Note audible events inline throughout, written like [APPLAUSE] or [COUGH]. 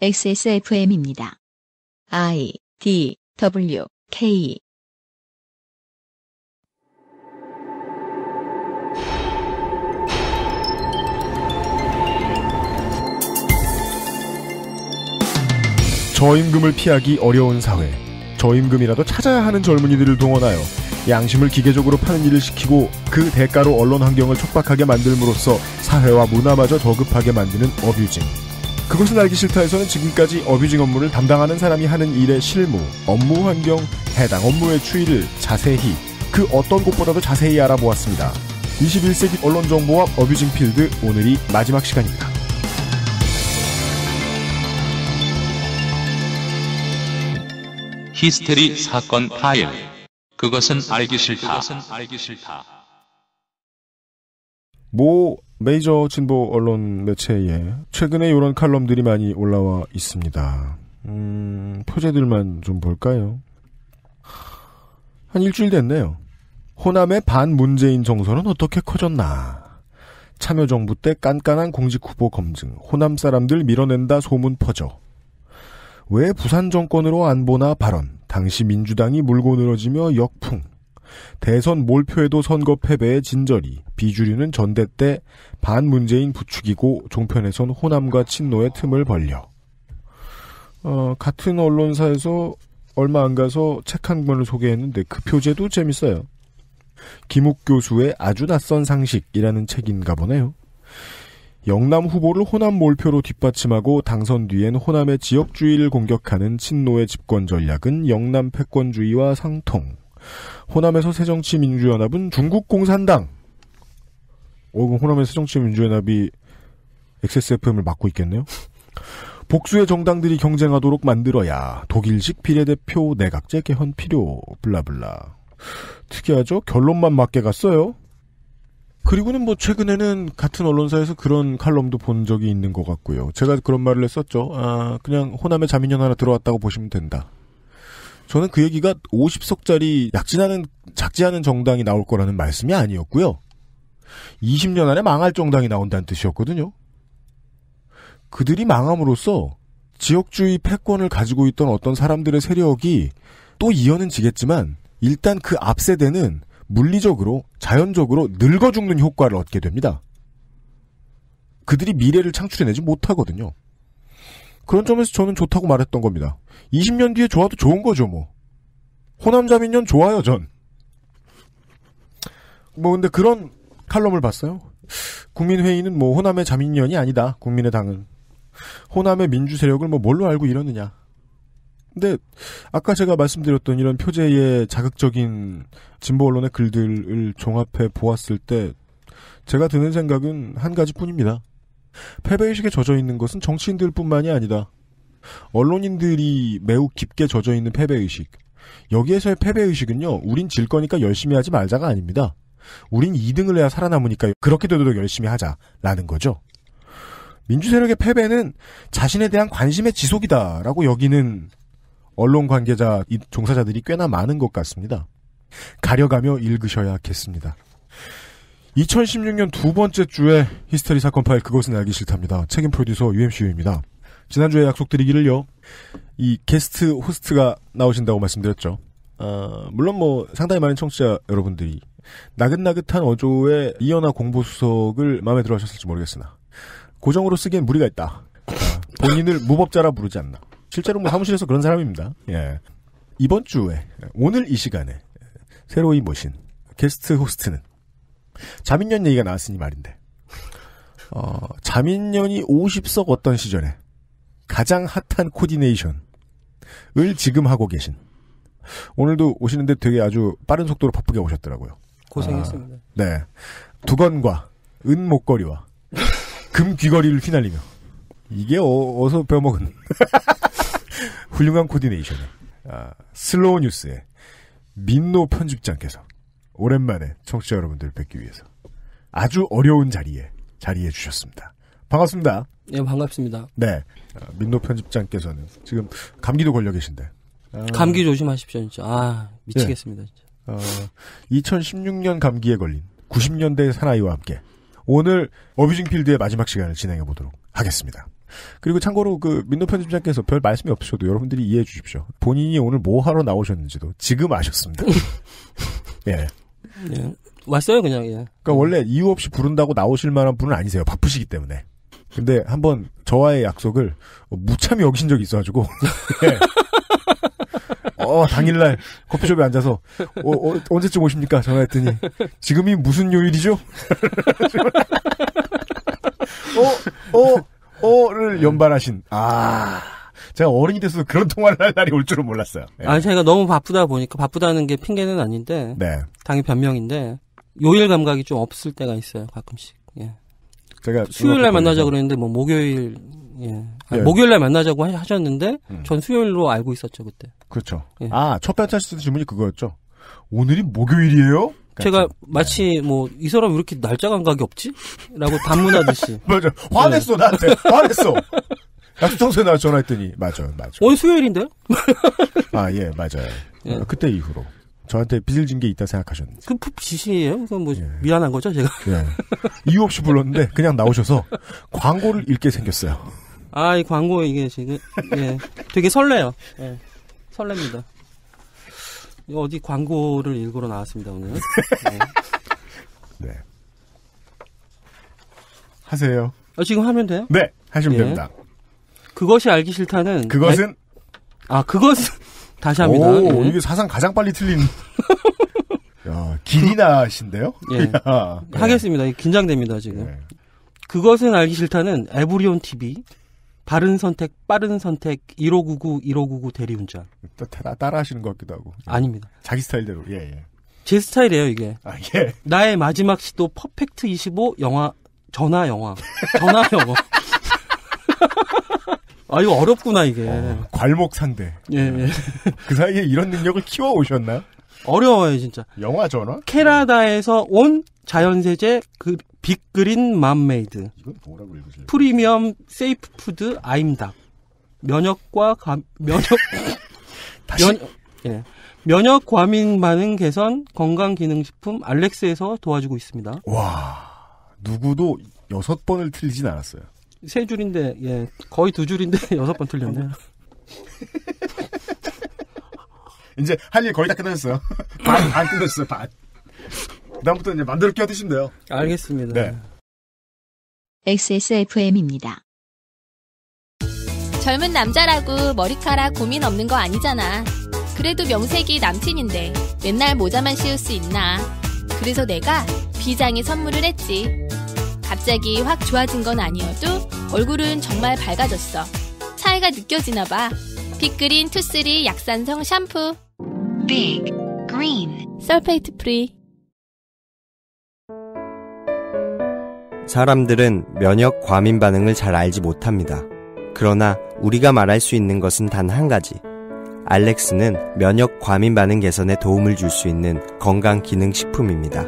XSFM입니다. I D W K 저임금을 피하기 어려운 사회. 저임금이라도 찾아야 하는 젊은이들을 동원하여 양심을 기계적으로 파는 일을 시키고 그 대가로 언론 환경을 촉박하게 만들므로써 사회와 문화마저 저급하게 만드는 어뷰징. 그것을 알기 싫다에서는 지금까지 어뷰징 업무를 담당하는 사람이 하는 일의 실무, 업무 환경, 해당 업무의 추이를 자세히 그 어떤 곳보다도 자세히 알아보았습니다. 21세기 언론 정보와 어뷰징 필드 오늘이 마지막 시간입니다. 히스테리 사건 파일. 그것은 알기 싫다. 그것은 알기 싫다. 모 메이저 진보 언론 매체에 최근에 이런 칼럼들이 많이 올라와 있습니다. 음, 표제들만 좀 볼까요? 한 일주일 됐네요. 호남의 반문재인 정서는 어떻게 커졌나? 참여정부 때 깐깐한 공직 후보 검증, 호남 사람들 밀어낸다 소문 퍼져. 왜 부산 정권으로 안 보나 발언, 당시 민주당이 물고 늘어지며 역풍. 대선 몰표에도 선거 패배의 진절이 비주류는 전대 때 반문재인 부추기고 종편에선 호남과 친노의 틈을 벌려 어, 같은 언론사에서 얼마 안 가서 책 한 권을 소개했는데 그 표제도 재밌어요. 김욱 교수의 아주 낯선 상식이라는 책인가 보네요. 영남 후보를 호남 몰표로 뒷받침하고 당선 뒤엔 호남의 지역주의를 공격하는 친노의 집권 전략은 영남 패권주의와 상통. 호남에서 새정치민주연합은 중국 공산당. 오, 그 호남에서 새정치민주연합이 XSFM을 맡고 있겠네요. 복수의 정당들이 경쟁하도록 만들어야 독일식 비례대표 내각제 개헌 필요 블라블라. 특이하죠? 결론만 맞게 갔어요. 그리고는 뭐 최근에는 같은 언론사에서 그런 칼럼도 본 적이 있는 것 같고요. 제가 그런 말을 했었죠. 아, 그냥 호남의 자민연 하나 들어왔다고 보시면 된다. 저는 그 얘기가 50석짜리 약진하는 작지 않은 정당이 나올 거라는 말씀이 아니었고요. 20년 안에 망할 정당이 나온다는 뜻이었거든요. 그들이 망함으로써 지역주의 패권을 가지고 있던 어떤 사람들의 세력이 또 이어는 지겠지만 일단 그 앞세대는 물리적으로 자연적으로 늙어 죽는 효과를 얻게 됩니다. 그들이 미래를 창출해내지 못하거든요. 그런 점에서 저는 좋다고 말했던 겁니다. 20년 뒤에 좋아도 좋은 거죠, 뭐. 호남자민련 좋아요, 전. 뭐, 근데 그런 칼럼을 봤어요. 국민회의는 뭐 호남의 자민련이 아니다, 국민의 당은. 호남의 민주세력을 뭐 뭘로 알고 이러느냐. 근데 아까 제가 말씀드렸던 이런 표제의 자극적인 진보 언론의 글들을 종합해 보았을 때 제가 드는 생각은 한 가지뿐입니다. 패배의식에 젖어 있는 것은 정치인들뿐만이 아니다. 언론인들이 매우 깊게 젖어 있는 패배의식. 여기에서의 패배의식은요, 우린 질 거니까 열심히 하지 말자가 아닙니다. 우린 2등을 해야 살아남으니까 그렇게 되도록 열심히 하자라는 거죠. 민주세력의 패배는 자신에 대한 관심의 지속이다라고 여기는 언론 관계자, 종사자들이 꽤나 많은 것 같습니다. 가려가며 읽으셔야겠습니다. 2016년 두 번째 주에 히스테리 사건 파일 그것은 알기 싫답니다. 책임 프로듀서 UMCU입니다. 지난주에 약속드리기를요. 이 게스트 호스트가 나오신다고 말씀드렸죠. 어, 물론 뭐 상당히 많은 청취자 여러분들이 나긋나긋한 어조의 이연아 공보수석을 마음에 들어 하셨을지 모르겠으나 고정으로 쓰기엔 무리가 있다. 아, 본인을 무법자라 부르지 않나. 실제로 뭐 사무실에서 그런 사람입니다. 예. 이번 주에 오늘 이 시간에 새로이 모신 게스트 호스트는 자민련 얘기가 나왔으니 말인데 어, 자민련이 50석 어떤 시절에 가장 핫한 코디네이션을 지금 하고 계신 오늘도 오시는데 되게 아주 빠른 속도로 바쁘게 오셨더라고요. 고생했습니다. 아, 네. 두건과 은 목걸이와 금 귀걸이를 휘날리며 이게 어, 서 뼈먹은 [LAUGHS] 훌륭한 코디네이션을 아, 슬로우 뉴스의 민노 편집장께서 오랜만에 청취자 여러분들 뵙기 위해서 아주 어려운 자리에 자리해 주셨습니다. 반갑습니다. 예, 반갑습니다. 네. 어, 민노 편집장께서는 지금 감기도 걸려 계신데. 아... 감기 조심하십시오, 진짜. 아, 미치겠습니다, 예. 진짜. 어, 2016년 감기에 걸린 9 0년대 사나이와 함께 오늘 어뷰징 필드의 마지막 시간을 진행해 보도록 하겠습니다. 그리고 참고로 그 민노 편집장께서 별 말씀이 없으셔도 여러분들이 이해해 주십시오. 본인이 오늘 뭐 하러 나오셨는지도 지금 아셨습니다. [LAUGHS] 예. 예. 왔어요 그냥 예. 그러니까 음. 원래 이유 없이 부른다고 나오실 만한 분은 아니세요. 바쁘시기 때문에. 근데 한번 저와의 약속을 무참히 어기신 적이 있어가지고. [LAUGHS] 예. 어, 당일날 커피숍에 앉아서 어, 어, 언제쯤 오십니까? 전화했더니 지금이 무슨 요일이죠? [LAUGHS] 어, 어, 어를 연발하신. 아. 제가 어른이 돼서 그런 [LAUGHS] 통화를 할 날이 올 줄은 몰랐어요. 네. 아, 저희가 너무 바쁘다 보니까 바쁘다는 게 핑계는 아닌데 네. 당연 히 변명인데 요일 감각이 좀 없을 때가 있어요. 가끔씩. 예. 제가 수요일 날 만나자 그랬는데 뭐 목요일 예. 아니, 예. 목요일 날 만나자고 하셨는데 음. 전 수요일로 알고 있었죠, 그때. 그렇죠. 예. 아, 첫 번째 하셨 질문이 그거였죠. 오늘이 목요일이에요? 그러니까 제가 네. 마치 뭐 이 사람 왜 이렇게 날짜 감각이 없지? 라고 반문하듯이. [LAUGHS] 맞아. 화냈어 나한테. 화냈어. 약수청소에 나 전화했더니 맞아요, 맞아요. 오늘 어, 수요일인데? 아, 예, 맞아요. 예. 그때 이후로 저한테 빚을 진 게 있다 생각하셨는데그 푹, 그 지신이에요그러뭐 예. 미안한 거죠, 제가. 예. 이유 없이 불렀는데 그냥 나오셔서 광고를 읽게 생겼어요. 아, 이 광고 이게 지금 예, 되게 설레요. 예, 설렙니다. 어디 광고를 읽으러 나왔습니다 오늘. 네. 네. 하세요. 아, 지금 하면 돼요? 네, 하시면 예. 됩니다. 그것이 알기 싫다는 그것은 에... 아 그것은 [LAUGHS] 다시 합니다. 오, 예. 이게 사상 가장 빨리 틀린 야, 길이나신데요? [LAUGHS] 예. 야. 예. 하겠습니다. 긴장됩니다 지금. 네. 그것은 알기 싫다는 에브리온 TV 바른 선택, 빠른 선택, 1599, 1599 대리운전. 따라, 따라 하시는 것 같기도 하고. 예. 아닙니다. 자기 스타일대로, 예, 예. 제 스타일이에요, 이게. 아, 예. 나의 마지막 시도 퍼펙트 25 영화, 전화 영화. 전화 영화. [LAUGHS] 아 이거 어렵구나 이게. 어, 괄목산대. 예, 음. 예. 그 사이에 이런 능력을 키워 오셨나요? 어려워요 진짜. 영화 전화? 캐나다에서 온 자연세제 그 빅그린 맘메이드. 이건 뭐라고 읽으세요? 프리미엄 세이프 푸드 아임닭. 면역과 감, 면역 [LAUGHS] 다시 면, 예. 면역 과민 반응 개선 건강 기능 식품 알렉스에서 도와주고 있습니다. 와. 누구도 여섯 번을 틀리진 않았어요. 세 줄인데 예 거의 두 줄인데 [LAUGHS] 여섯 번 틀렸네요. [LAUGHS] 이제 할 일 거의 다 끝났어요. [LAUGHS] 반안 끝났어요 반. 다음부터 이제 만들어 끼어드시면 돼요. 알겠습니다. 네. XSFM입니다. 젊은 남자라고 머리카락 고민 없는 거 아니잖아. 그래도 명색이 남친인데 맨날 모자만 씌울 수 있나. 그래서 내가 비장의 선물을 했지. 갑자기 확 좋아진 건 아니어도 얼굴은 정말 밝아졌어. 차이가 느껴지나 봐. 빅그린 투쓰리 약산성 샴푸. 빅 그린 설페이트 프리. 사람들은 면역 과민 반응을 잘 알지 못합니다. 그러나 우리가 말할 수 있는 것은 단 한 가지. 알렉스는 면역 과민 반응 개선에 도움을 줄 수 있는 건강 기능 식품입니다.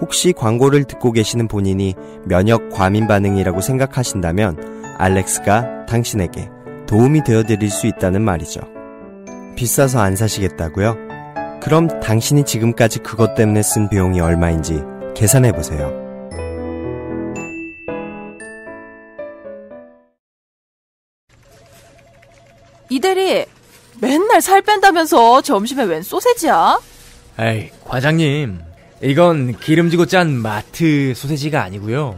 혹시 광고를 듣고 계시는 본인이 면역 과민 반응이라고 생각하신다면 알렉스가 당신에게 도움이 되어 드릴 수 있다는 말이죠. 비싸서 안 사시겠다고요? 그럼 당신이 지금까지 그것 때문에 쓴 비용이 얼마인지 계산해 보세요. 이대리, 맨날 살 뺀다면서 점심에 웬 소세지야? 에이, 과장님. 이건 기름지고 짠 마트 소세지가 아니고요.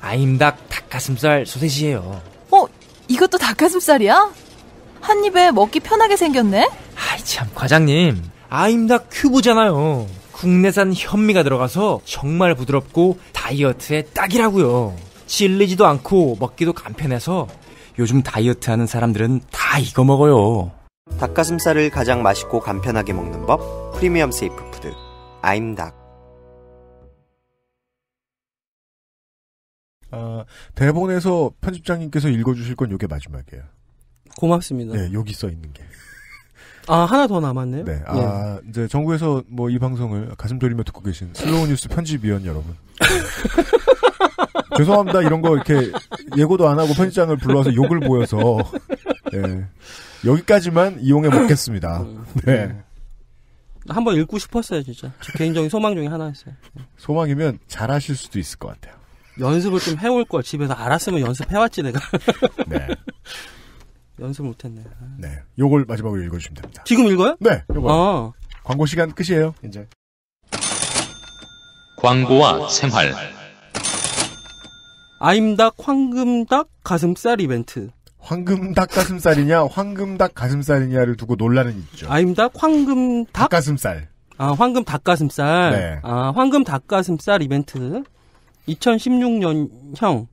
아임닭 닭가슴살 소세지예요. 어, 이것도 닭가슴살이야? 한 입에 먹기 편하게 생겼네. 아이 참 과장님, 아임닭 큐브잖아요. 국내산 현미가 들어가서 정말 부드럽고 다이어트에 딱이라고요. 질리지도 않고 먹기도 간편해서 요즘 다이어트 하는 사람들은 다 이거 먹어요. 닭가슴살을 가장 맛있고 간편하게 먹는 법 프리미엄 세이프 푸드 아임닭 아, 대본에서 편집장님께서 읽어주실 건요게 마지막이에요. 고맙습니다. 네, 여기 써 있는 게. [LAUGHS] 아, 하나 더 남았네요? 네. 아, 예. 이제 정부에서 뭐 이 방송을 가슴 졸이며 듣고 계신 슬로우 뉴스 편집위원 여러분. [LAUGHS] 죄송합니다. 이런 거 이렇게 예고도 안 하고 편집장을 불러와서 욕을 보여서. 네. 예. 여기까지만 이용해 먹겠습니다. 음. 네. 음. 한번 읽고 싶었어요, 진짜. 개인적인 소망 중에 하나였어요. 네. 소망이면 잘하실 수도 있을 것 같아요. 연습을 좀 해올 걸 집에서 알았으면 연습해왔지 내가. [LAUGHS] 네. [LAUGHS] 연습 못했네. 네. 요걸 마지막으로 읽어주시면 됩니다. 지금 읽어요? 네. 요거. 아. 광고 시간 끝이에요. 이제. 광고와 생활. 아임닭 황금닭 가슴살 이벤트. 황금닭 가슴살이냐 황금닭 가슴살이냐를 두고 논란은 있죠. 아임닭 황금닭 가슴살. 아 황금 닭가슴살. 네. 아 황금 닭가슴살 이벤트. 2016년형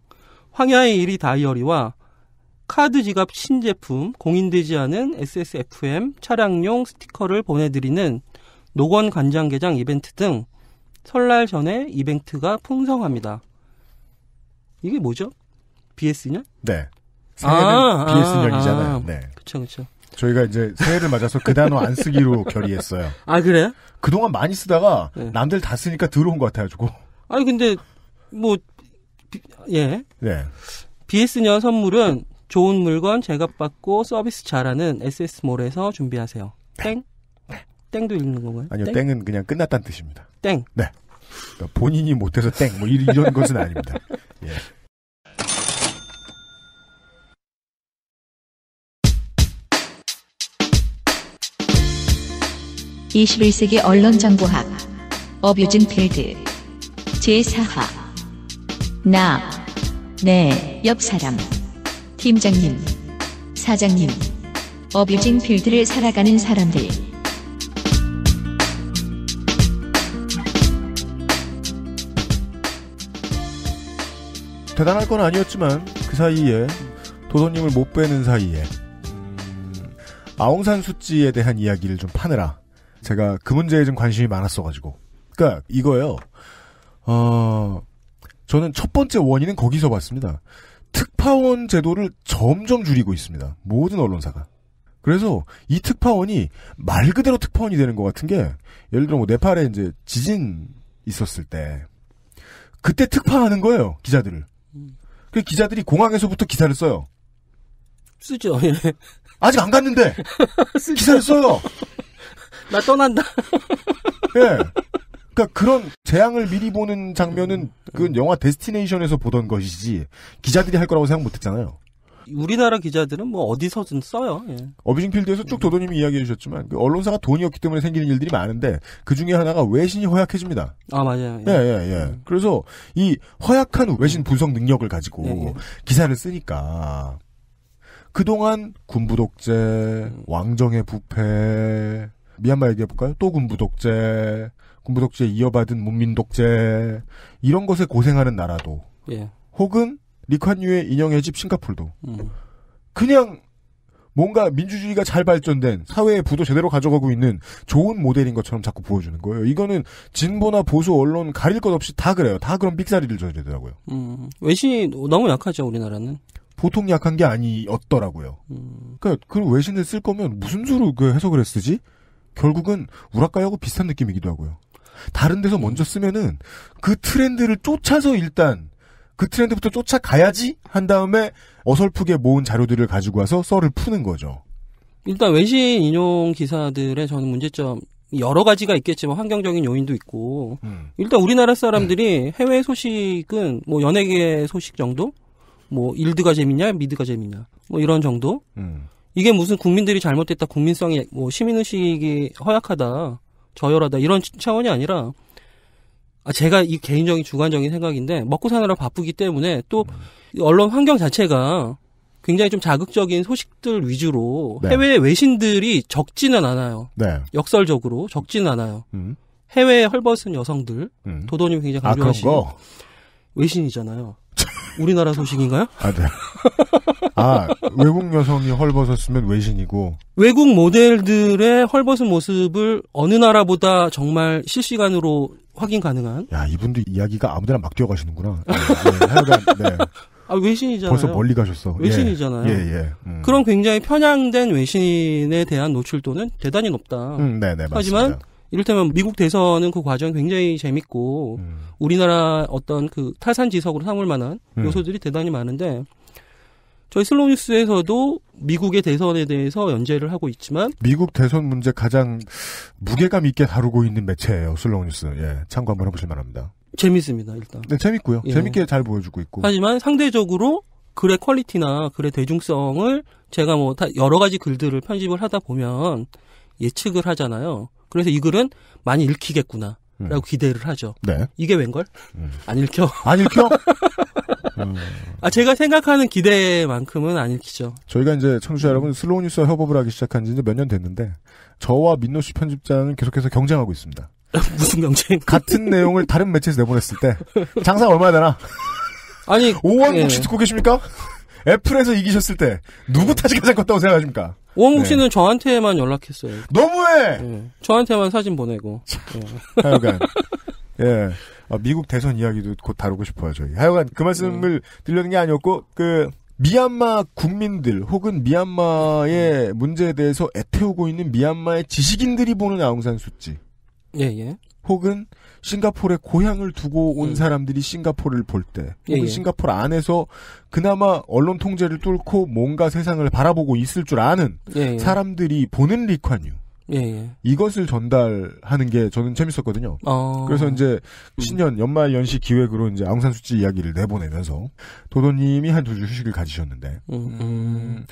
황야의 1위 다이어리와 카드 지갑 신제품 공인되지 않은 SSFM 차량용 스티커를 보내드리는 노건 간장게장 이벤트 등 설날 전에 이벤트가 풍성합니다. 이게 뭐죠? BS냐? 네. 아, 새해는 아, BS년이잖아요. 아, 아, 네. 그쵸, 그쵸. 저희가 이제 새해를 맞아서 그 단어 안 쓰기로 [LAUGHS] 결의했어요. 아, 그래요? 그동안 많이 쓰다가 네. 남들 다 쓰니까 들어온 것 같아가지고. 아니, 근데 뭐, 예. 네. BS녀 선물은 좋은 물건 제값받고 서비스 잘하는 SS몰에서 준비하세요. 땡? 네. 땡도 읽는 건가요? 아니요, 땡? 은 그냥 끝났다는 뜻입니다. 땡. 네. 그러니까 본인이 못해서 땡, 뭐 이런 것은 아닙니다. 예. (21세기) 언론정보학 어뷰진 필드 제4화 나. 네, 옆 사람. 팀장님. 사장님. 어뷰징 필드를 살아가는 사람들. 대단할 건 아니었지만 그 사이에 도도님을 못 빼는 사이에 음, 아웅산 수지에 대한 이야기를 좀 파느라 제가 그 문제에 좀 관심이 많았어가지고 그러니까 이거요어 저는 첫 번째 원인은 거기서 봤습니다. 특파원 제도를 점점 줄이고 있습니다. 모든 언론사가. 그래서 이 특파원이 말 그대로 특파원이 되는 것 같은 게 예를 들어 뭐 네팔에 이제 지진 있었을 때 그때 특파하는 거예요 기자들을. 그 기자들이 공항에서부터 기사를 써요. 쓰죠. [LAUGHS] 예. 아직 안 갔는데 [LAUGHS] 기사를 써요. 나 떠난다. 예. 그러니까 그런 재앙을 미리 보는 장면은 그 영화 데스티네이션에서 보던 것이지 기자들이 할 거라고 생각 못했잖아요. 우리나라 기자들은 뭐 어디서든 써요. 예. 어비징필드에서 쭉 도도님이 이야기해 주셨지만 그 언론사가 돈이 없기 때문에 생기는 일들이 많은데 그 중에 하나가 외신이 허약해집니다. 아 맞아요. 예예 예, 예, 예. 그래서 이 허약한 외신 분석 능력을 가지고 예, 예. 기사를 쓰니까 그동안 군부독재, 왕정의 부패, 미얀마 얘기해볼까요? 또 군부독재, 군부 독재 이어받은 문민 독재 이런 것에 고생하는 나라도 예. 혹은 리콴유의 인형의 집 싱가폴도 음. 그냥 뭔가 민주주의가 잘 발전된 사회의 부도 제대로 가져가고 있는 좋은 모델인 것처럼 자꾸 보여주는 거예요. 이거는 진보나 보수 언론 가릴 것 없이 다 그래요. 다 그런 삑사리를 저지르더라고요. 음, 외신이 너무 약하죠 우리나라는. 보통 약한 게 아니었더라고요. 음. 그러니까 그 외신을 쓸 거면 무슨 수로 그 해석을 했쓰지? 결국은 우라카이하고 비슷한 느낌이기도 하고요. 다른 데서 먼저 쓰면은 그 트렌드를 쫓아서 일단 그 트렌드부터 쫓아가야지 한 다음에 어설프게 모은 자료들을 가지고 와서 썰을 푸는 거죠. 일단 외신 인용 기사들의 저는 문제점 여러 가지가 있겠지만 환경적인 요인도 있고 음. 일단 우리나라 사람들이 음. 해외 소식은 뭐 연예계 소식 정도 뭐 일드가 재밌냐 미드가 재밌냐 뭐 이런 정도 음. 이게 무슨 국민들이 잘못됐다 국민성이 뭐 시민의식이 허약하다 저열하다 이런 차원이 아니라 아, 제가 이 개인적인 주관적인 생각인데 먹고 사느라 바쁘기 때문에 또 언론 환경 자체가 굉장히 좀 자극적인 소식들 위주로 네. 해외 외신들이 적지는 않아요. 네. 역설적으로 적지는 않아요. 음. 해외 헐벗은 여성들 음. 도도님 굉장히 강조하시고 아, 외신이잖아요. 우리나라 소식인가요? 아, 네. 아, 외국 여성이 헐벗었으면 외신이고. 외국 모델들의 헐벗은 모습을 어느 나라보다 정말 실시간으로 확인 가능한. 야, 이분도 이야기가 아무데나 막 뛰어가시는구나. 네, 네, [LAUGHS] 네. 아, 외신이잖아요. 벌써 멀리 가셨어. 예. 외신이잖아요. 예, 예. 예. 음. 그런 굉장히 편향된 외신에 대한 노출도는 대단히 높다. 음, 네네, 네, 맞습니다. 하지만 이를테면 미국 대선은 그 과정 이 굉장히 재밌고 음. 우리나라 어떤 그 타산지석으로 삼을 만한 음. 요소들이 대단히 많은데 저희 슬로우 뉴스에서도 미국의 대선에 대해서 연재를 하고 있지만 미국 대선 문제 가장 무게감 있게 다루고 있는 매체예요 슬로우 뉴스 예 참고 한번 해보실 만합니다 재밌습니다 일단 네 재밌고요 예. 재밌게 잘 보여주고 있고 하지만 상대적으로 글의 퀄리티나 글의 대중성을 제가 뭐 여러 가지 글들을 편집을 하다 보면 예측을 하잖아요. 그래서 이 글은 많이 읽히겠구나. 음. 라고 기대를 하죠. 네. 이게 웬걸? 음. 안 읽혀. 안 읽혀? [LAUGHS] 음. 아, 제가 생각하는 기대만큼은 안 읽히죠. 저희가 이제 청취자 여러분 슬로우 뉴스와 협업을 하기 시작한 지 이제 몇 년 됐는데, 저와 민노 씨 편집자는 계속해서 경쟁하고 있습니다. [LAUGHS] 무슨 경쟁? 같은 내용을 다른 매체에서 내보냈을 때, 장사 얼마나 되나? 아니. 5원 [LAUGHS] 예. 혹시 예. 듣고 계십니까? 애플에서 이기셨을 때 누구 탓이 가장 컸다고 생각하십니까? 오홍국 네. 씨는 네. 저한테만 연락했어요. 너무해. 네. 저한테만 사진 보내고. 네. 하여간 예 아, 미국 대선 이야기도 곧 다루고 싶어요 저희. 하여간 그 말씀을 들려는 네. 게 아니었고 그 미얀마 국민들 혹은 미얀마의 네. 문제에 대해서 애태우고 있는 미얀마의 지식인들이 보는 아웅산 수지예 예. 혹은 싱가포르에 고향을 두고 온 음. 사람들이 싱가포르를 볼때 예, 혹은 예, 싱가포르 안에서 그나마 언론 통제를 뚫고 뭔가 세상을 바라보고 있을 줄 아는 예, 예. 사람들이 보는 리콴유 예, 예, 이것을 전달하는 게 저는 재밌었거든요. 어... 그래서 이제 음. 신년 연말 연시 기획으로 이제 앙웅산 수치 이야기를 내보내면서 도도님이 한 두 주 휴식을 가지셨는데 음... 음. 음.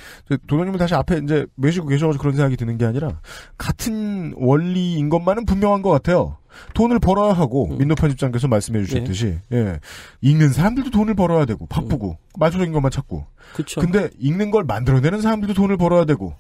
도도님은 다시 앞에 이제 매시고 계셔가지고 그런 생각이 드는 게 아니라 같은 원리인 것만은 분명한 것 같아요. 돈을 벌어야 하고 음. 민노판 집장께서 말씀해 주셨듯이 예. 예. 읽는 사람들도 돈을 벌어야 되고 바쁘고 음. 마초적인 것만 찾고 그쵸. 근데 읽는 걸 만들어내는 사람들도 돈을 벌어야 되고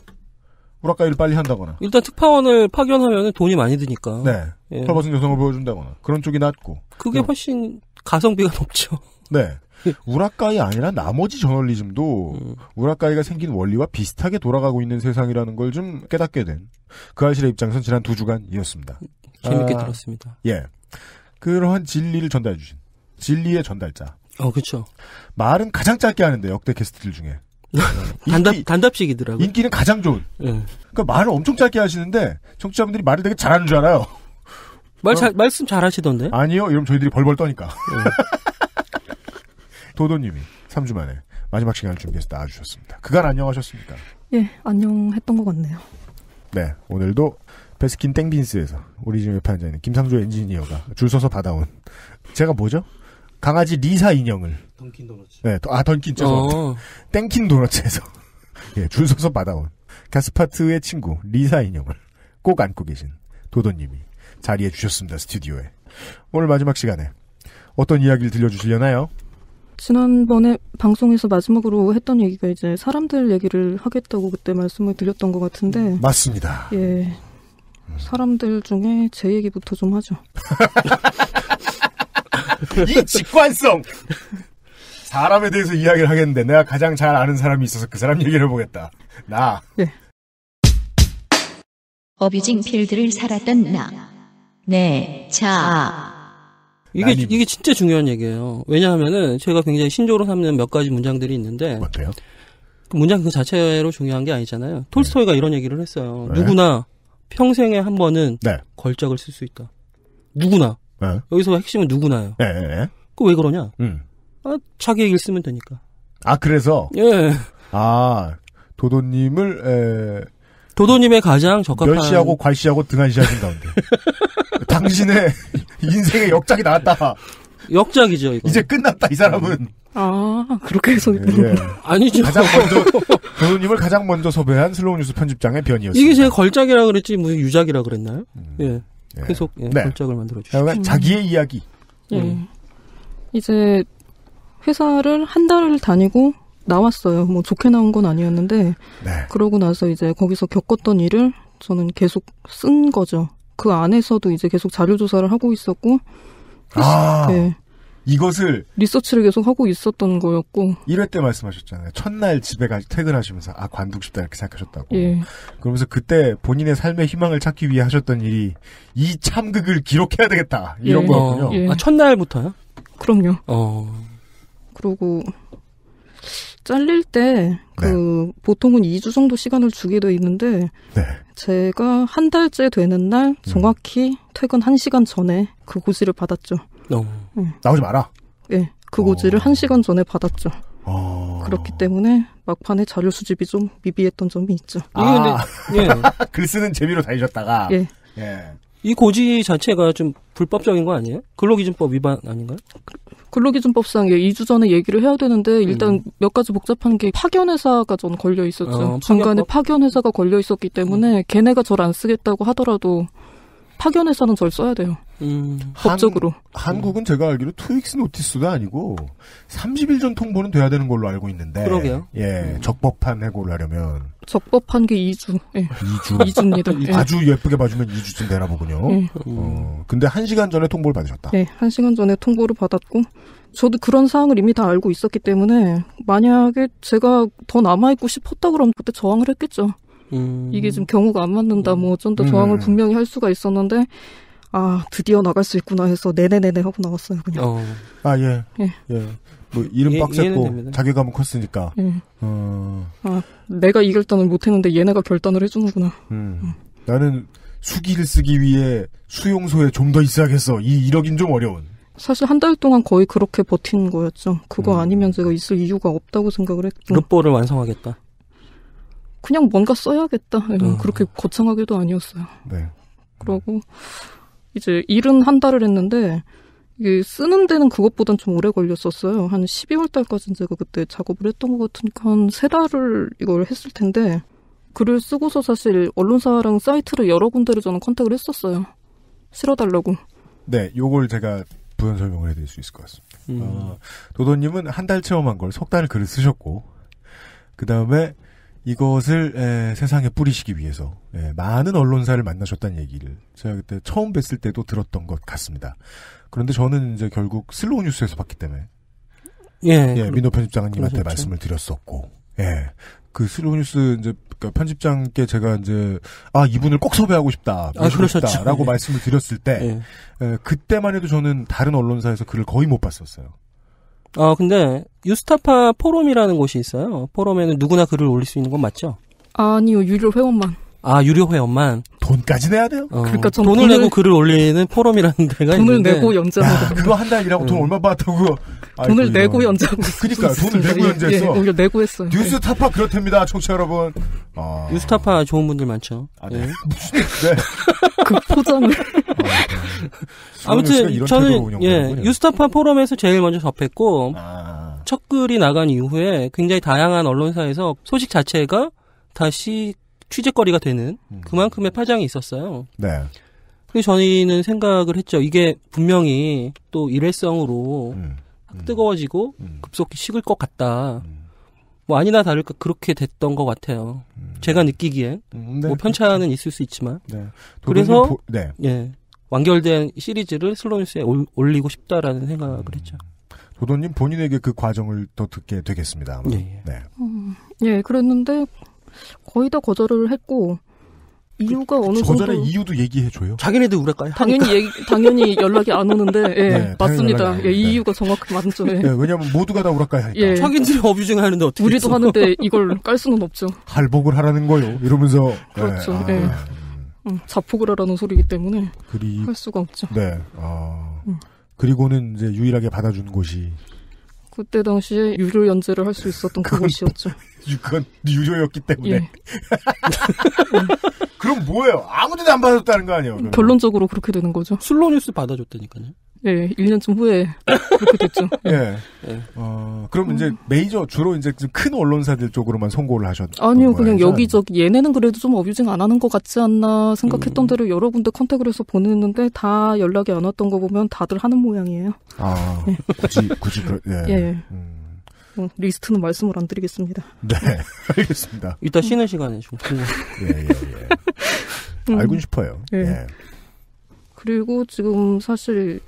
우라카 일을 빨리 한다거나 일단 특파원을 파견하면 돈이 많이 드니까 네 예. 헐벗은 여성을 보여준다거나 그런 쪽이 낫고 그게 그럼. 네. 훨씬 가성비가 높죠 네 예. 우라카이 아니라 나머지 저널리즘도 음. 우라카이가 생긴 원리와 비슷하게 돌아가고 있는 세상이라는 걸 좀 깨닫게 된그 아실의 입장에선 지난 두 주간이었습니다. 재밌게 아, 들었습니다. 예. 그러한 진리를 전달해 주신 진리의 전달자. 어, 그렇죠. 말은 가장 짧게 하는데 역대 게스트들 중에. [LAUGHS] 단답 단답식이더라고요. 인기는 가장 좋은. 예. 그러니까 말을 엄청 짧게 하시는데 청취자분들이 말을 되게 잘하는 줄 알아요. 말 잘, 어. 말씀 잘 하시던데? 아니요. 이러면 저희들이 벌벌 떠니까. 예. [LAUGHS] 도도님이 3주 만에 마지막 시간을 준비해서 나와주셨습니다. 그간 안녕하셨습니까? 예, 안녕했던 것 같네요. 네, 오늘도 베스킨 땡빈스에서 우리 집 옆에 앉아있는 김상조 엔지니어가 줄 서서 받아온 제가 뭐죠? 강아지 리사 인형을 던킨 도너츠 네, 아 던킨 죄송 어. [LAUGHS] 땡킨 도너츠에서 [LAUGHS] 예, 줄 서서 받아온 가스파트의 친구 리사 인형을 꼭 안고 계신 도도님이 자리해 주셨습니다 스튜디오에 오늘 마지막 시간에 어떤 이야기를 들려주시려나요? 지난번에 방송에서 마지막으로 했던 얘기가 이제 사람들 얘기를 하겠다고 그때 말씀을 드렸던 것 같은데 음, 맞습니다. 예, 사람들 중에 제 얘기부터 좀 하죠. [LAUGHS] 이 직관성! 사람에 대해서 이야기를 하겠는데 내가 가장 잘 아는 사람이 있어서 그 사람 얘기를 해보겠다. 나. 예. 어뷰징 필드를 살았던 나. 네, 자. 이게, 난이... 게 진짜 중요한 얘기예요. 왜냐하면은 제가 굉장히 신조로 삼는 몇 가지 문장들이 있는데. 뭔데요? 그 문장 그 자체로 중요한 게 아니잖아요. 톨스토이가 네. 이런 얘기를 했어요. 네. 누구나 평생에 한 번은 네. 걸작을 쓸 수 있다. 누구나. 네. 여기서 핵심은 누구나요. 예, 네. 예. 그 왜 그러냐? 음. 아, 자기 얘기를 쓰면 되니까. 아, 그래서? 예. 아, 도도님을, 에... 도도님의 가장 적합한. 멸시하고 괄시하고 등한시하신 가운데. [LAUGHS] 당신의 인생의 역작이 나왔다. 역작이죠, 이거. 이제 끝났다, 이 사람은. 아, 그렇게 해서. 예. 아니죠. 가장 먼저, 교수님을 가장 먼저 섭외한 슬로우 뉴스 편집장의 변이었습니다. 이게 제가 걸작이라 그랬지, 무슨 뭐 유작이라 그랬나요? 음. 예. 예. 계속 예, 네. 걸작을 만들어주시죠. 음. 자기의 이야기. 예. 음. 이제, 회사를 한 달을 다니고 나왔어요. 뭐 좋게 나온 건 아니었는데. 네. 그러고 나서 이제 거기서 겪었던 일을 저는 계속 쓴 거죠. 그 안에서도 이제 계속 자료조사를 하고 있었고, 아, 네. 이것을 리서치를 계속 하고 있었던 거였고 1회 때 말씀하셨잖아요. 첫날 집에 가 퇴근하시면서 아 관두고 싶다 이렇게 생각하셨다고. 예. 그러면서 그때 본인의 삶의 희망을 찾기 위해 하셨던 일이 이 참극을 기록해야 되겠다 이런 예. 거군요. 어, 예. 아, 첫날부터요? 그럼요. 어. 그리고 잘릴 때그 네. 보통은 2주 정도 시간을 주게 돼 있는데 네. 제가 한 달째 되는 날 음. 정확히 퇴근 한 시간 전에 그 고지를 받았죠. 어. 네. 나오지 마라. 예, 네, 그 고지를 어. 한 시간 전에 받았죠. 어... 그렇기 때문에 막판에 자료 수집이 좀 미비했던 점이 있죠. 아, 예. 예. [LAUGHS] 글 쓰는 재미로 다니셨다가. 예. 예. 이 고지 자체가 좀 불법적인 거 아니에요? 근로기준법 위반 아닌가요? 근로기준법상 2주 예, 전에 얘기를 해야 되는데 일단 음. 몇 가지 복잡한 게 파견회사가 전 걸려 있었죠. 어, 중간에 파견회사가 걸려 있었기 때문에 음. 걔네가 저를 안 쓰겠다고 하더라도 파견회사는 저를 써야 돼요. 음, 법적으로. 한, 국은 제가 알기로 투익스 노티스도 아니고 30일 전 통보는 돼야 되는 걸로 알고 있는데. 그러게요. 예, 음. 적법한 해고를 하려면. 적법한 게 2주. 예. 2주. 2주입니다. [LAUGHS] 예. 아주 예쁘게 봐주면 2주쯤 되나 보군요. 예. 어, 음. 근데 1시간 전에 통보를 받으셨다. 네, 1시간 전에 통보를 받았고 저도 그런 사항을 이미 다 알고 있었기 때문에 만약에 제가 더 남아있고 싶었다 그러면 그때 저항을 했겠죠. 음. 이게 좀 경우가 안 맞는다 뭐좀더 음. 저항을 음. 분명히 할 수가 있었는데 아 드디어 나갈 수 있구나 해서 네네네네 하고 나왔어요 그냥 어. 아예예 예. 예. 뭐 이름 예, 빡셌고 자괴감은 컸으니까 예. 어. 아 내가 이 결단을 못했는데 얘네가 결단을 해주는구나 음. 음. 나는 수기를 쓰기 위해 수용소에 좀 더 있어야겠어 이 1억인 좀 어려운 사실 한 달 동안 거의 그렇게 버틴 거였죠. 그거 음. 아니면 제가 있을 이유가 없다고 생각을 했죠. 르보를 완성하겠다. 그냥 뭔가 써야겠다. 어. 그렇게 거창하게도 아니었어요. 네. 그러고 이제 일은 한 달을 했는데 이게 쓰는 데는 그것보단 좀 오래 걸렸었어요. 한 12월 달까지 제가 그때 작업을 했던 것 같으니까 한 세 달을 이걸 했을 텐데 글을 쓰고서 사실 언론사랑 사이트를 여러 군데를 저는 컨택을 했었어요. 실어달라고. 네, 요걸 제가 부연 설명을 해드릴 수 있을 것 같습니다. 음. 어, 도도님은 한 달 체험한 걸석달 글을 쓰셨고 그 다음에 이것을 에, 세상에 뿌리시기 위해서 에, 많은 언론사를 만나셨다는 얘기를 제가 그때 처음 뵀을 때도 들었던 것 같습니다. 그런데 저는 이제 결국 슬로우 뉴스에서 봤기 때문에 예, 예 민호 편집장님한테 그렇죠. 말씀을 드렸었고 예. 그 슬로우 뉴스 이제 그까 그러니까 편집장께 제가 이제 아 이분을 꼭 섭외하고 싶다, 아, 셨다라고 예. 말씀을 드렸을 때 예. 에, 그때만 해도 저는 다른 언론사에서 글을 거의 못 봤었어요. 어, 근데 유스타파 포럼이라는 곳이 있어요. 포럼에는 누구나 글을 올릴 수 있는 건 맞죠? 아니요, 유료 회원만. 아, 유료 회원만. 돈까지 내야 돼요? 어, 그러니까 돈을, 돈을, 내고 글을 올리는 포럼이라는 데가 돈을 있는데. 내고 연재하고. 그거 한 달이라고 돈 음. 얼마 받다고 돈을 아이고, 내고 연재하고 [LAUGHS] 그니까 러 돈을 내고 예, 연재했어. 예, 오히 예, 예, 내고 했어요. 뉴스타파 그렇답니다, 청취자 여러분. 아... 뉴스타파 좋은 분들 많죠. 아, 네. [LAUGHS] [LAUGHS] 그 아, 네. 그 포장을. 아, 무튼 저는 예, 뉴스타파 포럼에서 제일 먼저 접했고 아. 첫 글이 나간 이후에 굉장히 다양한 언론사에서 소식 자체가 다시 취재거리가 되는 음. 그만큼의 파장이 있었어요. 네. 그래 저희는 생각을 했죠. 이게 분명히 또 일회성으로 음. 확 음. 뜨거워지고 음. 급속히 식을 것 같다. 음. 뭐 아니나 다를까 그렇게 됐던 것 같아요. 제가 느끼기에 뭐 네. 뭐 편차는 있을 수 있지만 네. 그래서 보, 네. 예, 완결된 시리즈를 슬로우뉴스에 올리고 싶다라는 생각을 했죠. 도도님 본인에게 그 과정을 더 듣게 되겠습니다. 아마. 예, 예. 네. 음, 예, 그랬는데 거의 다 거절을 했고 이유가 그, 어느 저절의 정도 이유도 얘기해 줘요. 자기네들 우랄까요? 당연히 얘기, 당연히 연락이 안 오는데 예, 네, 맞습니다. 예, 이유가 정확히 맞죠. 예. 네, 왜냐하면 모두가 다 우랄까요? 하니까. 예. 자기들이 어뷰징하는데 어떻게? 우리도 있어? 하는데 이걸 깔 수는 없죠. 할복을 하라는 거요. 이러면서 그렇죠. 네, 예. 아, 음, 자폭을 하라는 소리이기 때문에 그리... 할 수가 없죠. 네. 어... 음. 그리고는 이제 유일하게 받아준 곳이 그때 당시에 유료 연재를 할 수 있었던 그곳이었죠. [LAUGHS] 그건 유료였기 때문에. 예. [LAUGHS] 그럼 뭐예요? 아무데도 안 받았다는 거 아니에요? 결론적으로 그렇게 되는 거죠. 슬로우뉴스 받아줬다니까요. 예, 네, 1년쯤 후에 그렇게 됐죠. [LAUGHS] 예. 네. 어, 그럼 음. 이제 메이저 주로 이제 큰 언론사들 쪽으로만 선고를 하셨죠. 아니요, 그냥 거라면 여기저기 얘네는 그래도 좀 어뷰징 안 하는 것 같지 않나 생각했던 음. 대로 여러 군데 컨택을 해서 보냈는데 다 연락이 안 왔던 거 보면 다들 하는 모양이에요. 아, 예. [LAUGHS] 굳이 굳이 그, 예. 예. 음. 어, 리스트는 말씀을 안 드리겠습니다. 네, [LAUGHS] 알겠습니다. 이따 쉬는 시간에 좀. 예, 예, 예. 음. 알고 싶어요. 예. 예. 그리고 지금 사실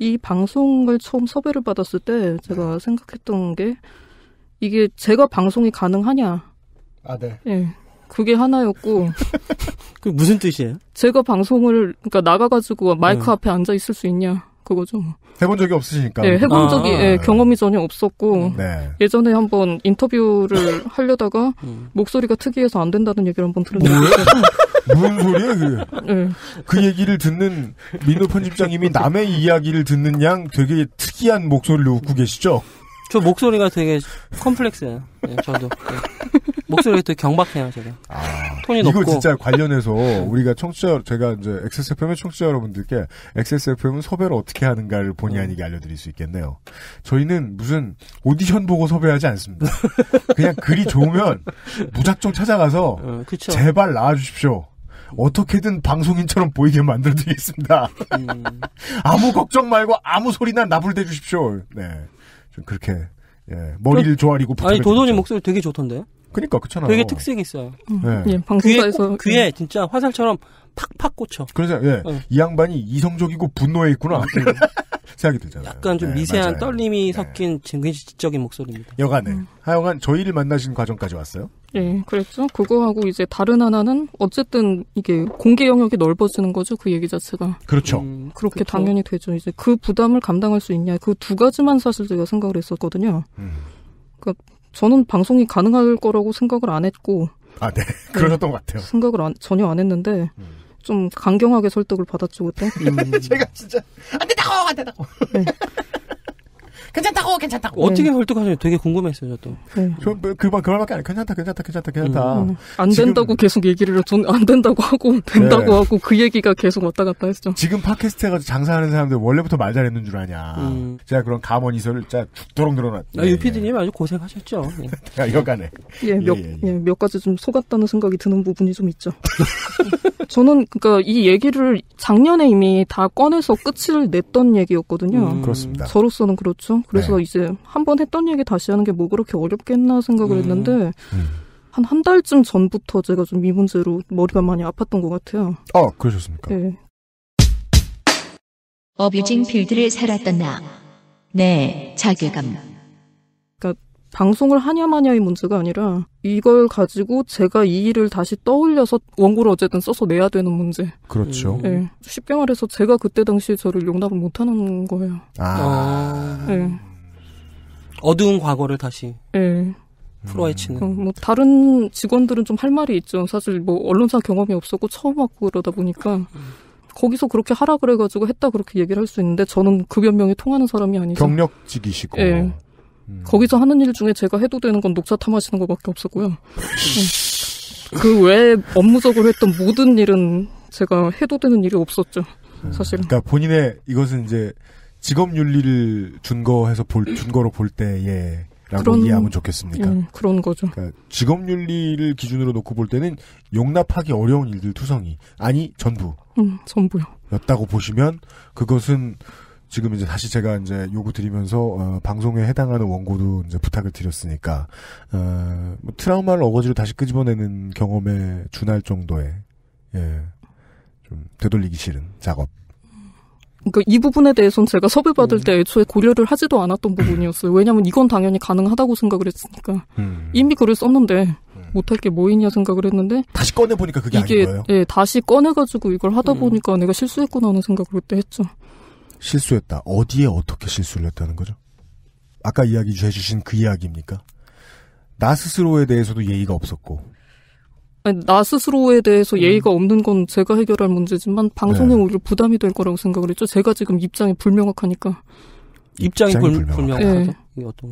이 방송을 처음 섭외를 받았을 때 네. 제가 네. 생각했던 게 이게 제가 방송이 가능하냐. 아, 네. 예. 그게 하나였고. [LAUGHS] 그 무슨 뜻이에요? 제가 방송을 그러니까 나가가지고 마이크 네. 앞에 앉아 있을 수 있냐 그거죠. 해본 적이 없으시니까. 네, 해본 적이 아. 예, 경험이 전혀 없었고 네. 예전에 한번 인터뷰를 하려다가 음. 목소리가 특이해서 안 된다는 얘기를 한번 들었는데 [LAUGHS] 무슨 소리야 그? 그 얘기를 듣는 민노 편집장님이 남의 이야기를 듣는 양 되게 특이한 목소리로 웃고 계시죠? 저 목소리가 되게 컴플렉스예요. 네, 저도 네. 목소리가 되게 경박해요, 제가. 아, 톤이 이거 높고. 이거 진짜 관련해서 우리가 청취자 제가 이제 XSFM의 청취자 여러분들께 XSFM은 섭외를 어떻게 하는가를 본의 음. 아니게 알려드릴 수 있겠네요. 저희는 무슨 오디션 보고 섭외하지 않습니다. 그냥 글이 좋으면 무작정 찾아가서 어, 제발 나와주십시오. 어떻게든 방송인처럼 보이게 만들어드리겠습니다. 음. [LAUGHS] 아무 걱정 말고 아무 소리나 나불대 주십시오. 네, 좀 그렇게 예, 머리를 저, 조아리고 아니 도돈이 목소리 되게 좋던데. 그니까 그렇잖아요. 되게 특색 있어요. 음. 네. 예, 방송사에서 귀에, 귀에 예. 진짜 화살처럼 팍팍 꽂혀. 그래서 예, 어. 이 양반이 이성적이고 분노에 있구나. 음. [LAUGHS] 생각이 들잖아요. 약간 좀 네, 미세한 맞아요. 떨림이 네. 섞인 굉장히 지적인 목소리입니다. 여간에 음. 하여간 저희를 만나신 과정까지 왔어요. 네, 그랬죠. 그거하고 이제 다른 하나는 어쨌든 이게 공개 영역이 넓어지는 거죠. 그 얘기 자체가. 그렇죠. 음, 음 그렇게 그렇죠. 당연히 되죠. 이제 그 부담을 감당할 수 있냐. 그 두 가지만 사실 제가 생각을 했었거든요. 음. 그러니까 저는 방송이 가능할 거라고 생각을 안 했고. 아, 네. [LAUGHS] 그러셨던 네, 것 같아요. 생각을 안, 전혀 안 했는데. 음. 좀 강경하게 설득을 받았죠 그때. 음. [LAUGHS] 제가 진짜 안 된다고 안 된다고. 네. [LAUGHS] 괜찮다고 어, 괜찮다고. 어떻게 네. 설득하셨 되게 궁금했어요, 저도. 네. 그말 그 그말밖에 안 해. 괜찮다, 괜찮다, 괜찮다, 괜찮다. 음. 음. 안 된다고 지금... 계속 얘기를 전안 된다고 하고 된다고 네. 하고 그 얘기가 계속 왔다 갔다 했죠. 지금 팟캐스트 해가지고 장사하는 사람들 원래부터 말 잘했는 줄 아냐. 음. 제가 그런 감언 이설을 자 죽도록 늘어놨. 아, 예, 유피디님 네. 아주 고생하셨죠. 여간에. [LAUGHS] 아, 예, 몇, 예 예, 예, 예, 몇 가지 좀 속았다는 생각이 드는 부분이 좀 있죠. [LAUGHS] 저는 그러니까 이 얘기를 작년에 이미 다 꺼내서 끝을 냈던 얘기였거든요. 음, 그렇습니다. 저로서는 그렇죠. 그래서 네. 이제 한 번 했던 얘기 다시 하는 게 뭐 그렇게 어렵겠나 생각을 음. 했는데 한한 음. 달쯤 전부터 제가 좀이 문제로 머리가 많이 아팠던 것 같아요. 아 그러셨습니까? 네. 어뷰징 필드를 살았던 나. 네, 자괴감. 방송을 하냐 마냐의 문제가 아니라 이걸 가지고 제가 이 일을 다시 떠올려서 원고를 어쨌든 써서 내야 되는 문제. 그렇죠. 음. 네. 쉽게 말해서 제가 그때 당시에 저를 용납을 못하는 거예요. 아. 아. 네. 어두운 과거를 다시. 네. 풀어헤치는. 음. 뭐 다른 직원들은 좀 할 말이 있죠. 사실 뭐 언론사 경험이 없었고 처음 왔고 그러다 보니까 음. 거기서 그렇게 하라 그래가지고 했다 그렇게 얘기를 할 수 있는데 저는 급 변명이 통하는 사람이 아니죠. 경력직이시고. 네. 음. 거기서 하는 일 중에 제가 해도 되는 건 녹차 탐하시는 것밖에 없었고요. 음. 그 외에 업무적으로 했던 모든 일은 제가 해도 되는 일이 없었죠. 음. 사실 그러니까 본인의 이것은 이제 직업 윤리를 준거해서 볼 준거로 볼 때에 라고 그런, 이해하면 좋겠습니까? 음, 그런 거죠. 그러니까 직업 윤리를 기준으로 놓고 볼 때는 용납하기 어려운 일들 투성이 아니 전부. 음, 전부요. 였다고 보시면 그것은 지금 이제 다시 제가 이제 요구 드리면서 어, 방송에 해당하는 원고도 이제 부탁을 드렸으니까 어, 뭐 트라우마를 어거지로 다시 끄집어내는 경험에 준할 정도의 예, 좀 되돌리기 싫은 작업. 그러니까 이 부분에 대해서는 제가 섭외 받을 음. 때 애초에 고려를 하지도 않았던 부분이었어요. 왜냐하면 이건 당연히 가능하다고 생각을 했으니까 음. 이미 글을 썼는데 음. 못할 게 뭐 있냐 생각을 했는데 다시 꺼내 보니까 그게 이게, 아닌 거예요. 예, 다시 꺼내 가지고 이걸 하다 음. 보니까 내가 실수했구나 하는 생각을 그때 했죠. 실수했다. 어디에 어떻게 실수를 했다는 거죠? 아까 이야기 해주신 그 이야기입니까? 나 스스로에 대해서도 예의가 없었고. 아니, 나 스스로에 대해서 음. 예의가 없는 건 제가 해결할 문제지만 방송에 네. 오히려 부담이 될 거라고 생각을 했죠. 제가 지금 입장이 불명확하니까. 입장이, 입장이 불, 불명확하죠. 네.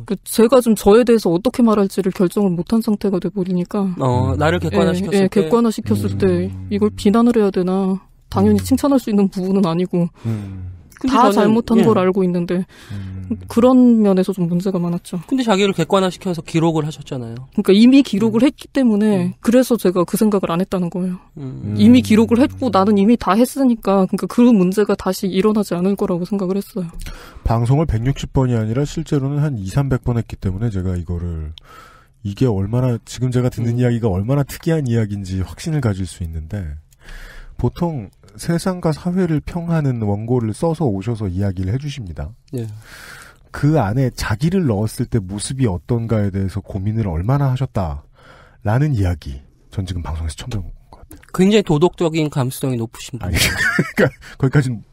그 제가 좀 저에 대해서 어떻게 말할지를 결정을 못한 상태가 돼버리니까. 어, 나를 객관화시켰을 예, 예, 객관화시켰을 음. 때 이걸 비난을 해야 되나. 당연히 음. 칭찬할 수 있는 부분은 아니고. 음. 다 잘못한 예. 걸 알고 있는데 음. 그런 면에서 좀 문제가 많았죠. 근데 자기를 객관화시켜서 기록을 하셨잖아요. 그러니까 이미 기록을 음. 했기 때문에 음. 그래서 제가 그 생각을 안 했다는 거예요. 음. 음. 이미 기록을 했고 나는 이미 다 했으니까 그러니까 그 문제가 다시 일어나지 않을 거라고 생각을 했어요. 방송을 160번이 아니라 실제로는 한 2, 300번 했기 때문에 제가 이거를 이게 얼마나 지금 제가 듣는 음. 이야기가 얼마나 특이한 이야기인지 확신을 가질 수 있는데 보통 세상과 사회를 평하는 원고를 써서 오셔서 이야기를 해주십니다. 예. 그 안에 자기를 넣었을 때 모습이 어떤가에 대해서 고민을 얼마나 하셨다라는 이야기. 전 지금 방송에서 처음 들은 것 같아요. 굉장히 도덕적인 감수성이 높으신 분. [LAUGHS] 그러니까 거기까지는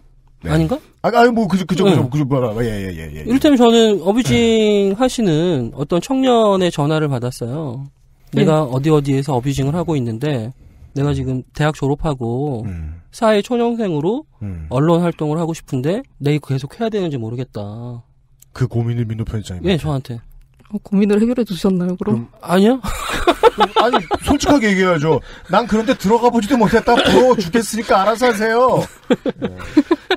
네. 아닌가? 아, 아니 뭐 그저 그저 그저 그저 봐라. 예예예 예, 예, 예, 이를테면 저는 어뷰징 네. 하시는 어떤 청년의 전화를 받았어요. 음. 내가 네. 어디 어디에서 어뷰징을 하고 있는데 내가 지금 대학 졸업하고 음. 사회 초년생으로 음. 언론 활동을 하고 싶은데 내일 계속 해야 되는지 모르겠다. 그 고민을 민노 편집장님. 예, 저한테. 어, 고민을 해결해 주셨나요, 그럼? 그럼 아니요. [LAUGHS] 아니, 솔직하게 얘기해야죠. 난 그런데 들어가 보지도 못했다. 부러워 죽겠으니까 알아서 하세요. 예.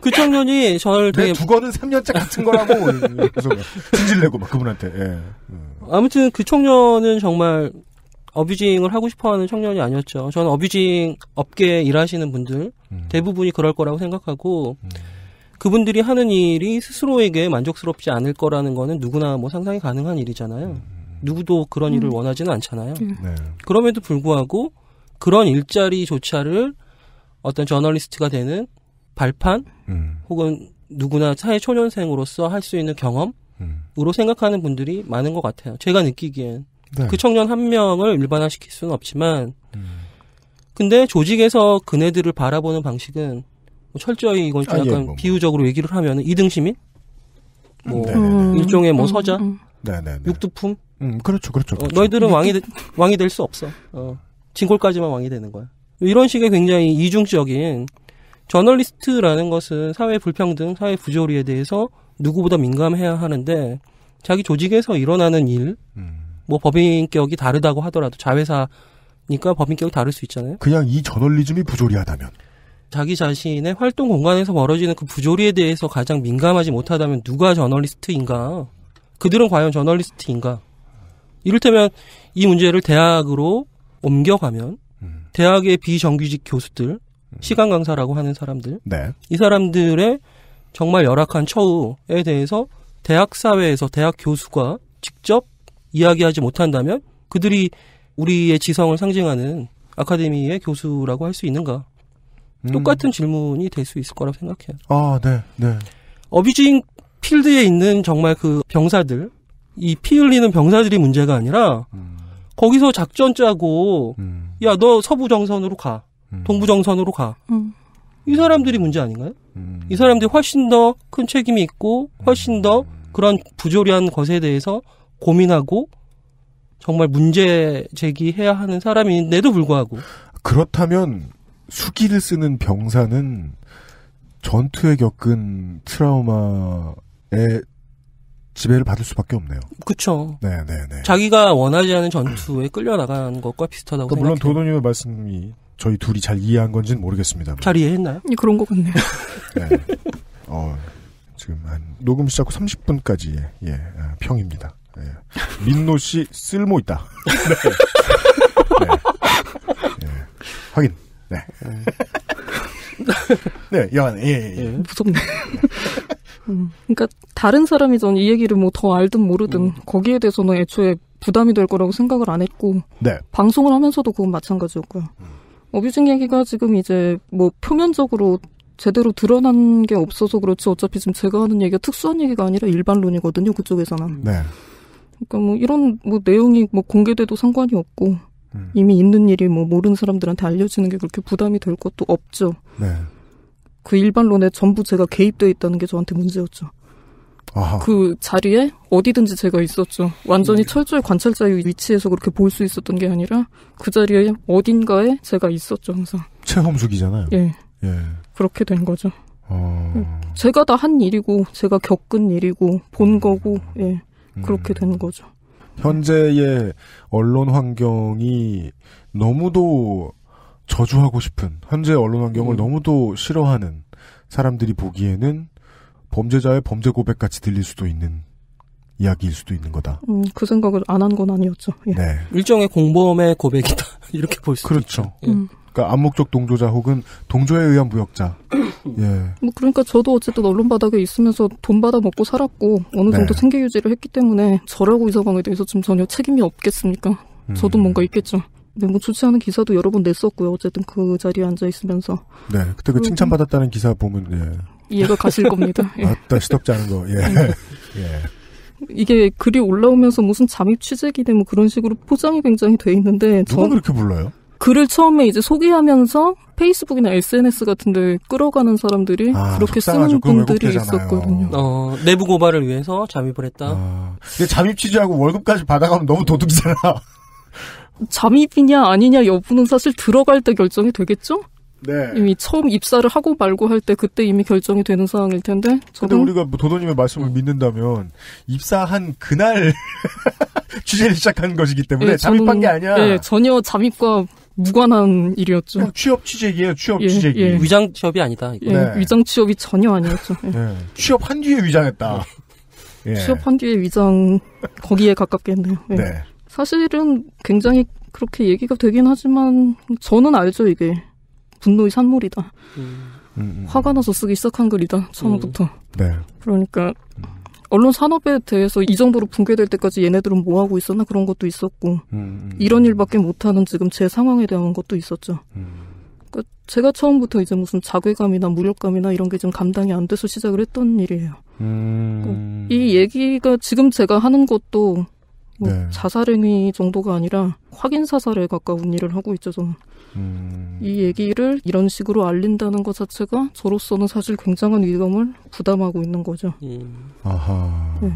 그 청년이 저를 되게. 두거는 3년째 같은 거라고. [LAUGHS] 그래서 진질내고 막 그분한테. 예. 음. 아무튼 그 청년은 정말 어뷰징을 하고 싶어하는 청년이 아니었죠. 저는 어뷰징 업계에 일하시는 분들 음. 대부분이 그럴 거라고 생각하고 음. 그분들이 하는 일이 스스로에게 만족스럽지 않을 거라는 거는 누구나 뭐 상상이 가능한 일이잖아요. 음. 누구도 그런 일을 음. 원하지는 않잖아요. 음. 네. 그럼에도 불구하고 그런 일자리 조차를 어떤 저널리스트가 되는 발판 음. 혹은 누구나 사회 초년생으로서 할 수 있는 경험으로 생각하는 분들이 많은 것 같아요. 제가 느끼기엔. 네. 그 청년 한 명을 일반화시킬 수는 없지만 음. 근데 조직에서 그네들을 바라보는 방식은 뭐 철저히 이건 좀 아, 예, 약간 예, 뭐. 비유적으로 얘기를 하면 이등 시민 뭐 음. 일종의 뭐 서자 음. 음. 네, 네, 네. 육두품 음, 그렇죠, 그렇죠. 어, 그렇죠. 어, 너희들은 왕이 되, 왕이 될 수 없어. 어, 진골까지만 왕이 되는 거야. 이런 식의 굉장히 이중적인 저널리스트라는 것은 사회 불평등, 사회 부조리에 대해서 누구보다 민감해야 하는데 자기 조직에서 일어나는 일, 음. 뭐 법인격이 다르다고 하더라도 자회사니까 법인격이 다를 수 있잖아요. 그냥 이 저널리즘이 부조리하다면. 자기 자신의 활동 공간에서 벌어지는 그 부조리에 대해서 가장 민감하지 못하다면 누가 저널리스트인가? 그들은 과연 저널리스트인가? 이를테면 이 문제를 대학으로 옮겨가면 음. 대학의 비정규직 교수들, 음. 시간 강사라고 하는 사람들, 네. 이 사람들의 정말 열악한 처우에 대해서 대학 사회에서 대학 교수가 직접 이야기하지 못한다면 그들이 우리의 지성을 상징하는 아카데미의 교수라고 할 수 있는가? 음. 똑같은 질문이 될 수 있을 거라고 생각해요. 아, 네, 네. 어뷰징 필드에 있는 정말 그 병사들, 이 피 흘리는 병사들이 문제가 아니라, 음. 거기서 작전 짜고, 음. 야, 너 서부 정선으로 가. 음. 동부 정선으로 가. 음. 이 사람들이 문제 아닌가요? 음. 이 사람들이 훨씬 더 큰 책임이 있고, 훨씬 더 그런 부조리한 것에 대해서 고민하고 정말 문제 제기해야 하는 사람인데도 불구하고 그렇다면 수기를 쓰는 병사는 전투에 겪은 트라우마에 지배를 받을 수밖에 없네요. 그렇죠. 네, 네, 네. 자기가 원하지 않은 전투에 끌려 나가는 것과 비슷하다고 그 물론 생각해요. 도도님의 말씀이 저희 둘이 잘 이해한 건지는 모르겠습니다만. 잘 이해했나요? 예, 그런 것 같네요. [LAUGHS] 네. 어, 지금 한 녹음 시작 후 30분까지의 예, 아, 평입니다. 네. 민노 씨 쓸모 있다. [LAUGHS] 네. 네. 네. 확인. 네. 네, 네 여한, 예, 예, 예. 네, 무섭네. 음, 그러니까 다른 사람이 전 이 얘기를 뭐 더 알든 모르든 음. 거기에 대해서는 애초에 부담이 될 거라고 생각을 안 했고 네. 방송을 하면서도 그건 마찬가지였고요. 음. 어뷰징 얘기가 지금 이제 뭐 표면적으로 제대로 드러난 게 없어서 그렇지 어차피 지금 제가 하는 얘기가 특수한 얘기가 아니라 일반론이거든요 그쪽에서는. 네. 그러니까 뭐 이런 뭐 내용이 뭐 공개돼도 상관이 없고 음. 이미 있는 일이 뭐 모르는 사람들한테 알려지는 게 그렇게 부담이 될 것도 없죠. 네. 그 일반론에 전부 제가 개입돼 있다는 게 저한테 문제였죠. 아하. 그 자리에 어디든지 제가 있었죠. 완전히 음. 철저히 관찰자의 위치에서 그렇게 볼 수 있었던 게 아니라 그 자리에 어딘가에 제가 있었죠 항상. 체험수기잖아요. 예. 예. 그렇게 된 거죠. 어... 제가 다 한 일이고 제가 겪은 일이고 본 음. 거고 예. 음. 그렇게 된 거죠. 현재의 언론 환경이 너무도 저주하고 싶은 현재 언론 환경을 음. 너무도 싫어하는 사람들이 보기에는 범죄자의 범죄 고백 같이 들릴 수도 있는 이야기일 수도 있는 거다. 음, 그 생각을 안 한 건 아니었죠. 예. 네. 일종의 공범의 고백이다. [LAUGHS] 이렇게 볼수 그렇죠. 있죠. 그렇죠. 음. 그러니까 암묵적 동조자 혹은 동조에 의한 무역자. [CLEARS THROAT] 예. 뭐 그러니까 저도 어쨌든 언론 바닥에 있으면서 돈 받아 먹고 살았고 어느 정도 네. 생계 유지를 했기 때문에 저라고 이 상황에 대해서 좀 전혀 책임이 없겠습니까? 음. 저도 뭔가 있겠죠. 네, 뭐 좋지 않은 기사도 여러 번 냈었고요. 어쨌든 그 자리에 앉아 있으면서. 네, 그때 그 칭찬받았다는 기사 보면 예. 이해가 가실 겁니다. 맞다, [LAUGHS] 아, 시덥지 않은 거. 예. 네. [LAUGHS] 예. 이게 글이 올라오면서 무슨 잠입 취재 기대 뭐 그런 식으로 포장이 굉장히 돼 있는데 누가 저... 그렇게 불러요? 글을 처음에 이제 소개하면서 페이스북이나 SNS 같은데 끌어가는 사람들이 아, 그렇게 쓰는 분들이 있었거든요. 어, 내부 고발을 위해서 잠입을 했다. 어, 잠입 취지하고 월급까지 받아가면 너무 도둑이잖아. [LAUGHS] 잠입이냐 아니냐 여부는 사실 들어갈 때 결정이 되겠죠? 네. 이미 처음 입사를 하고 말고 할 때 그때 이미 결정이 되는 상황일 텐데. 그런데 우리가 뭐 도도님의 말씀을 믿는다면 입사한 그날 [LAUGHS] 취재를 시작한 것이기 때문에 네, 잠입한 저는, 게 아니야. 네, 전혀 잠입과 무관한 일이었죠. 어, 취업 취재기예요, 취업 예, 취재기. 예. 위장 취업이 아니다. 이거. 예, 네. 위장 취업이 전혀 아니었죠. 예. 네. 취업한 뒤에 위장했다. 예. 예. 취업한 뒤에 위장 거기에 가깝겠네요. 네. 사실은 굉장히 그렇게 얘기가 되긴 하지만 저는 알죠 이게 분노의 산물이다. 음. 음, 음. 화가 나서 쓰기 시작한 글이다 처음부터. 음. 네. 그러니까 언론 산업에 대해서 이 정도로 붕괴될 때까지 얘네들은 뭐 하고 있었나 그런 것도 있었고 음, 음, 음, 이런 일밖에 못하는 지금 제 상황에 대한 것도 있었죠. 음. 그러니까 제가 처음부터 이제 무슨 자괴감이나 무력감이나 이런 게 좀 감당이 안 돼서 시작을 했던 일이에요. 그러니까 이 얘기가 지금 제가 하는 것도 뭐 네. 자살행위 정도가 아니라 확인 사살에 가까운 일을 하고 있어서 음... 이 얘기를 이런 식으로 알린다는 것 자체가 저로서는 사실 굉장한 위험을 부담하고 있는 거죠. 음... 아하. 네.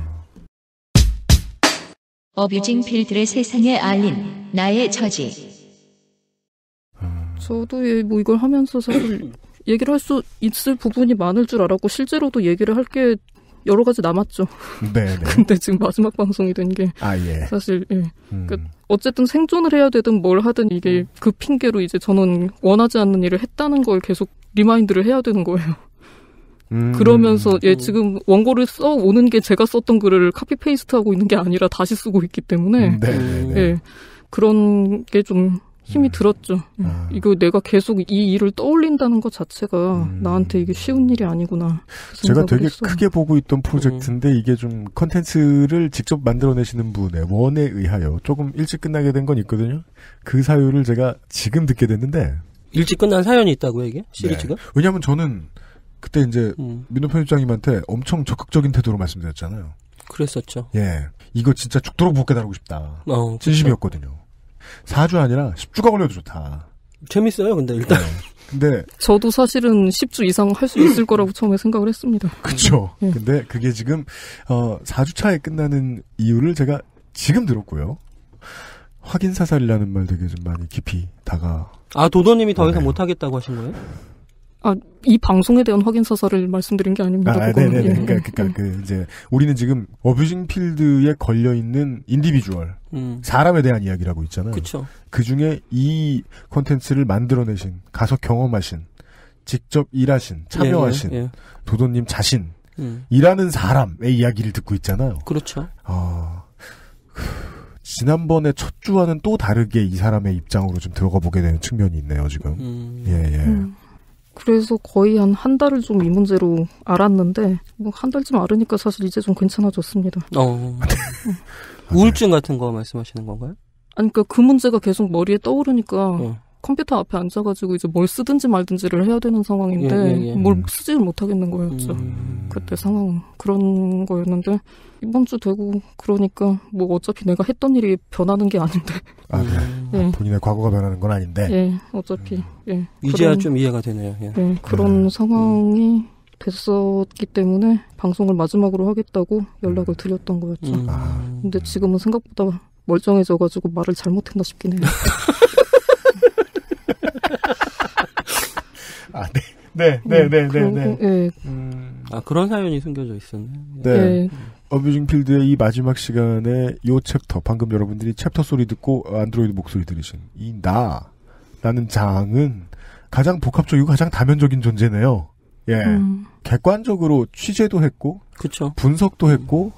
어뷰징 필드를 세상에 알린 나의 처지. 음. 저도 뭐 이걸 하면서 사실 얘기를 할 수 있을 부분이 많을 줄 알았고 실제로도 얘기를 할게 여러 가지 남았죠. 네, [LAUGHS] 네. 근데 지금 마지막 방송이 된게 아, 예. 사실 예. 음. 그니까 어쨌든 생존을 해야 되든 뭘 하든 이게 음. 그 핑계로 이제 저는 원하지 않는 일을 했다는 걸 계속 리마인드를 해야 되는 거예요. 음. 그러면서 예 어. 지금 원고를 써 오는 게 제가 썼던 글을 카피 페이스트하고 있는 게 아니라 다시 쓰고 있기 때문에 음, 네, 네, 네. 예 그런 게좀 힘이 음. 들었죠. 아. 이거 내가 계속 이 일을 떠올린다는 것 자체가 음. 나한테 이게 쉬운 일이 아니구나. 제가 되게 했어요. 크게 보고 있던 프로젝트인데 음. 이게 좀 컨텐츠를 직접 만들어내시는 분의 원에 의하여 조금 일찍 끝나게 된 건 있거든요. 그 사유를 제가 지금 듣게 됐는데 일찍 끝난 사연이 있다고요 이게 시리즈가? 네. 왜냐하면 저는 그때 이제 음. 민호 편집장님한테 엄청 적극적인 태도로 말씀드렸잖아요. 그랬었죠. 예, 이거 진짜 죽도록 무겁게 고 싶다. 어, 그렇죠. 진심이었거든요. 4주 아니라 10주가 걸려도 좋다. 재밌어요, 근데 일단. 네. 근데 저도 사실은 10주 이상 할 수 있을 거라고 [LAUGHS] 처음에 생각을 했습니다. 그렇 음. 네. 근데 그게 지금 어 4주 차에 끝나는 이유를 제가 지금 들었고요. 확인 사살이라는 말 되게 좀 많이 깊이 다가. 아 도도님이 더 이상 못 하겠다고 하신 거예요? 아, 이 방송에 대한 확인 사설을 말씀드린 게 아닙니다. 아, 네네. 예. 그러니까, 그러니까 그 이제 우리는 지금 어뷰징 필드에 걸려 있는 인디비주얼 음. 사람에 대한 이야기라고 있잖아요. 그쵸. 그 중에 이 콘텐츠를 만들어내신 가서 경험하신 직접 일하신 참여하신 예, 예, 예. 도도님 자신 음. 일하는 사람의 이야기를 듣고 있잖아요. 그렇죠. 어, 후, 지난번에 첫 주와는 또 다르게 이 사람의 입장으로 좀 들어가 보게 되는 측면이 있네요. 지금. 음. 예 예. 음. 그래서 거의 한 한 달을 좀 이 문제로 알았는데 뭐한 달쯤 알으니까 사실 이제 좀 괜찮아졌습니다. 어. 우울증 같은 거 말씀하시는 건가요? 아니, 그니까그 문제가 계속 머리에 떠오르니까 어. 컴퓨터 앞에 앉아가지고 이제 뭘 쓰든지 말든지를 해야 되는 상황인데 예, 예, 예. 뭘 쓰지를 못하겠는 거였죠. 음. 그때 상황은 그런 거였는데 이번 주 되고 그러니까 뭐 어차피 내가 했던 일이 변하는 게 아닌데. 아, 네. 예. 아, 본인의 과거가 변하는 건 아닌데. 예, 어차피. 음. 예. 이제야 그런, 좀 이해가 되네요. 예. 예 그런 음. 상황이 됐었기 때문에 방송을 마지막으로 하겠다고 연락을 음. 드렸던 거였죠. 음. 아. 근데 지금은 생각보다 멀쩡해져가지고 말을 잘못했나 싶긴 해요. [LAUGHS] 네, 네, 네, 네, 네. 네. 음, 아 그런 사연이 숨겨져 있었네. 네. 네. 어뷰징필드의 이 마지막 시간에 요 챕터 방금 여러분들이 챕터 소리 듣고 안드로이드 목소리 들으신 이 나라는 장은 가장 복합적이고 가장 다면적인 존재네요. 예, 음. 객관적으로 취재도 했고, 그쵸. 분석도 했고,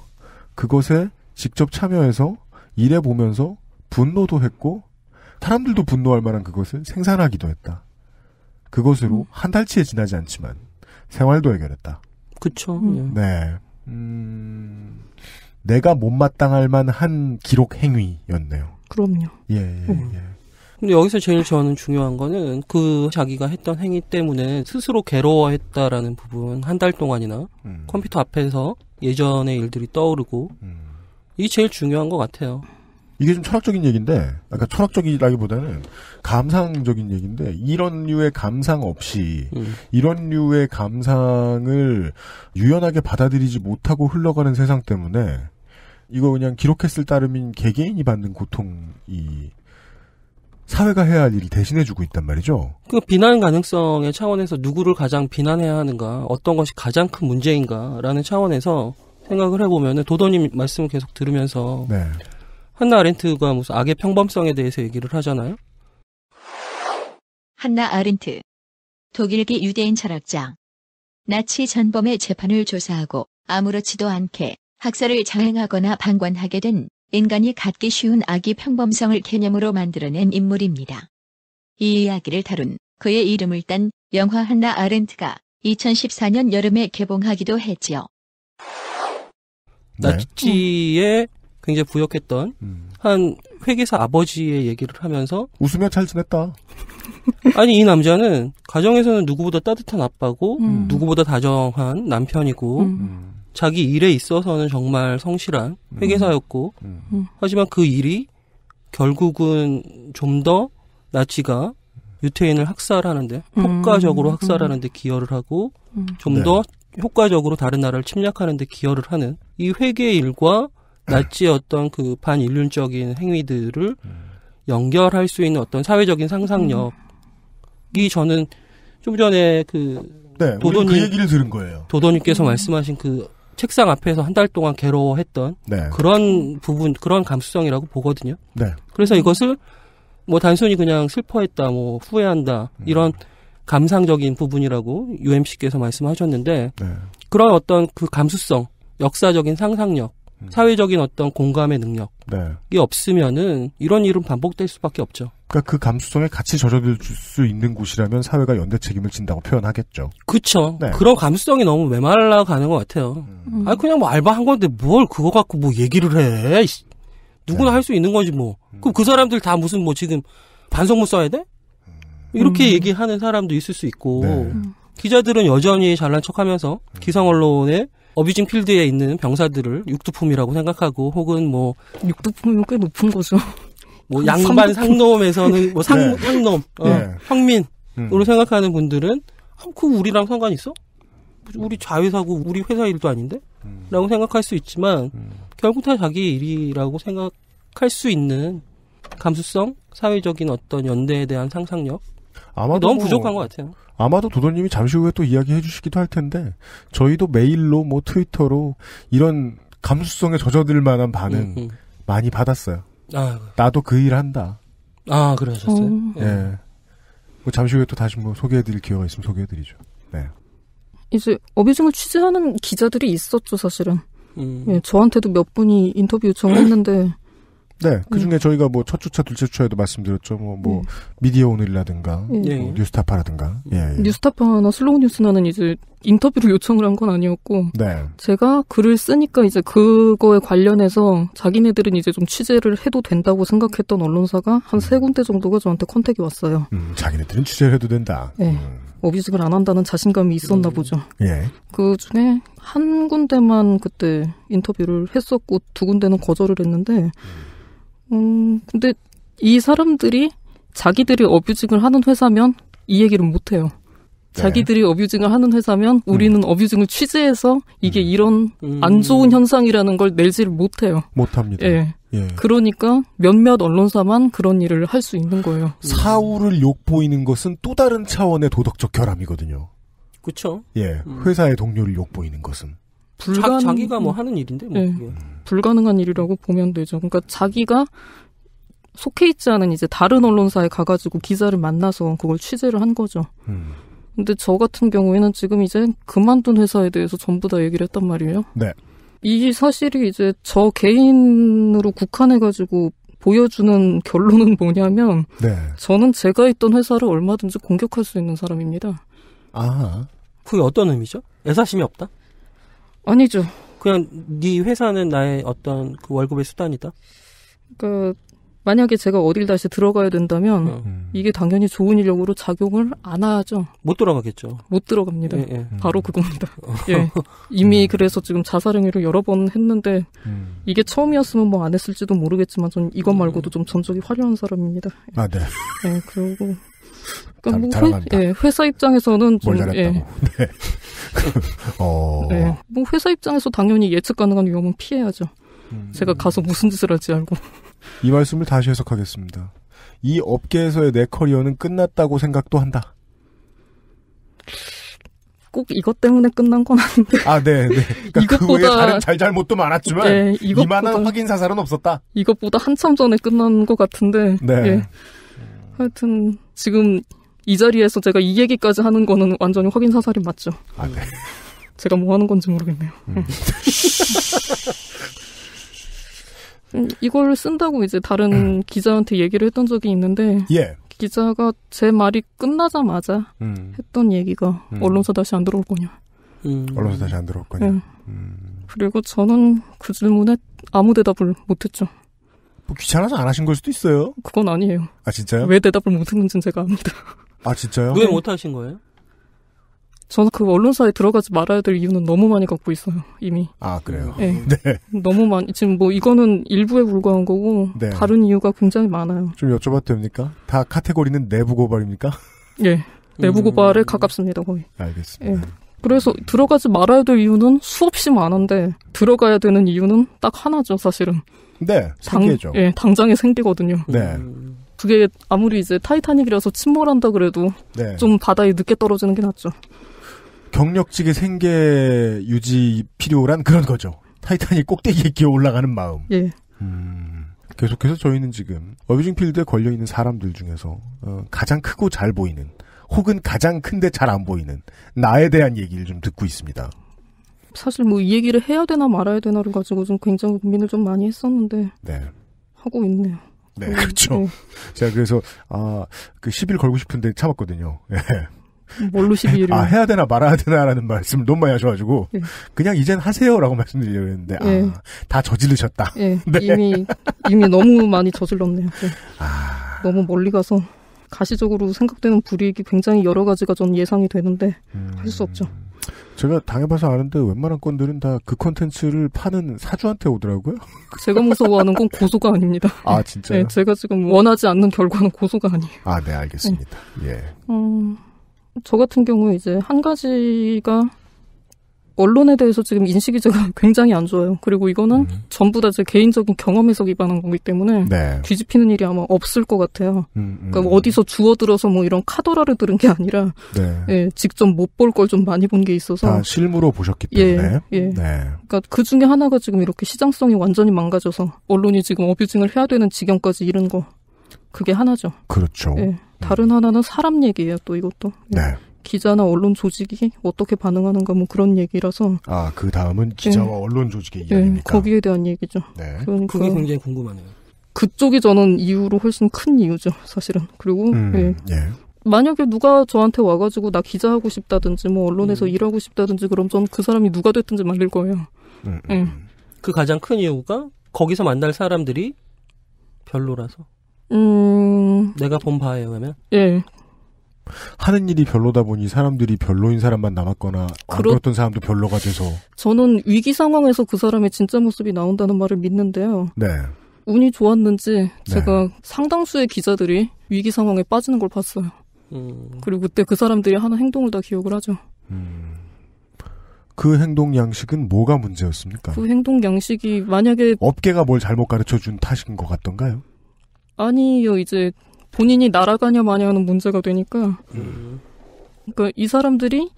그것에 직접 참여해서 일해 보면서 분노도 했고, 사람들도 분노할 만한 그것을 생산하기도 했다. 그것으로 음. 한 달치에 지나지 않지만 생활도 해결했다. 그쵸. 음. 예. 네. 음, 내가 못마땅할 만한 기록 행위였네요. 그럼요. 예, 예, 음. 예. 근데 여기서 제일 저는 중요한 거는 그 자기가 했던 행위 때문에 스스로 괴로워했다라는 부분 한 달 동안이나 음. 컴퓨터 앞에서 예전의 일들이 떠오르고 음. 이게 제일 중요한 것 같아요. 이게 좀 철학적인 얘기인데, 아까 그러니까 철학적이라기보다는 감상적인 얘기인데, 이런 류의 감상 없이, 음. 이런 류의 감상을 유연하게 받아들이지 못하고 흘러가는 세상 때문에, 이거 그냥 기록했을 따름인 개개인이 받는 고통이 사회가 해야 할 일을 대신해주고 있단 말이죠. 그 비난 가능성의 차원에서 누구를 가장 비난해야 하는가, 어떤 것이 가장 큰 문제인가라는 차원에서 생각을 해보면 도도님 말씀을 계속 들으면서 네. 한나 아렌트가 무슨 악의 평범성에 대해서 얘기를 하잖아요. 한나 아렌트. 독일계 유대인 철학자. 나치 전범의 재판을 조사하고 아무렇지도 않게 학살을 자행하거나 방관하게 된 인간이 갖기 쉬운 악의 평범성을 개념으로 만들어낸 인물입니다. 이 이야기를 다룬 그의 이름을 딴 영화 한나 아렌트가 2014년 여름에 개봉하기도 했지요. 네. 나치의 굉장히 부역했던 음. 한 회계사 아버지의 얘기를 하면서 웃으며 잘 지냈다. [LAUGHS] 아니 이 남자는 가정에서는 누구보다 따뜻한 아빠고 음. 누구보다 다정한 남편이고 음. 음. 자기 일에 있어서는 정말 성실한 음. 회계사였고 음. 하지만 그 일이 결국은 좀 더 나치가 유태인을 학살하는데 효과적으로 학살하는데 기여를 하고 좀더 네. 효과적으로 다른 나라를 침략하는데 기여를 하는 이 회계 일과 나치의 어떤 그 반인륜적인 행위들을 연결할 수 있는 어떤 사회적인 상상력이 음. 저는 좀 전에 그 네, 그 도도님 그 얘기를 들은 거예요. 도도님께서 음. 말씀하신 그 책상 앞에서 한 달 동안 괴로워했던 네. 그런 부분 그런 감수성이라고 보거든요. 네. 그래서 이것을 뭐 단순히 그냥 슬퍼했다, 뭐 후회한다 음. 이런 감상적인 부분이라고 UMC께서 말씀하셨는데 네. 그런 어떤 그 감수성, 역사적인 상상력 음. 사회적인 어떤 공감의 능력이 네. 없으면은 이런 일은 반복될 수밖에 없죠. 그러니까 그 감수성에 같이 젖어들 수 있는 곳이라면 사회가 연대 책임을 진다고 표현하겠죠. 그렇죠. 네. 그런 감수성이 너무 메말라 가는 것 같아요. 음. 아니 그냥 뭐 알바 한 건데 뭘 그거 갖고 뭐 얘기를 해? 누구나 네. 할수 있는 거지 뭐. 음. 그럼 그 사람들 다 무슨 뭐 지금 반성문 써야 돼? 음. 이렇게 음. 얘기하는 사람도 있을 수 있고 네. 기자들은 여전히 잘난 척하면서 기상 언론에 어뷰징 필드에 있는 병사들을 육두품이라고 생각하고 혹은 뭐 육두품이면 꽤 높은 거죠. 뭐 그 양반 상놈에서는 뭐 상, 네. 상놈, 어, 네. 예. 평민으로 음. 생각하는 분들은 아그 우리랑 상관 있어? 우리 자회사고 우리 회사 일도 아닌데? 음. 라고 생각할 수 있지만 음. 결국 다 자기 일이라고 생각할 수 있는 감수성, 사회적인 어떤 연대에 대한 상상력 아마도 너무 부족한 것 같아요. 아마도 도도님이 잠시 후에 또 이야기해 주시기도 할 텐데 저희도 메일로 뭐 트위터로 이런 감수성에 젖어들 만한 반응 음. 음. 많이 받았어요. 아. 나도 그 일 한다. 아 그러셨어요. 음. 예. 예. 뭐 잠시 후에 또 다시 뭐 소개해드릴 기회가 있으면 소개해드리죠. 네. 이제 어비중을 취재하는 기자들이 있었죠 사실은. 음. 예, 저한테도 몇 분이 인터뷰 요청했는데. 네, 그 중에 음. 저희가 뭐 첫 주차, 둘째 주차에도 말씀드렸죠. 뭐, 뭐, 음. 미디어 오늘이라든가, 예. 뭐 예. 뉴스타파라든가. 예, 예. 뉴스타파나 슬로우 뉴스나는 이제 인터뷰를 요청을 한 건 아니었고, 네. 제가 글을 쓰니까 이제 그거에 관련해서 자기네들은 이제 좀 취재를 해도 된다고 생각했던 언론사가 한세 음. 군데 정도가 저한테 컨택이 왔어요. 음, 자기네들은 취재를 해도 된다. 예. 오비직을 음. 안 한다는 자신감이 있었나 보죠. 예. 그 중에 한 군데만 그때 인터뷰를 했었고 두 군데는 거절을 했는데 음. 음, 근데 이 사람들이 자기들이 어뷰징을 하는 회사면 이 얘기를 못 해요. 네. 자기들이 어뷰징을 하는 회사면 우리는 음. 어뷰징을 취재해서 이게 음. 이런 음. 안 좋은 현상이라는 걸 낼지를 못해요. 못합니다. 예. 예. 그러니까 몇몇 언론사만 그런 일을 할 수 있는 거예요. 음. 사우를 욕보이는 것은 또 다른 차원의 도덕적 결함이거든요. 그렇죠. 예, 음. 회사의 동료를 욕보이는 것은. 불가능 자, 기가뭐 하는 일인데 뭐 네. 불가능한 일이라고 보면 되죠. 그러니까 자기가 속해 있지 않은 이제 다른 언론사에 가가지고 기자를 만나서 그걸 취재를 한 거죠. 음. 근데 저 같은 경우에는 지금 이제 그만둔 회사에 대해서 전부 다 얘기를 했단 말이에요. 네. 이 사실이 이제 저 개인으로 국한해가지고 보여주는 결론은 뭐냐면 네. 저는 제가 있던 회사를 얼마든지 공격할 수 있는 사람입니다. 아. 그게 어떤 의미죠? 애사심이 없다? 아니죠. 그냥 네 회사는 나의 어떤 그 월급의 수단이다. 그 만약에 제가 어딜 다시 들어가야 된다면 어. 음. 이게 당연히 좋은 인력으로 작용을 안 하죠. 못 들어가겠죠. 못 들어갑니다. 예, 예. 음. 바로 그겁니다. 어. [LAUGHS] 예. 이미 음. 그래서 지금 자살행위를 여러 번 했는데 음. 이게 처음이었으면 뭐 안 했을지도 모르겠지만 전 이것 음. 말고도 좀 전적이 화려한 사람입니다. 아 네. 예, 그리고 그러니까 잘, 뭐 회, 예, 회사 입장에서는 좀, 뭘 예. [LAUGHS] 네. [LAUGHS] 어. 네. 뭐 회사 입장에서 당연히 예측 가능한 위험은 피해야죠. 음. 제가 가서 무슨 짓을 할지 알고. 이 말씀을 다시 해석하겠습니다. 이 업계에서의 내 커리어는 끝났다고 생각도 한다. 꼭 이것 때문에 끝난 건 아닌데. 아, 네, 네. 그러니까 그 이것보다 그 다른 잘잘못도 많았지만 네, 이만한 확인 사살은 없었다. 이것보다 한참 전에 끝난 것 같은데. 네. 예. 하여튼 지금 이 자리에서 제가 이 얘기까지 하는 거는 완전히 확인 사살이 맞죠. 아, 네. 제가 뭐 하는 건지 모르겠네요. 음. 네. 음. 이걸 쓴다고 이제 다른 음. 기자한테 얘기를 했던 적이 있는데 예. 기자가 제 말이 끝나자마자 음. 했던 얘기가 음. 언론사 다시 안 들어올 거냐. 음. 언론사 다시 안 들어올 거냐. 네. 그리고 저는 그 질문에 아무 대답을 못했죠. 뭐 귀찮아서 안 하신 걸 수도 있어요. 그건 아니에요. 아 진짜요? 왜 대답을 못했는지 제가 압니다. 아 진짜요? 왜 못하신 거예요? 저는 그 언론사에 들어가지 말아야 될 이유는 너무 많이 갖고 있어요 이미. 아 그래요? 네. [LAUGHS] 네. 너무 많이 지금 뭐 이거는 일부에 불과한 거고 네. 다른 이유가 굉장히 많아요. 좀 여쭤봐도 됩니까? 다 카테고리는 내부 고발입니까? [LAUGHS] 예. 내부 음. 고발에 가깝습니다 거의. 알겠습니다. 예. 그래서 들어가지 말아야 될 이유는 수없이 많은데 들어가야 되는 이유는 딱 하나죠 사실은. 네. 생계죠. 당, 예, 당장에 생기거든요. 네. 음... 그게 아무리 이제 타이타닉이라서 침몰한다 그래도 네. 좀 바다에 늦게 떨어지는 게 낫죠. 경력직의 생계 유지 필요란 그런 거죠. 타이타닉 꼭대기에 기어 올라가는 마음. 예. 음, 계속해서 저희는 지금 어뷰징 필드에 걸려 있는 사람들 중에서 어, 가장 크고 잘 보이는 혹은 가장 큰데 잘 안 보이는 나에 대한 얘기를 좀 듣고 있습니다. 사실 뭐 이 얘기를 해야 되나 말아야 되나를 가지고 좀 굉장히 고민을 좀 많이 했었는데 네. 하고 있네요. 네, 음, 그렇죠. 네. 제가 그래서 아그 10일 걸고 싶은데 참았거든요. 네. [LAUGHS] 뭘로 시비를? 아 해야 되나 말아야 되나라는 말씀을 너무 많이 하셔가지고 네. 그냥 이젠 하세요라고 말씀드리려고 했는데 네. 아다 저질르셨다. 네. 이미 이미 너무 많이 저질렀네요. 예. 아... 너무 멀리 가서 가시적으로 생각되는 불이익이 굉장히 여러 가지가 전 예상이 되는데 음... 할수 없죠. 제가 당해봐서 아는데 웬만한 건들은 다 그 컨텐츠를 파는 사주한테 오더라고요. [LAUGHS] 제가 무서워하는 건 고소가 아닙니다. 아 진짜요? 네, 제가 지금 원하지 않는 결과는 고소가 아니에요. 아, 네, 알겠습니다. 네. 예. 음, 저 같은 경우 이제 한 가지가 언론에 대해서 지금 인식이 제가 [LAUGHS] 굉장히 안 좋아요. 그리고 이거는 음. 전부 다 제 개인적인 경험에서 기반한 거기 때문에 네. 뒤집히는 일이 아마 없을 것 같아요. 음, 음. 그러니까 뭐 어디서 주워들어서 뭐 이런 카더라를 들은 게 아니라 네. 예, 직접 못 볼 걸 좀 많이 본 게 있어서 실무로 보셨기 예, 때문에 예, 예. 네. 그러니까 그 중에 하나가 지금 이렇게 시장성이 완전히 망가져서 언론이 지금 어뷰징을 해야 되는 지경까지 이른 거 그게 하나죠. 그렇죠. 예. 다른 음. 하나는 사람 얘기예요. 또 이것도. 예. 네. 기자나 언론 조직이 어떻게 반응하는가 뭐 그런 얘기라서 아그 다음은 기자와 네. 언론 조직의 이야기입니까? 네, 거기에 대한 얘기죠. 네. 그러니까 그게 굉장히 궁금하네요. 그쪽이 저는 이유로 훨씬 큰 이유죠, 사실은. 그리고 음, 예. 예. 만약에 누가 저한테 와가지고 나 기자하고 싶다든지 뭐 언론에서 음. 일하고 싶다든지 그럼 전 그 사람이 누가 됐든지 말릴 거예요. 음, 음 예. 음. 그 가장 큰 이유가 거기서 만날 사람들이 별로라서. 음. 내가 본 바에 의하면? 예. 하는 일이 별로다 보니 사람들이 별로인 사람만 남았거나 그렇... 그랬던 사람도 별로가 돼서 저는 위기 상황에서 그 사람의 진짜 모습이 나온다는 말을 믿는데요. 네. 운이 좋았는지 네. 제가 네. 상당수의 기자들이 위기 상황에 빠지는 걸 봤어요. 음... 그리고 그때 그 사람들이 하는 행동을 다 기억을 하죠. 음... 그 행동 양식은 뭐가 문제였습니까? 그 행동 양식이 만약에 업계가 뭘 잘못 가르쳐 준 탓인 것 같던가요? 아니요, 이제 본인이 날아가냐 마냐는 문제가 되니까. 음. 그러니까 이 사람들이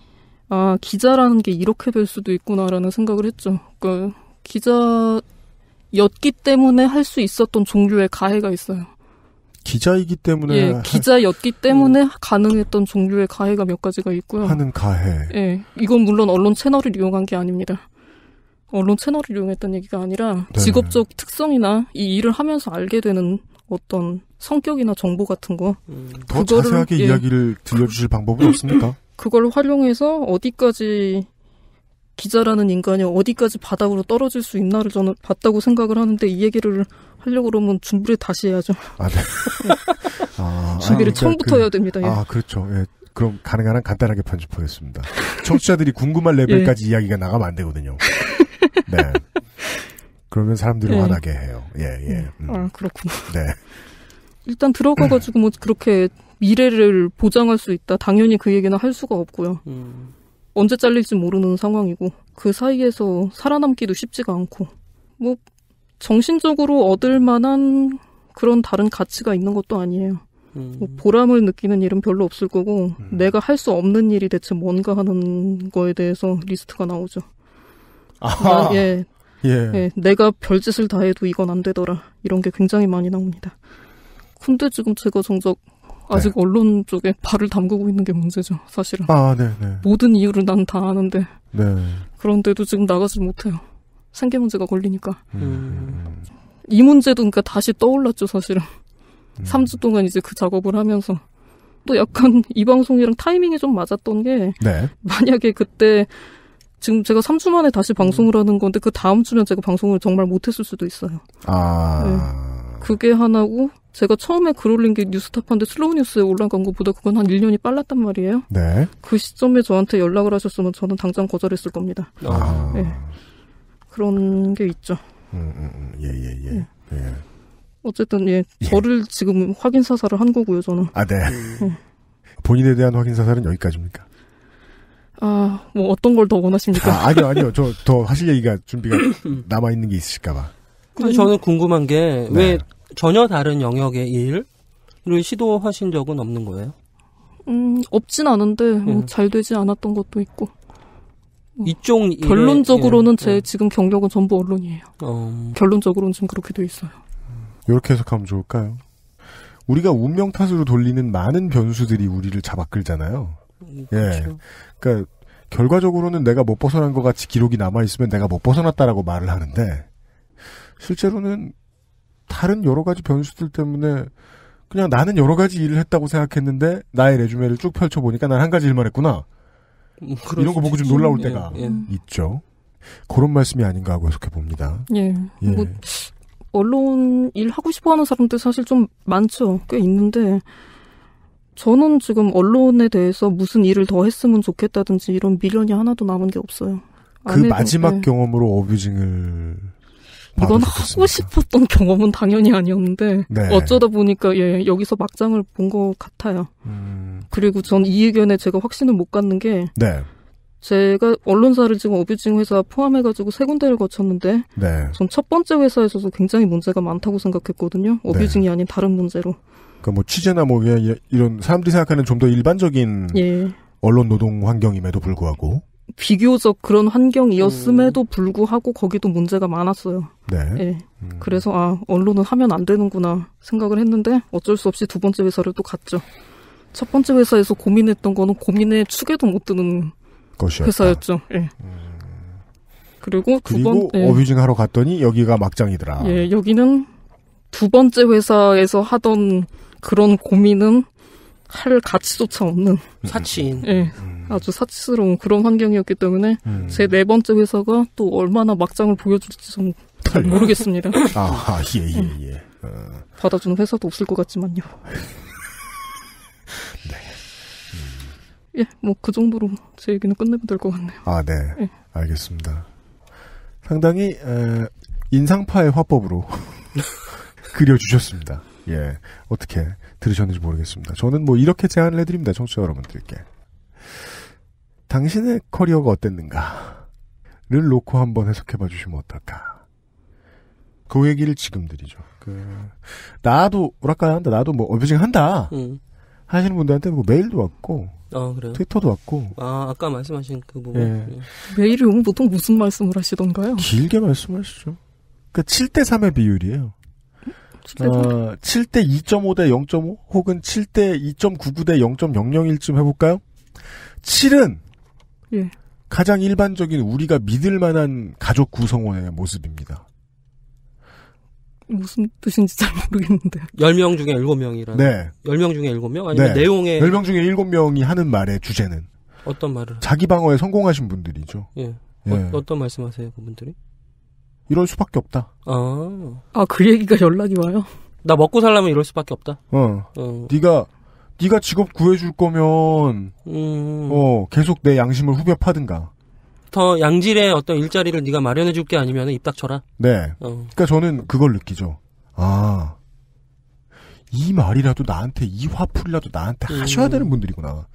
아 기자라는 게 이렇게 될 수도 있구나라는 생각을 했죠. 그니까 기자였기 때문에 할 수 있었던 종류의 가해가 있어요. 기자이기 때문에 예, 기자였기 때문에 음. 가능했던 종류의 가해가 몇 가지가 있고요. 하는 가해. 예, 이건 물론 언론 채널을 이용한 게 아닙니다. 언론 채널을 이용했던 얘기가 아니라 네. 직업적 특성이나 이 일을 하면서 알게 되는 어떤 성격이나 정보 같은 거. 음. 더 그거를, 자세하게 예. 이야기를 들려주실 방법은 없습니까? [LAUGHS] 그걸 활용해서 어디까지 기자라는 인간이 어디까지 바닥으로 떨어질 수 있나를 저는 봤다고 생각을 하는데 이 얘기를 하려고 그러면 준비를 다시 해야죠. 아, 네. [LAUGHS] 아, 아, 준비를 아, 그러니까 처음부터 그, 해야 됩니다. 예. 아, 그렇죠. 예. 그럼 가능한 한 간단하게 편집하겠습니다. 청취자들이 궁금한 레벨까지 예. 이야기가 나가면 안 되거든요. [LAUGHS] 네. 그러면 사람들이 예. 화나게 해요. 예, 예. 음. 음. 아, 그렇구나. 네. 일단 들어가가지고 뭐 그렇게 미래를 보장할 수 있다. 당연히 그 얘기는 할 수가 없고요. 음. 언제 잘릴지 모르는 상황이고 그 사이에서 살아남기도 쉽지가 않고 뭐 정신적으로 얻을 만한 그런 다른 가치가 있는 것도 아니에요. 음. 뭐 보람을 느끼는 일은 별로 없을 거고 음. 내가 할 수 없는 일이 대체 뭔가 하는 거에 대해서 리스트가 나오죠. 아, 예, 예. 예, 내가 별짓을 다 해도 이건 안 되더라. 이런 게 굉장히 많이 나옵니다. 근데 지금 제가 정작 아직 네. 언론 쪽에 발을 담그고 있는 게 문제죠, 사실은. 아, 네, 네. 모든 이유를 난 다 아는데. 네. 그런데도 지금 나가질 못해요. 생계 문제가 걸리니까. 음. 음, 음. 이 문제도 그러니까 다시 떠올랐죠, 사실은. 음. 3주 동안 이제 그 작업을 하면서. 또 약간 [LAUGHS] 이 방송이랑 타이밍이 좀 맞았던 게. 네. 만약에 그때 지금 제가 3주 만에 다시 방송을 음. 하는 건데 그 다음 주면 제가 방송을 정말 못했을 수도 있어요. 아. 네. 그게 하나고 제가 처음에 글 올린 게 뉴스타파인데 슬로우 뉴스에 올라간 것보다 그건 한 1년이 빨랐단 말이에요. 네. 그 시점에 저한테 연락을 하셨으면 저는 당장 거절했을 겁니다. 아. 아. 네. 그런 게 있죠. 음, 음, 음, 예, 예, 예. 네. 예. 어쨌든, 예, 예, 저를 지금 확인 사살을 한 거고요, 저는. 아, 네. 예. 본인에 대한 확인 사살은 여기까지입니까? 아, 뭐 어떤 걸 더 원하십니까? 아, 아니요, 아니요. 저 더 하실 얘기가 준비가 [COUGHS] 남아 있는 게 있으실까 봐. 근데 저는 궁금한 게왜 네. 전혀 다른 영역의 일을 시도하신 적은 없는 거예요? 음, 없진 않은데 뭐 예. 뭐잘 되지 않았던 것도 있고. 뭐 이쪽 일에, 결론적으로는 예, 제 예. 지금 경력은 전부 언론이에요. 어... 결론적으로는 지금 그렇게 돼 있어요. 이렇게 해석하면 좋을까요? 우리가 운명 탓으로 돌리는 많은 변수들이 우리를 잡아끌잖아요. 음, 예. 그렇죠. 그러니까 결과적으로는 내가 못 벗어난 것 같이 기록이 남아 있으면 내가 못 벗어났다라고 말을 하는데 실제로는 다른 여러 가지 변수들 때문에 그냥 나는 여러 가지 일을 했다고 생각했는데 나의 레주메를 쭉 펼쳐 보니까 난 한 가지 일만 했구나. 음, 이런 거 보고 좀 놀라울 음. 때가 예, 예. 있죠. 그런 말씀이 아닌가 하고 해석해 봅니다. 예. 예. 뭐, 언론 일 하고 싶어 하는 사람들 사실 좀 많죠. 꽤 있는데, 저는 지금 언론에 대해서 무슨 일을 더 했으면 좋겠다든지 이런 미련이 하나도 남은 게 없어요. 그 해도, 마지막 예. 경험으로 어뷰징을 이건 아, 네, 하고 싶었던 경험은 당연히 아니었는데 네. 어쩌다 보니까 예 여기서 막장을 본 것 같아요. 음... 그리고 전 이 의견에 제가 확신을 못 갖는 게 네. 제가 언론사를 지금 어뷰징 회사 포함해가지고 세 군데를 거쳤는데 네. 전첫 번째 회사에서도 굉장히 문제가 많다고 생각했거든요. 어뷰징이 네. 아닌 다른 문제로. 그러니까 뭐 취재나 뭐 이런 사람들이 생각하는 좀 더 일반적인 예. 언론 노동 환경임에도 불구하고 비교적 그런 환경이었음에도 음. 불구하고 거기도 문제가 많았어요. 네. 네. 음. 그래서 아 언론은 하면 안 되는구나 생각을 했는데 어쩔 수 없이 두 번째 회사를 또 갔죠. 첫 번째 회사에서 고민했던 거는 고민의 축에도 못 드는 것이었다. 회사였죠. 네. 그리고 두 번, 예. 어뷰징 하러 갔더니 여기가 막장이더라. 예, 여기는 두 번째 회사에서 하던 그런 고민은 할 가치조차 없는 음. 사치인. 예. 음. 아주 사치스러운 그런 환경이었기 때문에 음. 제네 번째 회사가 또 얼마나 막장을 보여줄지 좀잘 모르겠습니다. [LAUGHS] 아, 예, 예, 음. 예. 어. 받아주는 회사도 없을 것 같지만요. [LAUGHS] 네. 음. 예, 뭐 그 정도로 제 얘기는 끝내면 될 것 같네요. 아, 네. 예. 알겠습니다. 상당히 에, 인상파의 화법으로 [LAUGHS] 그려주셨습니다. 예, 어떻게 들으셨는지 모르겠습니다. 저는 뭐 이렇게 제안을 해드립니다. 청취자 여러분들께. 당신의 커리어가 어땠는가를 놓고 한번 해석해봐 주시면 어떨까. 그 얘기를 지금 드리죠. 그 나도 오락가락 한다. 나도 뭐 어뷰징 한다. 음. 하시는 분들한테 뭐 메일도 왔고 아, 그래요? 트위터도 왔고. 아, 아까 말씀하신 그 부분. 예. 네. 메일을 오면 보통 무슨 말씀을 하시던가요? 길게 말씀하시죠. 그 7대 3의 비율이에요. 7대 3? 어, 대2.5대0.5 혹은 7대 2.99대 0.001쯤 해볼까요? 7은 예. 가장 일반적인 우리가 믿을 만한 가족 구성원의 모습입니다. 무슨 뜻인지 잘 모르겠는데. 10명 중에 7명이라. 네. 10명 중에 7명? 아니면 네. 내용에 10명 중에 7명이 하는 말의 주제는 어떤 말을? 자기 방어에 성공하신 분들이죠. 예. 예. 어, 떤 말씀하세요, 그분들이? 이럴 수밖에 없다. 아. 아, 그 얘기가 연락이 와요? 나 먹고 살려면 이럴 수밖에 없다. 어. 어. 네가 네가 직업 구해줄 거면 음... 어 계속 내 양심을 후벼 파든가. 더 양질의 어떤 일자리를 네가 마련해 줄 게 아니면 입 닥쳐라. 네. 어. 그러니까 저는 그걸 느끼죠. 아. 이 말이라도 나한테 이 화풀이라도 나한테 음... 하셔야 되는 분들이구나.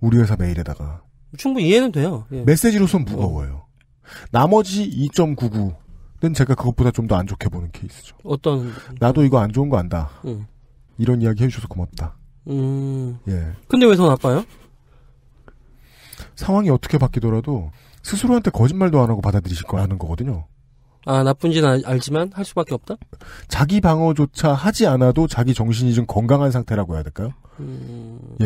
우리 회사 메일에다가. 충분히 이해는 돼요. 예. 메시지로선 어. 무거워요. 어. 나머지 2.99는 제가 그것보다 좀 더 안 좋게 보는 케이스죠. 어떤 나도 이거 안 좋은 거 안다. 음. 이런 이야기 해주셔서 고맙다. 음. 예. 근데 왜 더 나빠요? 상황이 어떻게 바뀌더라도 스스로한테 거짓말도 안 하고 받아들이실 거라는 거거든요. 아, 나쁜 지는 알지만 할 수밖에 없다? 자기 방어조차 하지 않아도 자기 정신이 좀 건강한 상태라고 해야 될까요? 음... 예.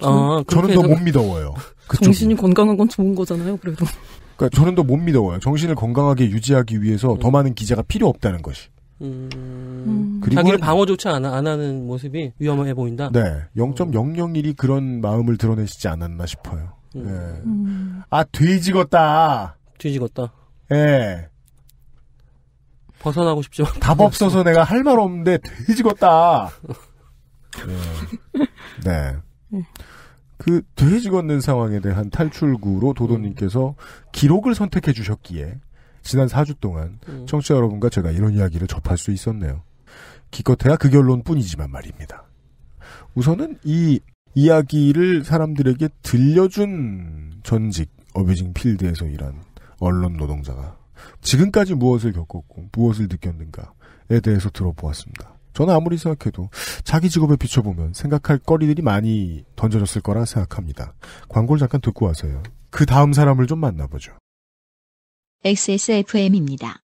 저는, 아, 저는 더 못 믿어워요. [LAUGHS] 정신이 건강한 건 좋은 거잖아요, 그래도. 그러니까 저는 더 못 믿어워요. 정신을 건강하게 유지하기 위해서 음. 더 많은 기재가 필요 없다는 것이. 음... 자기를 방어조차 안, 안, 하는 모습이 위험해 보인다. 네, 0.001이 그런 마음을 드러내시지 않았나 싶어요. 음... 네. 아 뒤지겄다. 뒤지겄다. 예. 벗어나고 싶죠. 답 없어서 내가 할 말 없는데 뒤지겄다. 네. [LAUGHS] 예. 네. 그 돼지 걷는 상황에 대한 탈출구로 도도님께서 기록을 선택해 주셨기에 지난 4주 동안 음. 청취자 여러분과 제가 이런 이야기를 접할 수 있었네요. 기껏해야 그 결론뿐이지만 말입니다. 우선은 이 이야기를 사람들에게 들려준 전직 어뷰징 필드에서 일한 언론 노동자가 지금까지 무엇을 겪었고 무엇을 느꼈는가에 대해서 들어보았습니다. 저는 아무리 생각해도 자기 직업에 비춰보면 생각할 거리들이 많이 던져졌을 거라 생각합니다. 광고를 잠깐 듣고 와서요. 그 다음 사람을 좀 만나보죠. XSFM입니다.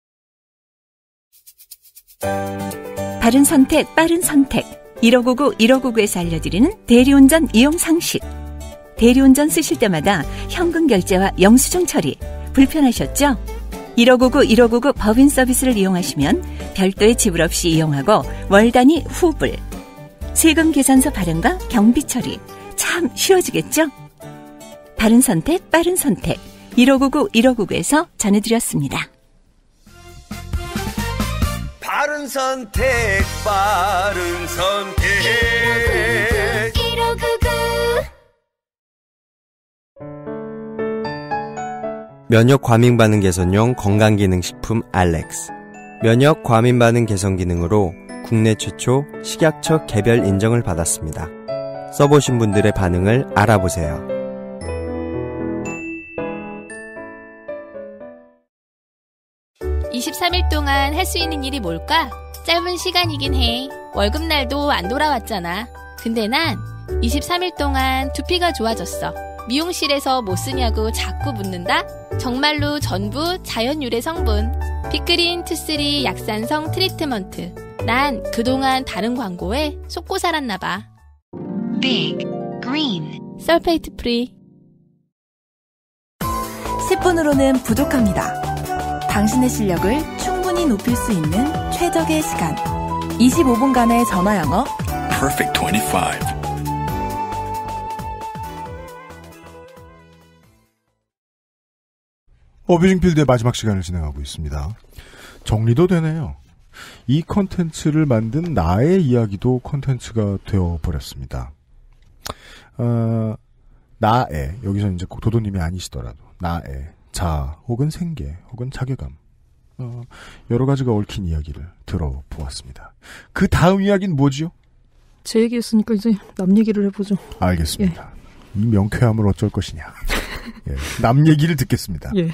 바른 선택, 빠른 선택. 1599, 1599에서 알려드리는 대리운전 이용 상식. 대리운전 쓰실 때마다 현금 결제와 영수증 처리 불편하셨죠? 1599, 1599 법인 서비스를 이용하시면 별도의 지불 없이 이용하고 월 단위 후불. 세금 계산서 발행과 경비 처리 참 쉬워지겠죠? 바른 선택, 빠른 선택. 1599 1599에서 전해드렸습니다. 바른 선택, 바른 선택. 1599, 면역 과민 반응 개선용 건강기능식품 알렉스. 면역 과민 반응 개선 기능으로 국내 최초 식약처 개별 인정을 받았습니다. 써보신 분들의 반응을 알아보세요. 23일 동안 할 수 있는 일이 뭘까? 짧은 시간이긴 해. 월급날도 안 돌아왔잖아. 근데 난 23일 동안 두피가 좋아졌어. 미용실에서 뭐 쓰냐고 자꾸 묻는다? 정말로 전부 자연 유래 성분. 피크린 투쓰리 약산성 트리트먼트. 난 그동안 다른 광고에 속고 살았나봐. Big Green s u f a 설 e Free. 10분으로는 부족합니다. 당신의 실력을 충분히 높일 수 있는 최적의 시간. 25분간의 전화 영어. Perfect 25. 어뷰징필드의 마지막 시간을 진행하고 있습니다. 정리도 되네요. 이 컨텐츠를 만든 나의 이야기도 컨텐츠가 되어버렸습니다. 어, 나의, 여기서 이제 도도님이 아니시더라도, 나의, 자 혹은 생계 혹은 자괴감 어, 여러 가지가 얽힌 이야기를 들어보았습니다. 그 다음 이야기는 뭐지요? 제 얘기였으니까 이제 남 얘기를 해보죠. 알겠습니다. 예. 이 명쾌함을 어쩔 것이냐. 예, 남 얘기를 듣겠습니다. 예.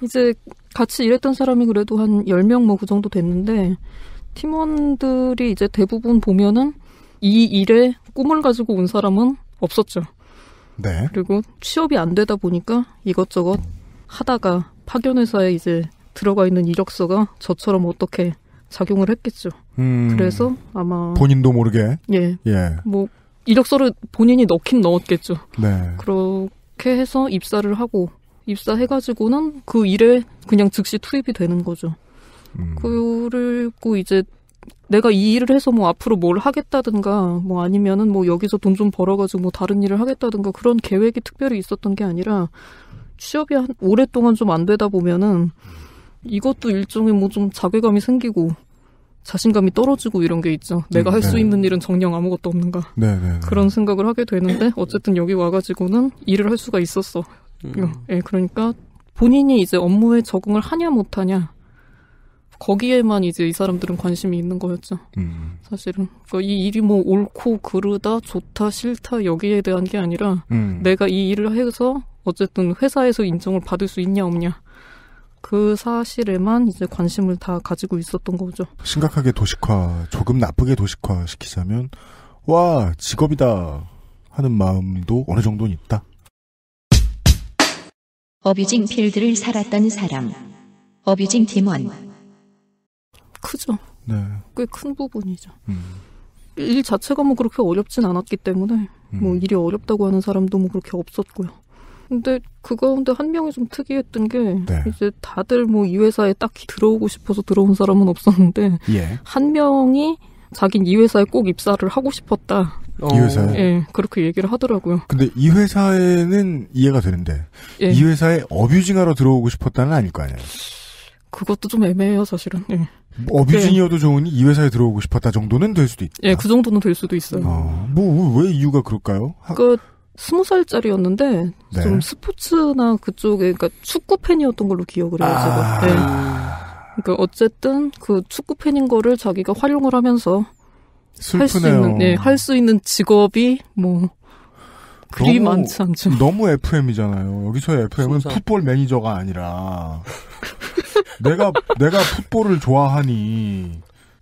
이제 같이 일했던 사람이 그래도 한 10명 뭐 그 정도 됐는데 팀원들이 이제 대부분 보면은 이 일에 꿈을 가지고 온 사람은 없었죠. 네. 그리고 취업이 안 되다 보니까 이것저것 하다가 파견회사에 이제 들어가 있는 이력서가 저처럼 어떻게 작용을 했겠죠. 음, 그래서 아마 본인도 모르게 예, 예, 뭐 이력서를 본인이 넣긴 넣었겠죠. 네. 그렇게 해서 입사를 하고 입사해가지고는 그 일에 그냥 즉시 투입이 되는 거죠. 음. 그리고 이제 내가 이 일을 해서 뭐 앞으로 뭘 하겠다든가 뭐 아니면은 뭐 여기서 돈 좀 벌어가지고 뭐 다른 일을 하겠다든가 그런 계획이 특별히 있었던 게 아니라 취업이 한 오랫동안 좀 안 되다 보면은 이것도 일종의 뭐 좀 자괴감이 생기고 자신감이 떨어지고 이런 게 있죠. 내가 음, 할수 네. 있는 일은 정녕 아무것도 없는가. 네네네. 네, 네. 그런 생각을 하게 되는데 어쨌든 여기 와가지고는 일을 할 수가 있었어. 음. 예, 음. 네, 그러니까 본인이 이제 업무에 적응을 하냐 못하냐 거기에만 이제 이 사람들은 관심이 있는 거였죠. 음. 사실은 그러니까 이 일이 뭐 옳고 그르다 좋다 싫다 여기에 대한 게 아니라 음. 내가 이 일을 해서 어쨌든 회사에서 인정을 받을 수 있냐 없냐 그 사실에만 이제 관심을 다 가지고 있었던 거죠. 심각하게 도식화, 조금 나쁘게 도식화 시키자면 와 직업이다 하는 마음도 어느 정도는 있다. 어뷰징 필드를 살았던 사람. 어뷰징 팀원. 크죠. 네. 꽤 큰 부분이죠. 음. 일 자체가 뭐 그렇게 어렵진 않았기 때문에 뭐 음. 뭐 일이 어렵다고 하는 사람도 뭐 그렇게 없었고요. 근데 그 가운데 한 명이 좀 특이했던 게 네. 이제 다들 뭐 이 회사에 딱히 들어오고 싶어서 들어온 사람은 없었는데 예. 한 명이 자긴 이 회사에 꼭 입사를 하고 싶었다. 이 회사에? 예, 그렇게 얘기를 하더라고요. 근데 이 회사에는 이해가 되는데, 예. 이 회사에 어뷰징하러 들어오고 싶었다는 아닐 거 아니에요? 그것도 좀 애매해요, 사실은. 예. 뭐 어뷰진이어도 네. 좋으니 이 회사에 들어오고 싶었다 정도는 될 수도 있다. 예, 그 정도는 될 수도 있어요. 어, 아, 뭐왜 이유가 그럴까요? 하... 그 스무 살짜리였는데 네. 좀 스포츠나 그쪽에 그러니까 축구 팬이었던 걸로 기억을 해요, 아... 제가. 네. 그러니까 어쨌든 그 축구 팬인 거를 자기가 활용을 하면서 할 수 있는 예, 네, 할수 있는 직업이 뭐 그리 많잖 너무 FM이잖아요. 여기서의 FM은 순산. 풋볼 매니저가 아니라 내가 내가 풋볼을 좋아하니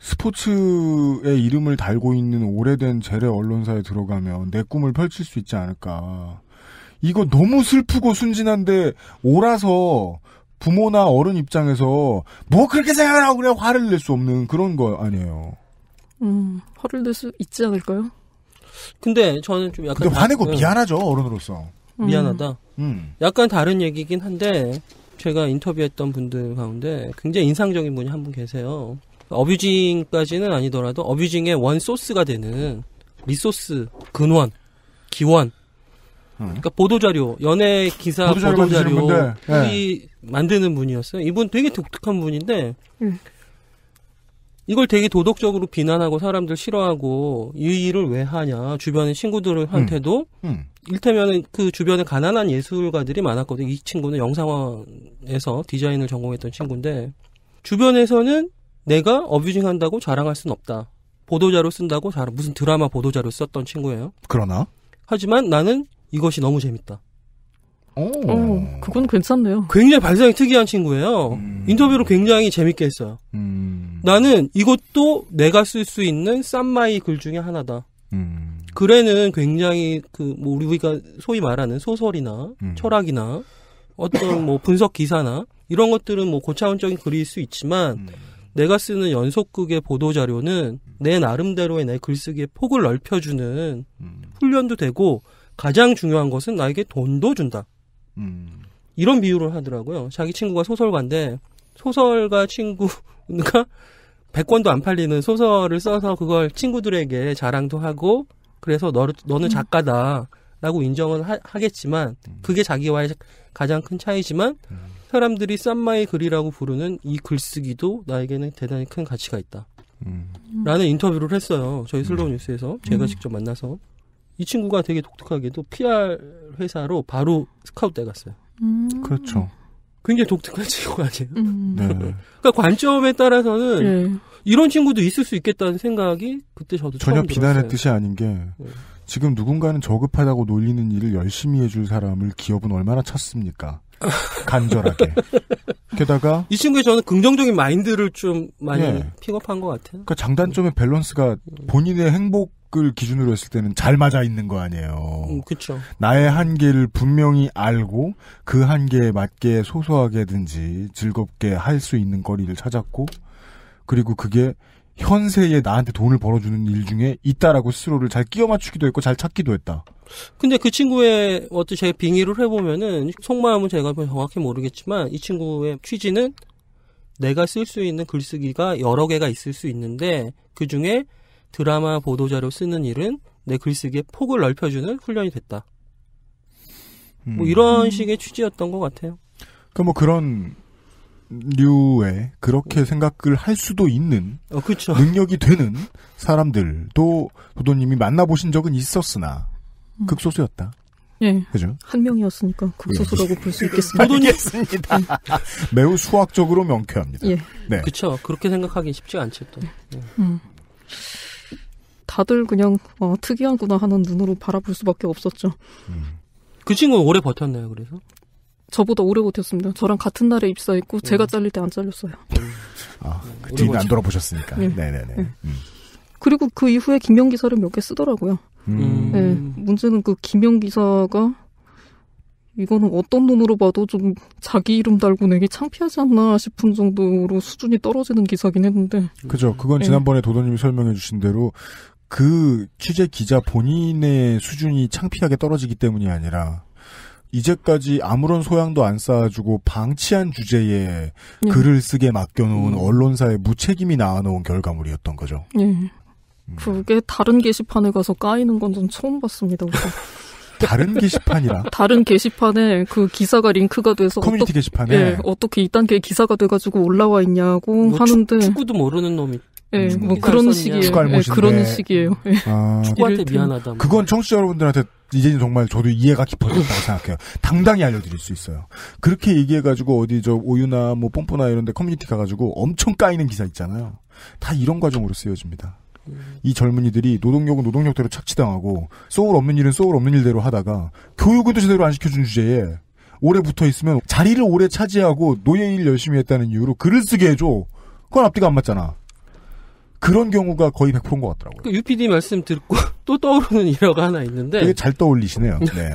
스포츠의 이름을 달고 있는 오래된 재래 언론사에 들어가면 내 꿈을 펼칠 수 있지 않을까. 이거 너무 슬프고 순진한데 오라서 부모나 어른 입장에서 뭐 그렇게 생각하라고 그래 화를 낼 수 없는 그런 거 아니에요. 음, 화를 낼 수 있지 않을까요? 근데 저는 좀 약간 근데 화내고 다, 예. 미안하죠 어른으로서. 음. 미안하다. 음. 약간 다른 얘기긴 한데 제가 인터뷰했던 분들 가운데 굉장히 인상적인 분이 한 분 계세요. 어뷰징까지는 아니더라도 어뷰징의 원 소스가 되는 리소스 근원 기원 음. 그러니까 보도자료, 연예 기사 보도자료, 보도자료 우리 네. 예. 만드는 분이었어요. 이분 되게 독특한 분인데 음. 이걸 되게 도덕적으로 비난하고 사람들 싫어하고 이 일을 왜 하냐 주변의 친구들한테도 음. 음. 일테면 그 주변에 가난한 예술가들이 많았거든요. 이 친구는 영상화에서 디자인을 전공했던 친구인데 주변에서는 내가 어뷰징한다고 자랑할 수는 없다. 보도자료 쓴다고 자랑 무슨 드라마 보도자료 썼던 친구예요. 그러나 하지만 나는 이것이 너무 재밌다. 어, 그건 괜찮네요. 굉장히 발상이 특이한 친구예요. 음. 인터뷰로 굉장히 재밌게 했어요. 음. 음. 나는 이것도 내가 쓸 수 있는 쌈마이 글 중에 하나다. 음. 글에는 굉장히 그뭐 우리가 소위 말하는 소설이나 음. 철학이나 어떤 뭐 분석 기사나 이런 것들은 뭐 고차원적인 글일 수 있지만 음. 내가 쓰는 연속극의 보도 자료는 내 나름대로의 내 글쓰기의 폭을 넓혀주는 음. 훈련도 되고 가장 중요한 것은 나에게 돈도 준다. 음. 이런 비유를 하더라고요. 자기 친구가 소설가인데 소설가 친구 그러니까 100권도 안 팔리는 소설을 써서 그걸 친구들에게 자랑도 하고 그래서 너 너는 음. 작가다. 라고 인정은 하, 겠지만 음. 그게 자기와의 가장 큰 차이지만 음. 사람들이 쌈마의 글이라고 부르는 이 글쓰기도 나에게는 대단히 큰 가치가 있다. 라는 인터뷰를 했어요. 저희 슬로우 뉴스에서 제가 직접 만나서 이 친구가 되게 독특하게도 PR 회사로 바로 스카웃돼 갔어요. 그렇죠. 굉장히 독특한 [LAUGHS] 친구 아니에요? 음. 네. 그러니까 관점에 따라서는 네. 이런 친구도 있을 수 있겠다는 생각이 그때 저도 전혀 비난의 뜻이 아닌 게 네. 지금 누군가는 저급하다고 놀리는 일을 열심히 해줄 사람을 기업은 얼마나 찾습니까? [LAUGHS] 간절하게. 게다가 이 친구의 저는 긍정적인 마인드를 좀 많이 예. 픽업한 것 같아요. 그러니까 장단점의 밸런스가 음. 본인의 행복 지역을 기준으로 했을 때는 잘 맞아 있는 거 아니에요. 음, 그렇죠. 나의 한계를 분명히 알고 그 한계에 맞게 소소하게든지 즐겁게 할 수 있는 거리를 찾았고 그리고 그게 현세에 나한테 돈을 벌어주는 일 중에 있다라고 스스로를 잘 끼워 맞추기도 했고 잘 찾기도 했다. 근데 그 친구의 어떤 제가 빙의를 해보면은 속마음은 제가 뭐 정확히 모르겠지만 이 친구의 취지는 내가 쓸 수 있는 글쓰기가 여러 개가 있을 수 있는데 그 중에 드라마 보도자료 쓰는 일은 내글쓰기에 폭을 넓혀주는 훈련이 됐다. 뭐 음. 뭐 이런 식의 취지였던 것 같아요. 그러뭐 그러니까 그런 류의 그렇게 생각을 할 수도 있는 어, 그렇죠. 능력이 되는 사람들도 도도님이 만나보신 적은 있었으나 음. 극소수였다. 예. 그죠? 한 명이었으니까 극소수라고 예. 볼수 있겠습니다. 도도님입니다. [LAUGHS] 매우 수학적으로 명쾌합니다. 예. 네. 그렇죠. 그렇게 생각하기 쉽지 않죠 또. 네. 네. 음. 다들 그냥 아, 특이하구나 하는 눈으로 바라볼 수밖에 없었죠. 음. 그 친구 오래 버텼나요? 그래서? 저보다 오래 버텼습니다. 저랑 같은 날에 입사했고 네. 제가 잘릴 때 안 잘렸어요. 음. 아, 그 뒤는 안 돌아보셨으니까. 네. 네네네. 네. 그리고 그 이후에 김영 기사를 몇 개 쓰더라고요. 음. 네, 문제는 그 김영 기사가 이거는 어떤 눈으로 봐도 좀 자기 이름 달고 내기 창피하지 않나 싶은 정도로 수준이 떨어지는 기사긴 했는데. 그죠. 그건 네. 지난번에 네. 도도님이 설명해 주신 대로 그 취재 기자 본인의 수준이 창피하게 떨어지기 때문이 아니라 이제까지 아무런 소양도 안 쌓아주고 방치한 주제에 네. 글을 쓰게 맡겨놓은 음. 언론사의 무책임이 나와놓은 결과물이었던 거죠. 네. 그게 다른 게시판에 가서 까이는 건 전 처음 봤습니다. [LAUGHS] 다른 게시판이라. 다른 게시판에 그 기사가 링크가 돼서 커뮤니티 어떠, 게시판에 예, 어떻게 이딴게 기사가 돼가지고 올라와 있냐고 뭐 하는데 축, 구도 모르는 놈이 네, 뭐 그런 식이에요. 네, 그런 식이에요. 네. 아, 예. 축구한테 미안하다. 그건 청취자 여러분들한테 이제는 정말 저도 이해가 깊어졌다고 생각해요. 당당히 알려드릴 수 있어요. 그렇게 얘기해가지고 어디 저 오유나 뭐 뽐뿌나 이런데 커뮤니티 가가지고 엄청 까이는 기사 있잖아요. 다 이런 과정으로 쓰여집니다. 이 젊은이들이 노동력은 노동력대로 착취당하고 소울 없는 일은 소울 없는 일대로 하다가 교육은 또 제대로 안 시켜준 주제에 오래 붙어 있으면 자리를 오래 차지하고 노예일 열심히 했다는 이유로 글을 쓰게 해줘. 그건 앞뒤가 안 맞잖아. 그런 경우가 거의 100%인 것 같더라고요. 그 UPD 말씀 듣고 [LAUGHS] 또 떠오르는 일화가 하나 있는데. 되게 잘 떠올리시네요. [LAUGHS] 네.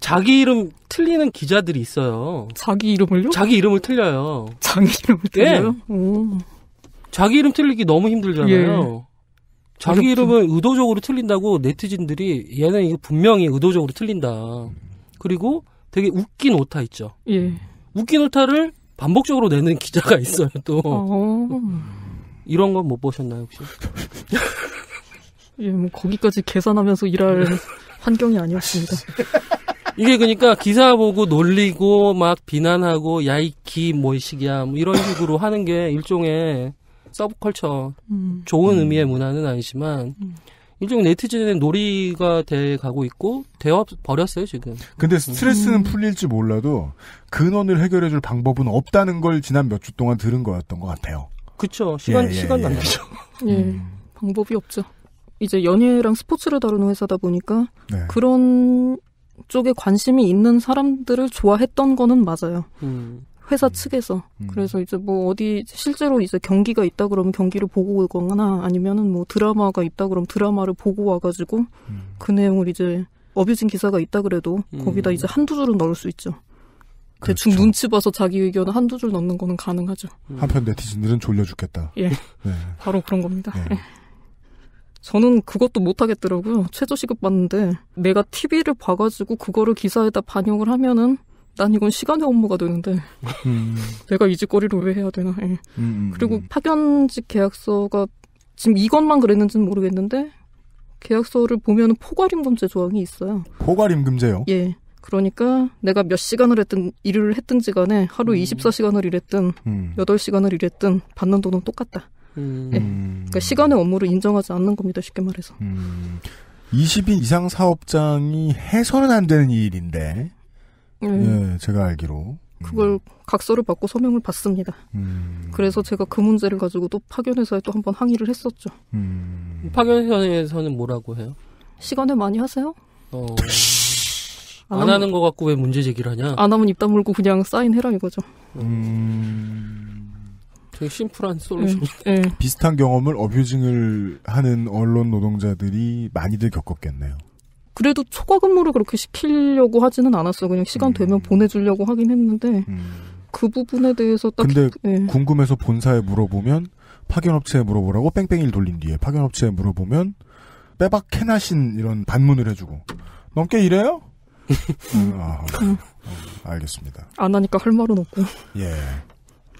자기 이름 틀리는 기자들이 있어요. 자기 이름을요? 자기 이름을 틀려요. 자기 이름을 예. 틀려요? 예. 자기 이름 틀리기 너무 힘들잖아요. 예. 자기 이름은 의도적으로 틀린다고 네티즌들이 얘는 이거 분명히 의도적으로 틀린다. 그리고 되게 웃긴 오타 있죠. 예. 웃긴 오타를 반복적으로 내는 기자가 있어요, 또. 어. 이런 건 못 보셨나요 혹시? [LAUGHS] 예, 뭐 거기까지 계산하면서 일할 [LAUGHS] 환경이 아니었습니다. [LAUGHS] 이게 그러니까 기사 보고 놀리고 막 비난하고 야이키 뭐이식이야 뭐 이런 식으로 하는 게 일종의 서브컬처 음. 좋은 음. 의미의 문화는 아니지만 음. 일종의 네티즌의 놀이가 돼 가고 있고 대화 버렸어요 지금. 근데 음. 스트레스는 음. 풀릴지 몰라도 근원을 해결해줄 방법은 없다는 걸 지난 몇 주 동안 들은 거였던 것 같아요. 그쵸. 시간, 예, 예 시간 예. 낭비죠. 예. 음. 방법이 없죠. 이제 연예랑 스포츠를 다루는 회사다 보니까 네. 그런 쪽에 관심이 있는 사람들을 좋아했던 거는 맞아요. 음. 회사 측에서. 음. 음. 그래서 이제 뭐 어디 실제로 이제 경기가 있다 그러면 경기를 보고 올 거나 아니면은 뭐 드라마가 있다 그러면 드라마를 보고 와가지고 음. 그 내용을 이제 어뷰징 기사가 있다 그래도 음. 거기다 이제 한두 줄은 넣을 수 있죠. 그렇죠. 눈치 봐서 자기 의견을 한두 줄 넣는 거는 가능하죠. 한편 네티즌들은 졸려 죽겠다. 예. 네. 바로 그런 겁니다. 예. [LAUGHS] 저는 그것도 못 하겠더라고요. 최저시급 받는데 내가 TV를 봐가지고 그거를 기사에다 반영을 하면은 난 이건 시간의 업무가 되는데 음. 내가 이 짓거리를 왜 해야 되나. 예. 음, 음, 음. 그리고 파견직 계약서가 지금 이것만 그랬는지는 모르겠는데 계약서를 보면 포괄임금제 조항이 있어요. 포괄임금제요? 예. 그러니까 내가 몇 시간을 했든 일을 했든지 간에 하루 음. 24시간을 일했든 음. 8시간을 일했든 받는 돈은 똑같다. 음. 네. 그러니까 시간의 업무를 인정하지 않는 겁니다. 쉽게 말해서. 음. 20인 이상 사업장이 해서는 안 되는 일인데 음. 예, 제가 알기로 음. 그걸 각서를 받고 서명을 받습니다. 음. 그래서 제가 그 문제를 가지고 또 파견회사에 또 한 번 항의를 했었죠. 음. 파견회사에서는 뭐라고 해요? 시간을 많이 하세요? 어... [LAUGHS] 안, 안 하는 것 같고 왜 문제 제기를 하냐? 안 하면 입 다물고 그냥 사인해라 이거죠. 음... 되게 심플한 솔루션. 네. 네. 예, 예. 비슷한 경험을 어뷰징을 하는 언론 노동자들이 많이들 겪었겠네요. 그래도 초과 근무를 그렇게 시키려고 하지는 않았어요. 그냥 시간 되면 음. 보내주려고 하긴 했는데 음. 그 부분에 대해서 딱. 근데 네. 궁금해서 본사에 물어보면 파견업체에 물어보라고 뺑뺑이를 돌린 뒤에 파견업체에 물어보면 빼박 캐나신 이런 반문을 해주고 넘게 이래요? 음, 아, 아, 알겠습니다. 안 하니까 할 말은 없고. 예.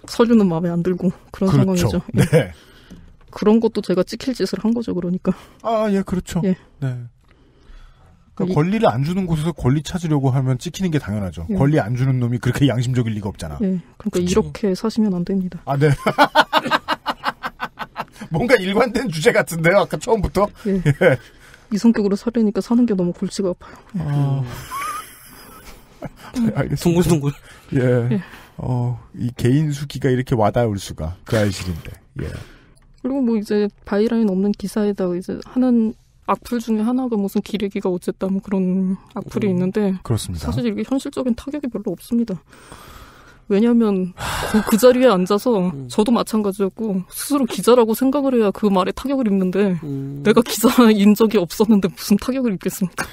서류는 마음에 안 들고 그런 그렇죠. 상황이죠. 네. 예. 그런 것도 제가 찍힐 짓을 한 거죠, 그러니까. 아, 예, 그렇죠. 예. 네. 그러니까 이... 권리를 안 주는 곳에서 권리 찾으려고 하면 찍히는 게 당연하죠. 예. 권리 안 주는 놈이 그렇게 양심적일 리가 없잖아. 예. 그러니까 그쵸. 이렇게 사시면 안 됩니다. 아, 네. [LAUGHS] 뭔가 일관된 주제 같은데요, 아까 처음부터? 예. 예. 이 성격으로 살으니까 사는 게 너무 골치가 아파요. 아. 둥글둥글. 음. [LAUGHS] 예. 예. 어, 이 개인 수기가 이렇게 와닿을 수가 그 알실인데. 예. 그리고 뭐 이제 바이라인 없는 기사에다 이제 하는 악플 중에 하나가 무슨 기레기가 어쨌다 뭐 그런 악플이 음, 있는데 그렇습니다. 사실 이게 현실적인 타격이 별로 없습니다. 왜냐하면 그, 그, 자리에 앉아서 음. 저도 마찬가지였고 스스로 기자라고 생각을 해야 그 말에 타격을 입는데 음. 내가 기자인 적이 없었는데 무슨 타격을 입겠습니까?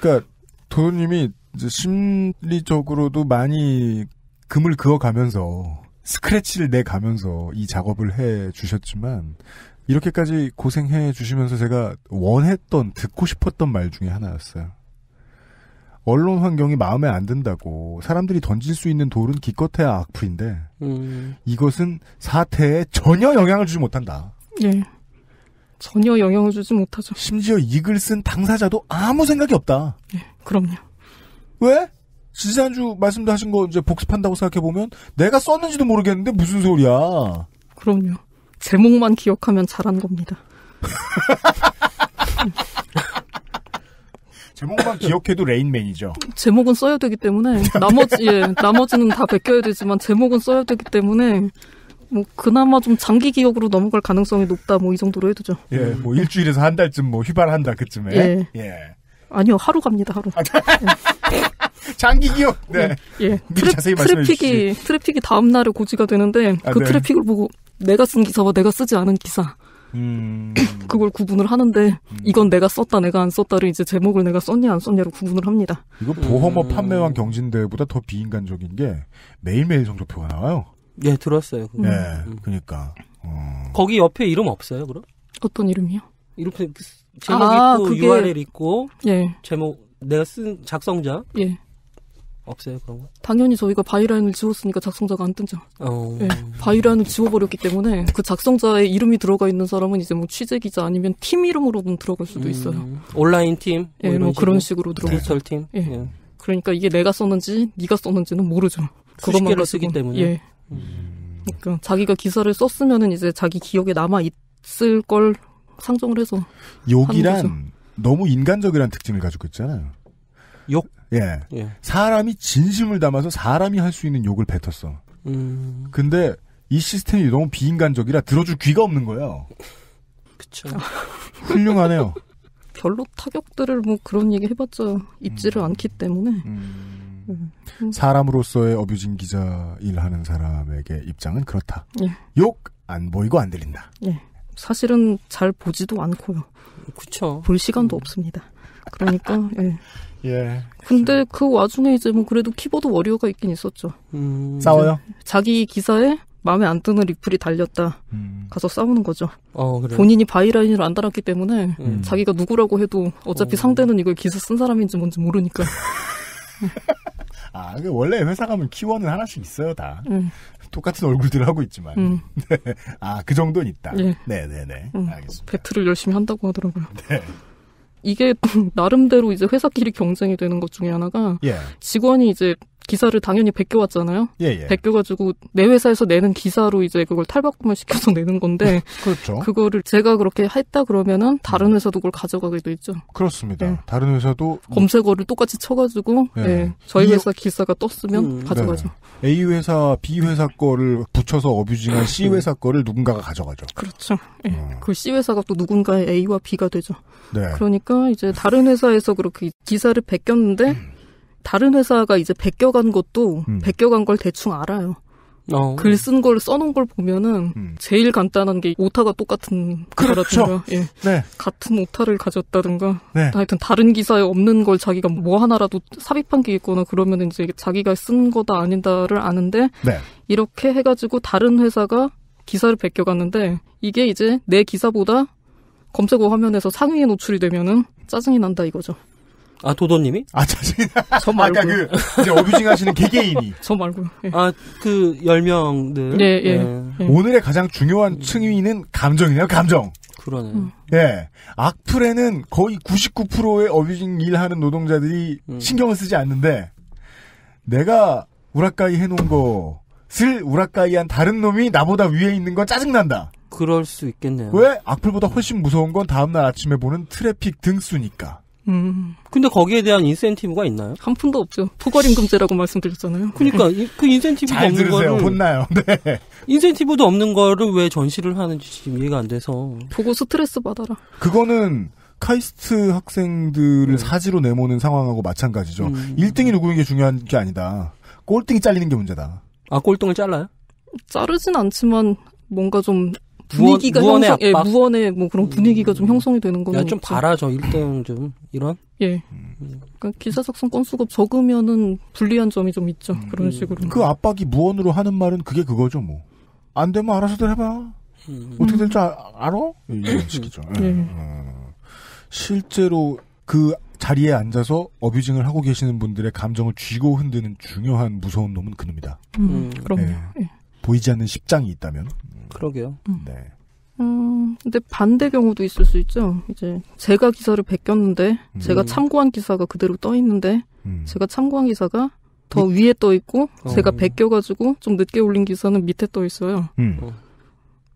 그러니까 도도님이 심리적으로도 많이 금을 그어가면서 스크래치를 내 가면서 이 작업을 해 주셨지만 이렇게까지 고생해 주시면서 제가 원했던 듣고 싶었던 말 중에 하나였어요. 언론 환경이 마음에 안 든다고 사람들이 던질 수 있는 돌은 기껏해야 악플인데 음. 이것은 사태에 전혀 영향을 주지 못한다. 예. 전혀 영향을 주지 못하죠. 심지어 이 글 쓴 당사자도 아무 생각이 없다. 예. 그럼요. 왜? 지난주 말씀도 하신 거 이제 복습한다고 생각해 보면 내가 썼는지도 모르겠는데 무슨 소리야. 그럼요. 제목만 기억하면 잘한 겁니다. [LAUGHS] 제목만 기억해도 레인맨이죠. 제목은 써야 되기 때문에 나머지 예, 나머지는 다 베껴야 되지만 제목은 써야 되기 때문에 뭐 그나마 좀 장기 기억으로 넘어갈 가능성이 높다 뭐 이 정도로 해두죠. 예, 뭐 일주일에서 한 달쯤 뭐 휘발한다 그쯤에. 예. 예. 아니요 하루 갑니다 하루. 아, [LAUGHS] 장기 기억. 네. 예. 예. 트래, 자세히 트래픽이 주시지. 트래픽이 다음 날에 고지가 되는데 아, 그 네. 트래픽을 보고 내가 쓴 기사와 내가 쓰지 않은 기사. 음. 그걸 구분을 하는데 음. 이건 내가 썼다 내가 안 썼다를 이제 제목을 내가 썼냐 안 썼냐로 구분을 합니다. 이거 보험업 음. 판매왕 경진대회보다 더 비인간적인 게 매일매일 성적표가 나와요. 예, 네, 들었어요. 네, 음. 그러니까. 어. 거기 옆에 이름 없어요, 그럼? 어떤 이름이요? 이렇게 그 제목 아, 있고 그게... URL 있고 예. 제목 내가 쓴 작성자 예. 없어요 그런 거? 당연히 저희가 바이라인을 지웠으니까 작성자가 안 뜬죠. 어... 네, 예, 바이라인을 지워버렸기 때문에 그 작성자의 이름이 들어가 있는 사람은 이제 뭐 취재 기자 아니면 팀 이름으로는 들어갈 수도 음. 있어요. 음... 온라인 팀, 뭐, 네, 뭐 식으로? 그런 식으로 들어가 디지털 팀. 예. 네. 그러니까 이게 내가 썼는지 네가 썼는지는 모르죠. 그것만 가지고. 쓰기 때문에. 예. 음... 그러니까 자기가 기사를 썼으면은 이제 자기 기억에 남아 있을 걸 상정을 해서. 욕이란 너무 인간적이란 특징을 가지고 있잖아요. 욕? 예. 예. 사람이 진심을 담아서 사람이 할 수 있는 욕을 뱉었어. 음. 근데 이 시스템이 너무 비인간적이라 들어줄 귀가 없는 거예요. 그쵸. [LAUGHS] 훌륭하네요. 별로 타격들을 뭐 그런 얘기 해봤자 입지를 음. 않기 때문에. 음. 음. 음. 사람으로서의 어뷰진 기자 일하는 사람에게 입장은 그렇다. 예. 욕안 보이고 안 들린다. 예. 사실은 잘 보지도 않고요. 그쵸. 볼 시간도 음. 없습니다. 그러니까, [LAUGHS] 예. 예. 근데 그 와중에 이제 뭐 그래도 키보드 워리어가 있긴 있었죠. 음... 싸워요? 자기 기사에 마음에 안 드는 리플이 달렸다. 음. 가서 싸우는 거죠. 어, 본인이 바이라인을 안 달았기 때문에 음. 자기가 누구라고 해도 어차피 오. 어. 상대는 이걸 기사 쓴 사람인지 뭔지 모르니까. [LAUGHS] 아, 그 원래 회사 가면 키워는 하나씩 있어요, 다. 음. 똑같은 얼굴들을 하고 있지만. 음. [LAUGHS] 아, 그 정도는 있다. 예. 네, 네, 네. 음. 알겠습니다. 배틀을 열심히 한다고 하더라고요. 네. 이게 [LAUGHS] 나름대로 이제 회사끼리 경쟁이 되는 것 중에 하나가 예. 직원이 이제 기사를 당연히 베껴왔잖아요. 예, 예. 베껴가지고 내 회사에서 내는 기사로 이제 그걸 탈바꿈을 [LAUGHS] 시켜서 내는 건데 그렇죠. 그거를 제가 그렇게 했다 그러면은 다른 음. 회사도 그걸 가져가기도 있죠. 그렇습니다. 네. 다른 회사도 검색어를 똑같이 쳐가지고 예. 네. 저희 회사 기사가 떴으면 음, 가져가죠. 네 A 회사, B 회사 거를 붙여서 어뷰징한 C 음. 회사 거를 누군가가 가져가죠. 그렇죠. 예. 음. 그 C 회사가 또 누군가의 A와 B가 되죠. 네. 그러니까 이제 다른 회사에서 그렇게 기사를 베꼈는데 음. 다른 회사가 이제 베껴간 것도 음. 베껴간 걸 대충 알아요. 어. 글쓴 걸 써놓은 걸 보면은 음. 제일 간단한 게 오타가 똑같은 그렇죠. 거라든가 예. 네. 같은 오타를 가졌다든가 네. 하여튼 다른 기사에 없는 걸 자기가 뭐 하나라도 삽입한 게 있거나 그러면 이제 자기가 쓴 거다 아닌다를 아는데 네. 이렇게 해가지고 다른 회사가 기사를 베껴갔는데 이게 이제 내 기사보다 검색어 화면에서 상위에 노출이 되면은 짜증이 난다 이거죠. 아 도도님이? 아 자신. [LAUGHS] 저 말고. 아까 그 이제 어뷰징 하시는 개개인이. [LAUGHS] 저 말고. 예. 아그 열명들. 네, 예. 예, 예. 오늘의 가장 중요한 음. 층위는 감정이네요. 감정. 그러네. 음. 예. 악플에는 거의 99%의 어뷰징 일하는 노동자들이 음. 신경을 쓰지 않는데 내가 우라카이 해놓은 것을 우라카이한 다른 놈이 나보다 위에 있는 건 짜증난다. 그럴 수 있겠네요. 왜? 악플보다 훨씬 무서운 건 다음날 아침에 보는 트래픽 등수니까. 음. 근데 거기에 대한 인센티브가 있나요? 한 푼도 없죠. 포괄임금제라고 말씀드렸잖아요. 그러니까 그 인센티브가 없는 들으세요. 거를 혼나요. 네. 인센티브도 없는 거를 왜 전시를 하는지 지금 이해가 안 돼서 보고 스트레스 받아라. 그거는 카이스트 학생들을 음. 사지로 내모는 상황하고 마찬가지죠. 음. 1등이 누구인 게 중요한 게 아니다. 꼴등이 잘리는 게 문제다. 아 꼴등을 잘라요? 자르진 않지만 뭔가 좀 분위기가 무언, 형성, 예, 무언의 뭐 그런 음. 분위기가 좀 형성이 되는 거는 야, 좀바라죠일등좀 이런 예 음. 그러니까 기사 작성 건수가 적으면은 불리한 점이 좀 있죠 음. 그런 식으로 그 압박이 무언으로 하는 말은 그게 그거죠 뭐안 되면 알아서들 해봐 음. 어떻게 될지 아, 알아 [LAUGHS] 이런 식이죠 예. 예. 어. 실제로 그 자리에 앉아서 어뷰징을 하고 계시는 분들의 감정을 쥐고 흔드는 중요한 무서운 놈은 그놈이다. 음, 음 그럼요. 예. 예. 보이지 않는 십장이 있다면. 그러게요. 음. 네. 음, 근데 반대 경우도 있을 수 있죠. 이제 제가 기사를 베꼈는데 음. 제가 참고한 기사가 그대로 떠 있는데 음. 제가 참고한 기사가 더 밑... 위에 떠 있고 어. 제가 베껴가지고 좀 늦게 올린 기사는 밑에 떠 있어요. 음. 어.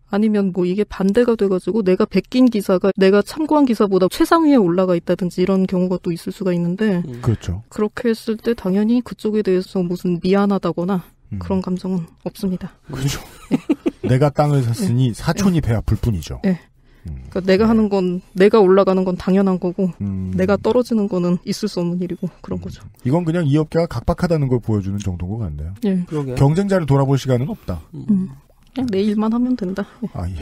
아니면 뭐 이게 반대가 돼가지고 내가 베낀 기사가 내가 참고한 기사보다 최상위에 올라가 있다든지 이런 경우가 또 있을 수가 있는데 음. 그렇죠. 그렇게 했을 때 당연히 그쪽에 대해서 무슨 미안하다거나 음. 그런 감정은 없습니다. 그죠. [LAUGHS] 내가 땅을 샀으니 네. 사촌이 배 아플 뿐이죠. 네. 네. 음. 그러니까 내가 하는 건 내가 올라가는 건 당연한 거고 음. 내가 떨어지는 거는 있을 수 없는 일이고 그런 음. 거죠. 이건 그냥 이 업계가 각박하다는 걸 보여주는 정도인 것 같네요. 예. 그러게요. 경쟁자를 돌아볼 시간은 없다. 음. 그냥 내 일만 하면 된다. 예. 아 예.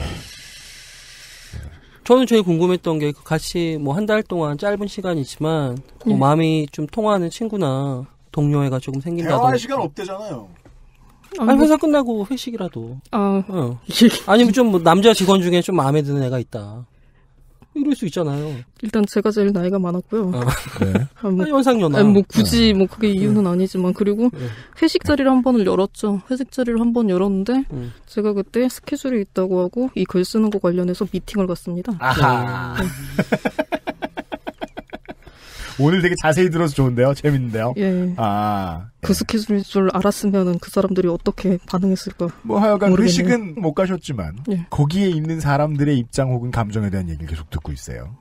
저는 제일 궁금했던 게 같이 뭐 한 달 동안 짧은 시간이지만 그 예. 그 마음이 좀 통하는 친구나 동료애가 조금 생긴다던가 대화할 시간 없대잖아요. 아니, 뭐 회사 끝나고 회식이라도. 아. 어. 어. 아니면 좀 뭐 남자 직원 중에 좀 마음에 드는 애가 있다. 이럴 수 있잖아요. 일단 제가 제일 나이가 많았고요. 아, 네. 아, 뭐, 연상연하. 뭐 굳이 네. 뭐 그게 네. 이유는 네. 아니지만 그리고 네. 회식 자리를 한 번을 열었죠. 회식 자리를 한 번 열었는데 음. 제가 그때 스케줄이 있다고 하고 이 글 쓰는 거 관련해서 미팅을 갔습니다. 아하. 네. 오늘 되게 자세히 들어서 좋은데요. 재밌는데요. 예. 아. 구그 네. 스케줄인 줄 알았으면은 그 사람들이 어떻게 반응했을까. 뭐 하여간 모 회식은 못 가셨지만 예. 거기에 있는 사람들의 입장 혹은 감정에 대한 얘기를 계속 듣고 있어요.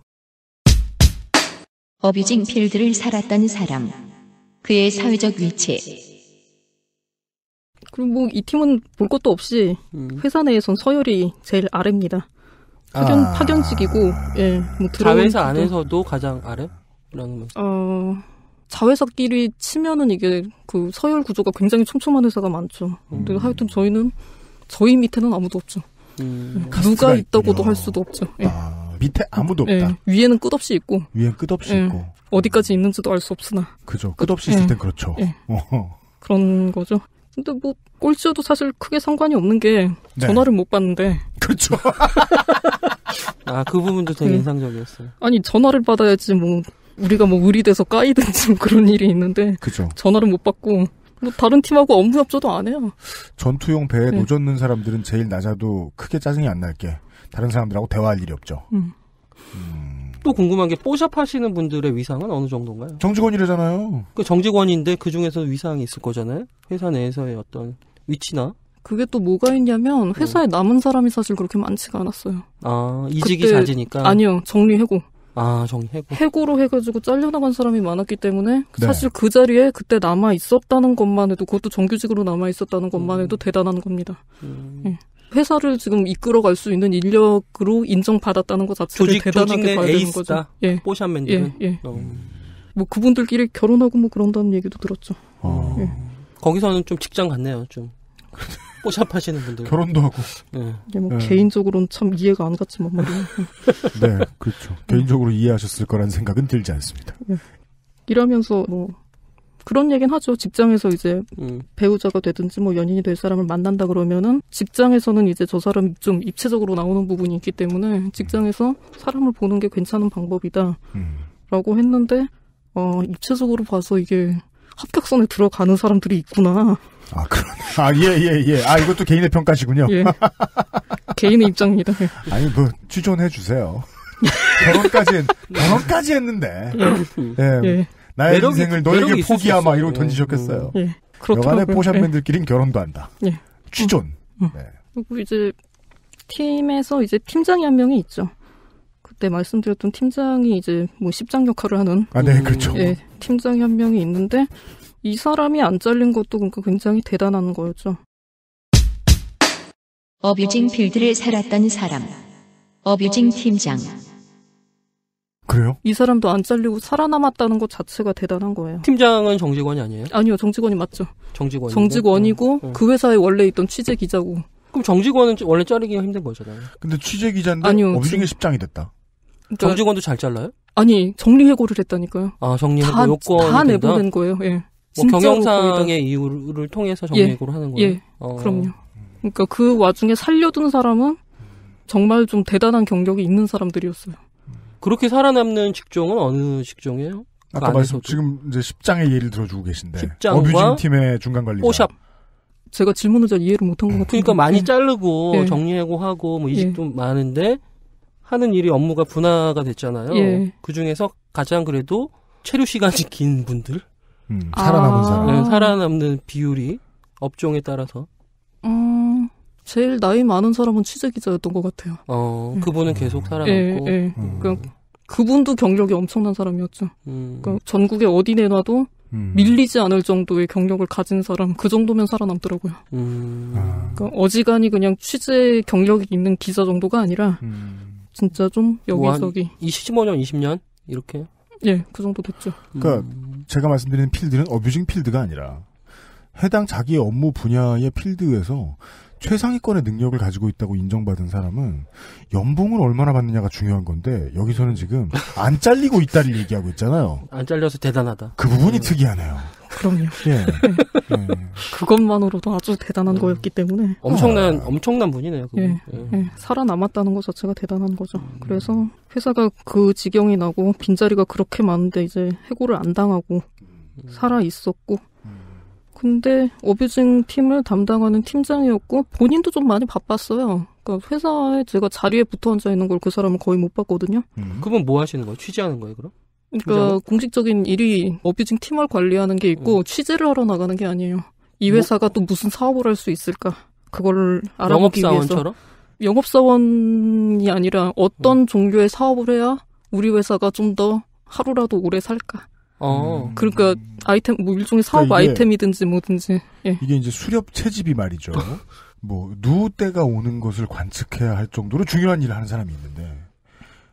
어뷰징 필드를 살았던 사람. 그의 사회적 위치. 그리고 뭐이 팀은 볼 것도 없이 음. 회사 내에선 서열이 제일 아래입니다. 파견 아... 파견직이고 예, 뭐 자회사 안에서도 가장 아래? 라는 어, 자회사끼리 치면은 이게 그 서열 구조가 굉장히 촘촘한 회사가 많죠. 근데 음. 하여튼 저희는 저희 밑에는 아무도 없죠. 음. 음 누가 있다고도 할 수도 없죠. 예. 아, 밑에 아무도 예, 없다. 예. 위에는 끝없이 있고. 위엔 끝없이 예. 있고. 어디까지 있는지도 알 수 없으나. 그죠. 끝없이 예. 있을 땐 그렇죠. 예. [LAUGHS] 그런 거죠. 근데 뭐 꼴찌여도 사실 크게 상관이 없는 게 네. 전화를 못 받는데. 그렇죠. [LAUGHS] 아그 부분도 되게 인상적이었어요. 아니 전화를 받아야지 뭐 우리가 뭐 의리돼서 까이든지 뭐 그런 일이 있는데 그죠. 전화를 못 받고 뭐 다른 팀하고 업무 협조도 안 해요. 전투용 배에 네. 노젓는 사람들은 제일 낮아도 크게 짜증이 안 날게 다른 사람들하고 대화할 일이 없죠. 음. 음. 또 궁금한 게 뽀샵 하시는 분들의 위상은 어느 정도인가요? 정직원이래잖아요. 그 정직원인데 그 중에서 위상이 있을 거잖아요. 회사 내에서의 어떤 위치나 그게 또 뭐가 있냐면 회사에 음. 남은 사람이 사실 그렇게 많지가 않았어요. 아 이직이 잦으니까 아니요 정리해고 아, 정 해고. 해고로 해가지고 잘려나간 사람이 많았기 때문에 네. 사실 그 자리에 그때 남아 있었다는 것만 해도 그것도 정규직으로 남아 있었다는 것만 음. 해도 음. 대단한 겁니다. 음. 네. 회사를 지금 이끌어갈 수 있는 인력으로 인정받았다는 것 자체를 조직, 대단하게 조직 봐야 되는 거죠. 예. 뽀샤맨들. 예, 예. 어. 음. 뭐 그분들끼리 결혼하고 뭐 그런다는 얘기도 들었죠. 어. 예. 거기서는 좀 직장 같네요, 좀. [LAUGHS] 뽀샵 하시는 분들. 결혼도 하고. 네. 뭐 네. 개인적으로는 참 이해가 안 갔지만 말이에요. [LAUGHS] 네, 그렇죠. 개인적으로 이해하셨을 거란 생각은 들지 않습니다. 네. 예. 이러면서 뭐 그런 얘기는 하죠. 직장에서 이제 음. 배우자가 되든지 뭐 연인이 될 사람을 만난다 그러면은 직장에서는 이제 저 사람이 좀 입체적으로 나오는 부분이 있기 때문에 직장에서 사람을 보는 게 괜찮은 방법이다. 라고 했는데, 어, 입체적으로 봐서 이게 합격선에 들어가는 사람들이 있구나. 아, 그런. 아, 예, 예, 예. 아, 이것도 개인의 평가시군요. 예. 개인의 입장입니다. 예. 아니, 뭐, 추천해 주세요. [LAUGHS] 결혼까지, 결혼까지 했는데. 예. 예. 예. 나의 매력이, 인생을 너에게 포기야, 막 이러고 던지셨겠어요. 예. 예. 그렇더 여간의 포샵맨들끼린 결혼도 한다. 예. 취존. 어, 어. 네. 그리고 이제, 팀에서 이제 팀장이 한 명이 있죠. 그때 말씀드렸던 팀장이 이제 뭐 십장 역할을 하는. 아, 네, 그렇죠. 예, 팀장이 한 명이 있는데, 이 사람이 안 잘린 것도 그러니까 굉장히 대단한 거였죠. 어뷰징 필드를 살았던 사람. 어뷰징 팀장. 그래요? 이 사람도 안 잘리고 살아남았다는 것 자체가 대단한 거예요. 팀장은 정직원이 아니에요? 아니요, 정직원이 맞죠. 정직원. 정직원이고 네. 네. 그 회사에 원래 있던 취재 기자고. 그럼 정직원은 원래 자르기가 힘든 거잖아요. 근데 취재 기자인데 아니요, 어뷰징의 십장이 됐다. 그러니까 정직원도 잘 잘라요? 아니 정리해고를 했다니까요. 아 정리해고 요건 다, 다 내보낸 거예요. 예. 뭐경영상 등의 이유를 통해서 정맥으로 예. 하는 거예요. 예. 어. 그럼요. 그러니까 그 와중에 살려둔 사람은 정말 좀 대단한 경력이 있는 사람들이었어요. 그렇게 살아남는 직종은 어느 직종이에요? 그 아까 그 말씀 지금 이제 10장의 예를 들어주고 계신데 어뷰징 팀의 중간 관리자. 오샵. 제가 질문을 잘 이해를 못한 것 같아요. 그러니까 많이 자르고 네. 정리하고 하고 뭐 예. 이직도 예. 많은데 하는 일이 업무가 분화가 됐잖아요. 예. 그 중에서 가장 그래도 체류 시간이 긴 분들. 음, 살아남은 아. 사람. 네, 살아남는 비율이 업종에 따라서. 음, 제일 나이 많은 사람은 취재기자였던 것 같아요. 어, 그분은 음. 계속 예, 살아남고. 예, 예. 음. 그러니까 그분도 경력이 엄청난 사람이었죠. 음. 그러니까 전국에 어디 내놔도 음. 밀리지 않을 정도의 경력을 가진 사람 그 정도면 살아남더라고요. 음. 아. 그러니까 어지간히 그냥 취재 경력이 있는 기자 정도가 아니라 음. 진짜 좀 뭐 여기저기 뭐 25년, 20년 이렇게. 예, 그 정도 됐죠. 그러니까 제가 말씀드리는 필드는 어뷰징 필드가 아니라 해당 자기의 업무 분야의 필드에서 최상위권의 능력을 가지고 있다고 인정받은 사람은 연봉을 얼마나 받느냐가 중요한 건데 여기서는 지금 안 잘리고 있다를 얘기하고 있잖아요. 안 잘려서 대단하다. 그 부분이 음. 특이하네요. 그럼요. 예. 예. 그것만으로도 아주 대단한 음. 거였기 때문에 엄청난 어. 엄청난 분이네요. 예. 예. 예. 살아남았다는 것 자체가 대단한 거죠. 음. 그래서 회사가 그 지경이 나고 빈자리가 그렇게 많은데 이제 해고를 안 당하고 음. 살아 있었고 음. 근데 어뷰징 팀을 담당하는 팀장이었고 본인도 좀 많이 바빴어요. 그러니까 회사에 제가 자리에 붙어 앉아 있는 걸 그 사람은 거의 못 봤거든요. 음. 그분 뭐 하시는 거예요? 취재하는 거예요, 그럼? 그러니까 그죠? 공식적인 일이 어뷰징 팀을 관리하는 게 있고 음. 취재를 하러 나가는 게 아니에요. 이 뭐? 회사가 뭐? 또 무슨 사업을 할 수 있을까? 그걸 알아보기 영업사원처럼? 위해서 영업사원이 아니라 어떤 음. 종류의 사업을 해야 우리 회사가 좀 더 하루라도 오래 살까? 어. 음. 그러니까 아이템 뭐 일종의 사업 그러니까 아이템이든지 뭐든지 예. 이게 이제 수렵 채집이 말이죠. [LAUGHS] 뭐누 때가 오는 것을 관측해야 할 정도로 중요한 일을 하는 사람이 있는데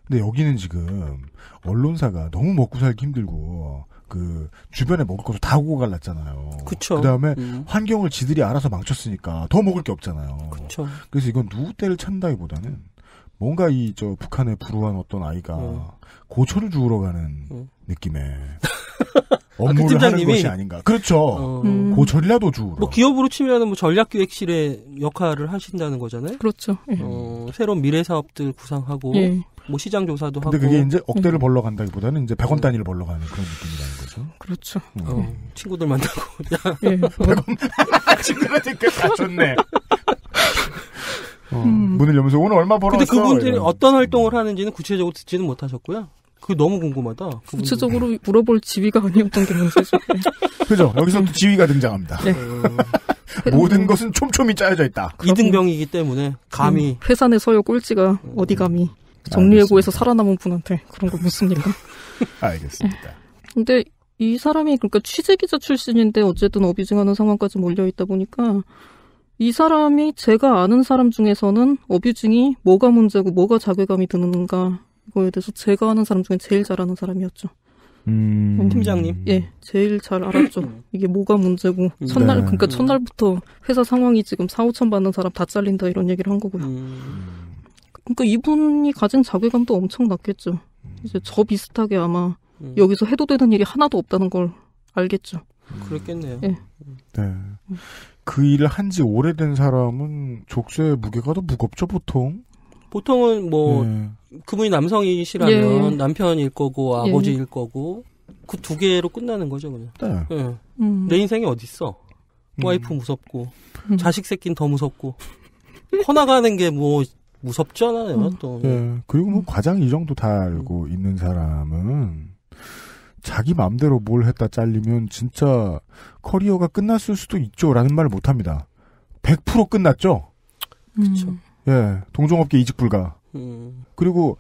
근데 여기는 지금 언론사가 너무 먹고 살기 힘들고 그 주변에 먹을 것을다 오고 갈랐잖아요. 그쵸. 그다음에 음. 환경을 지들이 알아서 망쳤으니까 더 먹을 게 없잖아요. 그쵸. 그래서 이건 누구 때를 찬다기보다는 뭔가 이 저 북한의 불우한 어떤 아이가 음. 고초를 주우러 가는 음. 느낌의 업무를 [LAUGHS] 아, 그 하는 것이 아닌가. 그렇죠. 어. 음. 고전라도 주우러. 뭐 기업으로 치면 뭐 전략기획실의 역할을 하신다는 거잖아요. 그렇죠. 예. 어, 새로운 미래 사업들 구상하고 예. 뭐 시장 조사도 근데 하고. 근데 그게 이제 억대를 음. 벌러 간다기보다는 이제 100원 음. 단위를 벌러 가는 그런 느낌이라는 거죠. 그렇죠. 음. 어. 친구들 만나고. [LAUGHS] 야. 예. 100원. 친구들한테 다줬네. 어, 음. 문을 열면서 오늘 얼마 벌었어? 근데 그분들이 이런. 어떤 활동을 하는지는 구체적으로 듣지는 못하셨고요. 그게 너무 궁금하다. 구체적으로 그분들이. 물어볼 지위가 아니었던 게 문제죠. [LAUGHS] 그죠. 여기서 또 지위가 등장합니다. 네. 어, 모든 것은 촘촘히 짜여져 있다. 이등병이기 때문에 감히 음, 회사 내 서요 꼴찌가 음. 어디 감히. 정리해고에서 살아남은 분한테 그런 거 묻습니까? [LAUGHS] 알겠습니다. 예. 근데 이 사람이 그러니까 취재기자 출신인데 어쨌든 어뷰징하는 상황까지 몰려있다 보니까 이 사람이 제가 아는 사람 중에서는 어뷰징이 뭐가 문제고 뭐가 자괴감이 드는가 이거에 대해서 제가 아는 사람 중에 제일 잘 아는 사람이었죠. 음... 음 팀장님. 예, 제일 잘 알았죠. 이게 뭐가 문제고 첫날 네. 그러니까 첫날부터 회사 상황이 지금 4, 5천 받는 사람 다 잘린다 이런 얘기를 한 거고요. 음... 그러니까 이분이 가진 자괴감도 엄청 났겠죠. 음. 이제 저 비슷하게 아마 음. 여기서 해도 되는 일이 하나도 없다는 걸 알겠죠. 음. 그렇겠네요. 예. 음. 네. 네. 그 일을 한 지 오래된 사람은 족쇄의 무게가 더 무겁죠, 보통? 보통은 뭐, 네. 그분이 남성이시라면 예. 남편일 거고, 아버지일 예. 거고, 그 두 개로 끝나는 거죠, 그냥. 네. 네. 음. 내 인생이 어딨어? 와이프 무섭고, 음. 자식 새끼는 더 무섭고, [LAUGHS] 커나가는 게 뭐, 무섭잖아요, 음. 또. 예. 그리고 뭐 음. 과장 이 정도 다 알고 음. 있는 사람은 자기 마음대로 뭘 했다 잘리면 진짜 커리어가 끝났을 수도 있죠라는 말을 못 합니다. 100% 끝났죠? 그렇죠. 예. 동종업계 이직 불가. 음. 그리고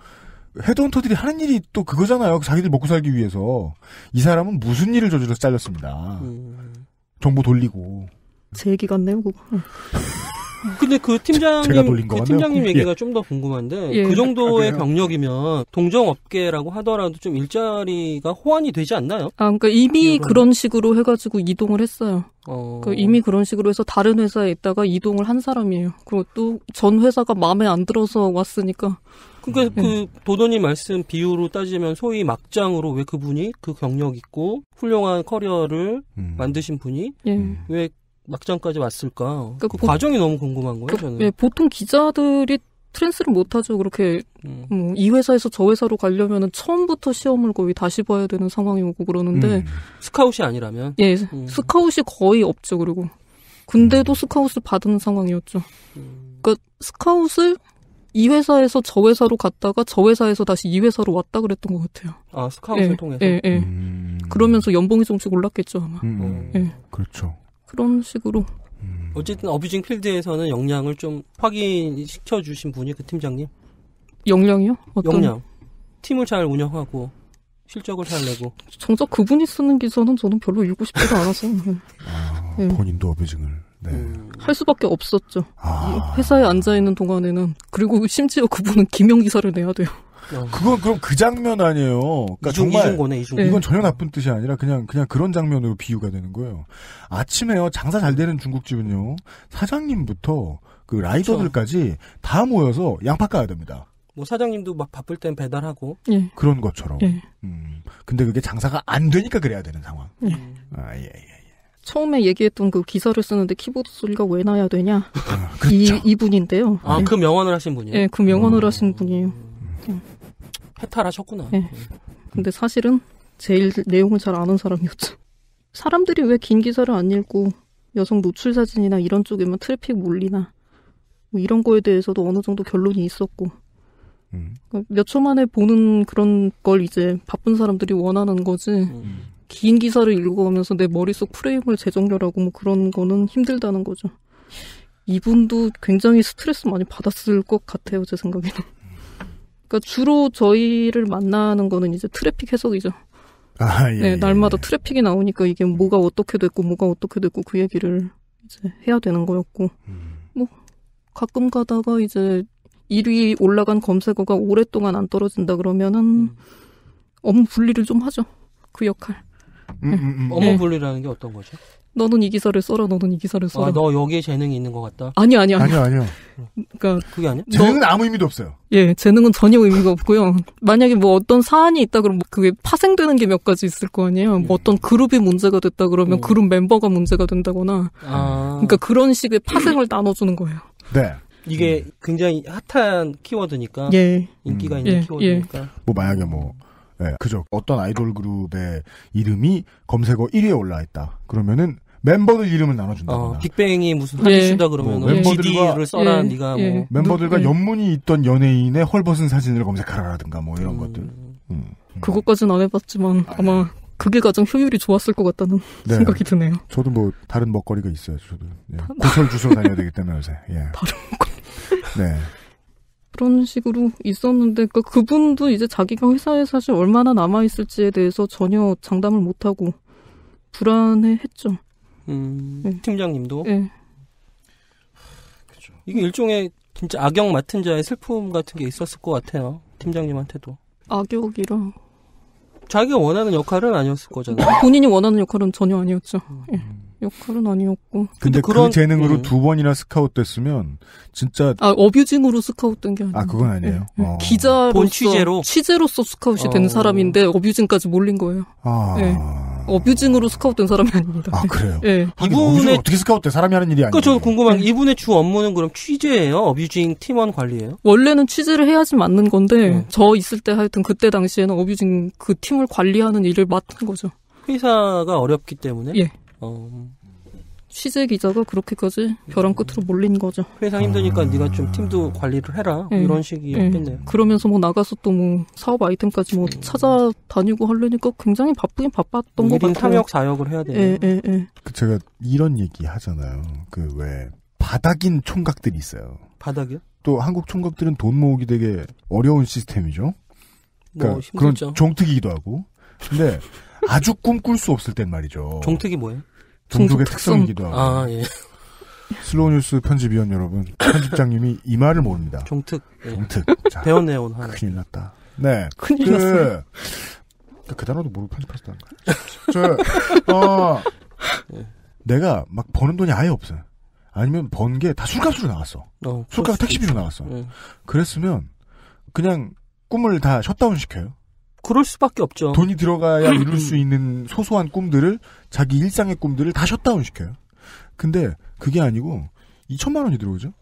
헤드헌터들이 하는 일이 또 그거잖아요. 자기들 먹고 살기 위해서 이 사람은 무슨 일을 저질러서 잘렸습니다. 음. 정보 돌리고. 제 얘기 같네요, 그거. [LAUGHS] 근데 그 팀장님 그 팀장님 예. 얘기가 예. 좀더 궁금한데 예. 그 정도의 아, 병력이면 동종업계라고 하더라도 좀 일자리가 호환이 되지 않나요? 아 그러니까 이미 이런... 그런 식으로 해가지고 이동을 했어요. 어... 그러니까 이미 그런 식으로 해서 다른 회사에 있다가 이동을 한 사람이에요. 그리고 또 전 회사가 마음에 안 들어서 왔으니까. 그러니까 네. 그 도도님 말씀 비유로 따지면 소위 막장으로 왜 그분이 그 경력 있고 훌륭한 커리어를 음. 만드신 분이 네. 왜 막장까지 왔을까? 그러니까 그 보, 과정이 너무 궁금한 거예요, 그, 저는. 예, 보통 기자들이 트랜스를 못하죠. 그렇게 음. 뭐, 이 회사에서 저 회사로 가려면 처음부터 시험을 거의 다시 봐야 되는 상황이 오고 그러는데 음. 스카웃이 아니라면 예, 음. 스카웃이 거의 없죠. 그리고 군대도 음. 스카웃을 받은 상황이었죠. 음. 그러니까 스카웃을 이 회사에서 저 회사로 갔다가 저 회사에서 다시 이 회사로 왔다 그랬던 것 같아요. 아 스카웃을 예, 통해서. 예, 예. 음. 그러면서 연봉이 조금씩 올랐겠죠 아마. 어. 예. 그렇죠. 그런 식으로. 음. 어쨌든 어뷰징 필드에서는 역량을 좀 확인시켜 주신 분이 그 팀장님? 역량이요? 어떤? 역량. 팀을 잘 운영하고 실적을 잘 내고. 정작 그분이 쓰는 기사는 저는 별로 읽고 싶지도 않아서. [LAUGHS] 네. 아, 네. 본인도 어뷰징을. 네. 음. 할 수밖에 없었죠. 아. 회사에 앉아 있는 동안에는 그리고 심지어 그분은 [LAUGHS] 김영 기사를 내야 돼요. 어. 그건 그럼 그 장면 아니에요. 그러니까 이중, 정말 이중고네, 이중고. 이건 전혀 나쁜 뜻이 아니라 그냥 그냥 그런 장면으로 비유가 되는 거예요. 아침에요 장사 잘 되는 중국집은요 사장님부터 그 라이더들까지 그렇죠. 다 모여서 양파 까야 됩니다. 뭐 사장님도 막 바쁠 땐 배달하고 예. 그런 것처럼. 예. 음, 근데 그게 장사가 안 되니까 그래야 되는 상황. 예. 아 예. 예. 예. 처음에 얘기했던 그 기사를 쓰는데 키보드 소리가 왜 나야 되냐 아, 그렇죠. 이 이분인데요. 아그 예. 네. 명언을 하신 분이에요. 네, 그 명언을 음. 하신 분이에요. 해탈하셨구나. 네. 근데 사실은 제일 내용을 잘 아는 사람이었죠. 사람들이 왜 긴 기사를 안 읽고 여성 노출 사진이나 이런 쪽에만 트래픽 몰리나 뭐 이런 거에 대해서도 어느 정도 결론이 있었고 음. 그러니까 몇초 만에 보는 그런 걸 이제 바쁜 사람들이 원하는 거지 음. 긴 기사를 읽어가면서 내 머릿속 프레임을 재정렬하고 뭐 그런 거는 힘들다는 거죠. 이분도 굉장히 스트레스 많이 받았을 것 같아요, 제 생각에는. 그러니까 주로 저희를 만나는 거는 이제 트래픽 해석이죠. 아, 예, 네, 예, 날마다 예. 트래픽이 나오니까 이게 뭐가 어떻게 됐고 뭐가 어떻게 됐고 그 얘기를 이제 해야 되는 거였고 음. 뭐 가끔 가다가 이제 1위 올라간 검색어가 오랫동안 안 떨어진다 그러면은 음. 업무 분리를 좀 하죠. 그 역할. 음, 음, 음. 음 네. 업무 분리라는 게 어떤 거죠? 너는 이 기사를 써라. 너는 이 기사를 써라. 아, 너 여기에 재능이 있는 것 같다. 아니 아니 아니. 아니요 아니요. [LAUGHS] 그니까 그게 아니야? 재능은 너, 아무 의미도 없어요. 예, 재능은 전혀 의미가 없고요. 만약에 뭐 어떤 사안이 있다 그러면 뭐 그게 파생되는 게 몇 가지 있을 거 아니에요. 뭐 음. 어떤 그룹이 문제가 됐다 그러면 음. 그룹 멤버가 문제가 된다거나. 아. 그러니까 그런 식의 파생을 나눠주는 거예요. 네. 이게 음. 굉장히 핫한 키워드니까 예. 인기가 음. 있는 예. 예. 키워드니까. 예. 뭐 만약에 뭐 네, 그죠. 어떤 아이돌 그룹의 이름이 검색어 1위에 올라있다. 그러면은 멤버들 이름을 나눠준다 어, 빅뱅이 무슨 하이슈다 예. 그러면 뭐, 멤버들과, 예, 써라 예. 네가 뭐. 멤버들과 예. 연문이 있던 연예인의 헐벗은 사진을 검색하라든가 뭐 이런 음. 것들. 음. 음. 그것까지는 안 해봤지만 아, 마 네. 그게 가장 효율이 좋았을 것 같다는 네. 생각이 드네요. 저도 뭐 다른 먹거리가 있어요. 저도 예. 고설 주소 다녀야 되기 때문에 요새. 예. [LAUGHS] 다른 거 네. 그런 식으로 있었는데 그러니까 그분도 이제 자기가 회사에 사실 얼마나 남아 있을지에 대해서 전혀 장담을 못 하고 불안해했죠. 음, 네. 팀장님도. 네. 이게 일종의 진짜 악역 맡은 자의 슬픔 같은 게 있었을 것 같아요. 팀장님한테도. 악역이라. 자기가 원하는 역할은 아니었을 거잖아요. 본인이 원하는 역할은 전혀 아니었죠. 음. 예. 역할은 아니었고. 근데, 근데 그런, 그 재능으로 음. 두 번이나 스카웃됐으면 진짜 아 어뷰징으로 스카웃된 게 아니에요. 아 그건 아니에요. 네. 네. 어. 기자로 취재로 취재로서 스카웃이 어. 된 사람인데 어뷰징까지 몰린 거예요. 아. 네. 어뷰징으로 스카웃된 사람이 아닙니다. 아 그래요? 네. 이분의 어떻게 스카웃돼 사람이 하는 일이 그러니까 아니에요. 그저 그니까 궁금한 네. 이분의 주 업무는 그럼 취재예요? 어뷰징 팀원 관리예요? 원래는 취재를 해야지 맞는 건데 음. 저 있을 때 하여튼 그때 당시에는 어뷰징 그 팀을 관리하는 일을 맡은 거죠. 회사가 어렵기 때문에 예. 어. 취재 기자가 그렇게까지 벼랑 끝으로 몰린 거죠. 회사 힘드니까 아... 네가 좀 팀도 관리를 해라 네. 이런 식이었겠네요. 네. 그러면서 뭐 나가서 또뭐 사업 아이템까지 뭐 음. 찾아다니고 하려니까 굉장히 바쁘긴 바빴던 것 같아요. 탐역 사역을 해야 돼요. 예, 예, 예, 그 제가 이런 얘기 하잖아요. 그 왜 바닥인 총각들이 있어요. 바닥이요? 또 한국 총각들은 돈 모으기 되게 어려운 시스템이죠. 뭐 그러니까 뭐 그런 종특이기도 하고. 근데 아주 꿈꿀 수 없을 땐 말이죠. 종특이 뭐예요? 종족의 특성이기도 하고. 아, 예. 슬로우 뉴스 편집위원 여러분, 편집장님이 이 말을 모릅니다. 종특. 예. 종특. 자, 배웠네요, 오늘. 큰일 났다. 네. 큰일 그, 났어요. 그, 단어도 모르고 편집하셨다는 거야 저, 어, 예. 내가 막 버는 돈이 아예 없어요. 아니면 번 게 다 술값으로 나왔어 어, 술값 택시비로 나왔어 예. 그랬으면 그냥 꿈을 다 셧다운 시켜요. 그럴 수밖에 없죠. 돈이 들어가야 [CLEARS THROAT] 이룰 수 있는 소소한 꿈들을 자기 일상의 꿈들을 다 셧다운 시켜요. 근데 그게 아니고 2천만 원이 들어오죠.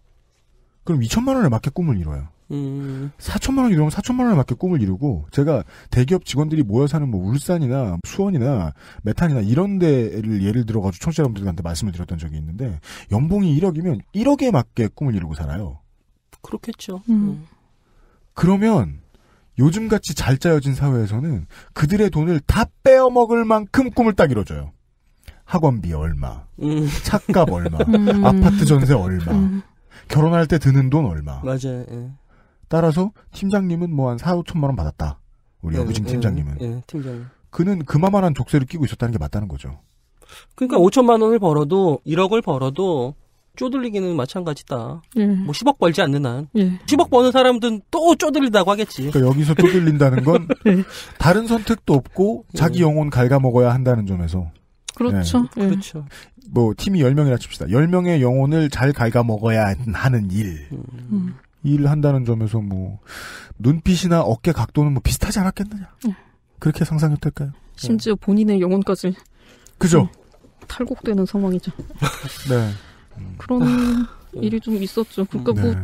그럼 2천만 원에 맞게 꿈을 이뤄요. 음. 4천만 원이 들어오면 4천만 원에 맞게 꿈을 이루고 제가 대기업 직원들이 모여 사는 뭐 울산이나 수원이나 메탄이나 이런 데를 예를 들어 가지고 청취자 여러분들한테 말씀을 드렸던 적이 있는데 연봉이 1억이면 1억에 맞게 꿈을 이루고 살아요. 그렇겠죠. 음. 음. 그러면 요즘같이 잘 짜여진 사회에서는 그들의 돈을 다 빼어먹을 만큼 꿈을 딱 이뤄줘요. 학원비 얼마, 음. 차값 얼마, [LAUGHS] 음. 아파트 전세 얼마, 음. 결혼할 때 드는 돈 얼마. 맞아요. 예. 따라서 팀장님은 뭐 한 4, 5천만 원 받았다. 우리 예, 여부진 예, 팀장님은. 예, 팀장님. 그는 그마만한 족쇄를 끼고 있었다는 게 맞다는 거죠. 그러니까 5천만 원을 벌어도 1억을 벌어도 쪼들리기는 마찬가지다. 예. 뭐 10억 벌지 않는 한 예. 10억 버는 사람들은 또쪼들린다고 하겠지. 그러니까 여기서 쪼들린다는 건 [LAUGHS] 예. 다른 선택도 없고 자기 예. 영혼 갉아먹어야 한다는 점에서. 그렇죠. 네. 예. 그렇죠. 뭐 팀이 10명이라 칩시다. 10명의 영혼을 잘 갉아먹어야 하는 일. 음. 음. 일 한다는 점에서 뭐 눈빛이나 어깨 각도는 뭐 비슷하지 않았겠느냐. 음. 그렇게 상상했을까요? 심지어 본인의 영혼까지 그죠? 음. 탈곡되는 상황이죠. 네. 그런 음. 일이 좀 있었죠. 그러니까 뭐 네.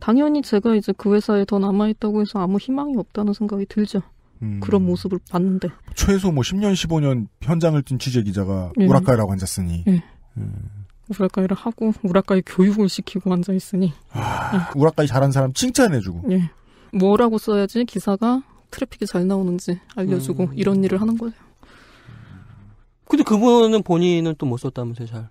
당연히 제가 이제 그 회사에 더 남아있다고 해서 아무 희망이 없다는 생각이 들죠. 음. 그런 모습을 봤는데. 최소 뭐 10년, 15년 현장을 뛴 취재 기자가 예. 우라카이라고 앉았으니. 예. 음. 우라카이를 하고 우라카이 교육을 시키고 앉아있으니. 아, 예. 우라카이 잘한 사람 칭찬해주고. 예. 뭐라고 써야지 기사가 트래픽이 잘 나오는지 알려주고 음. 이런 일을 하는 거예요. 근데 그분은 본인은 또못 뭐 썼다면서요, 잘.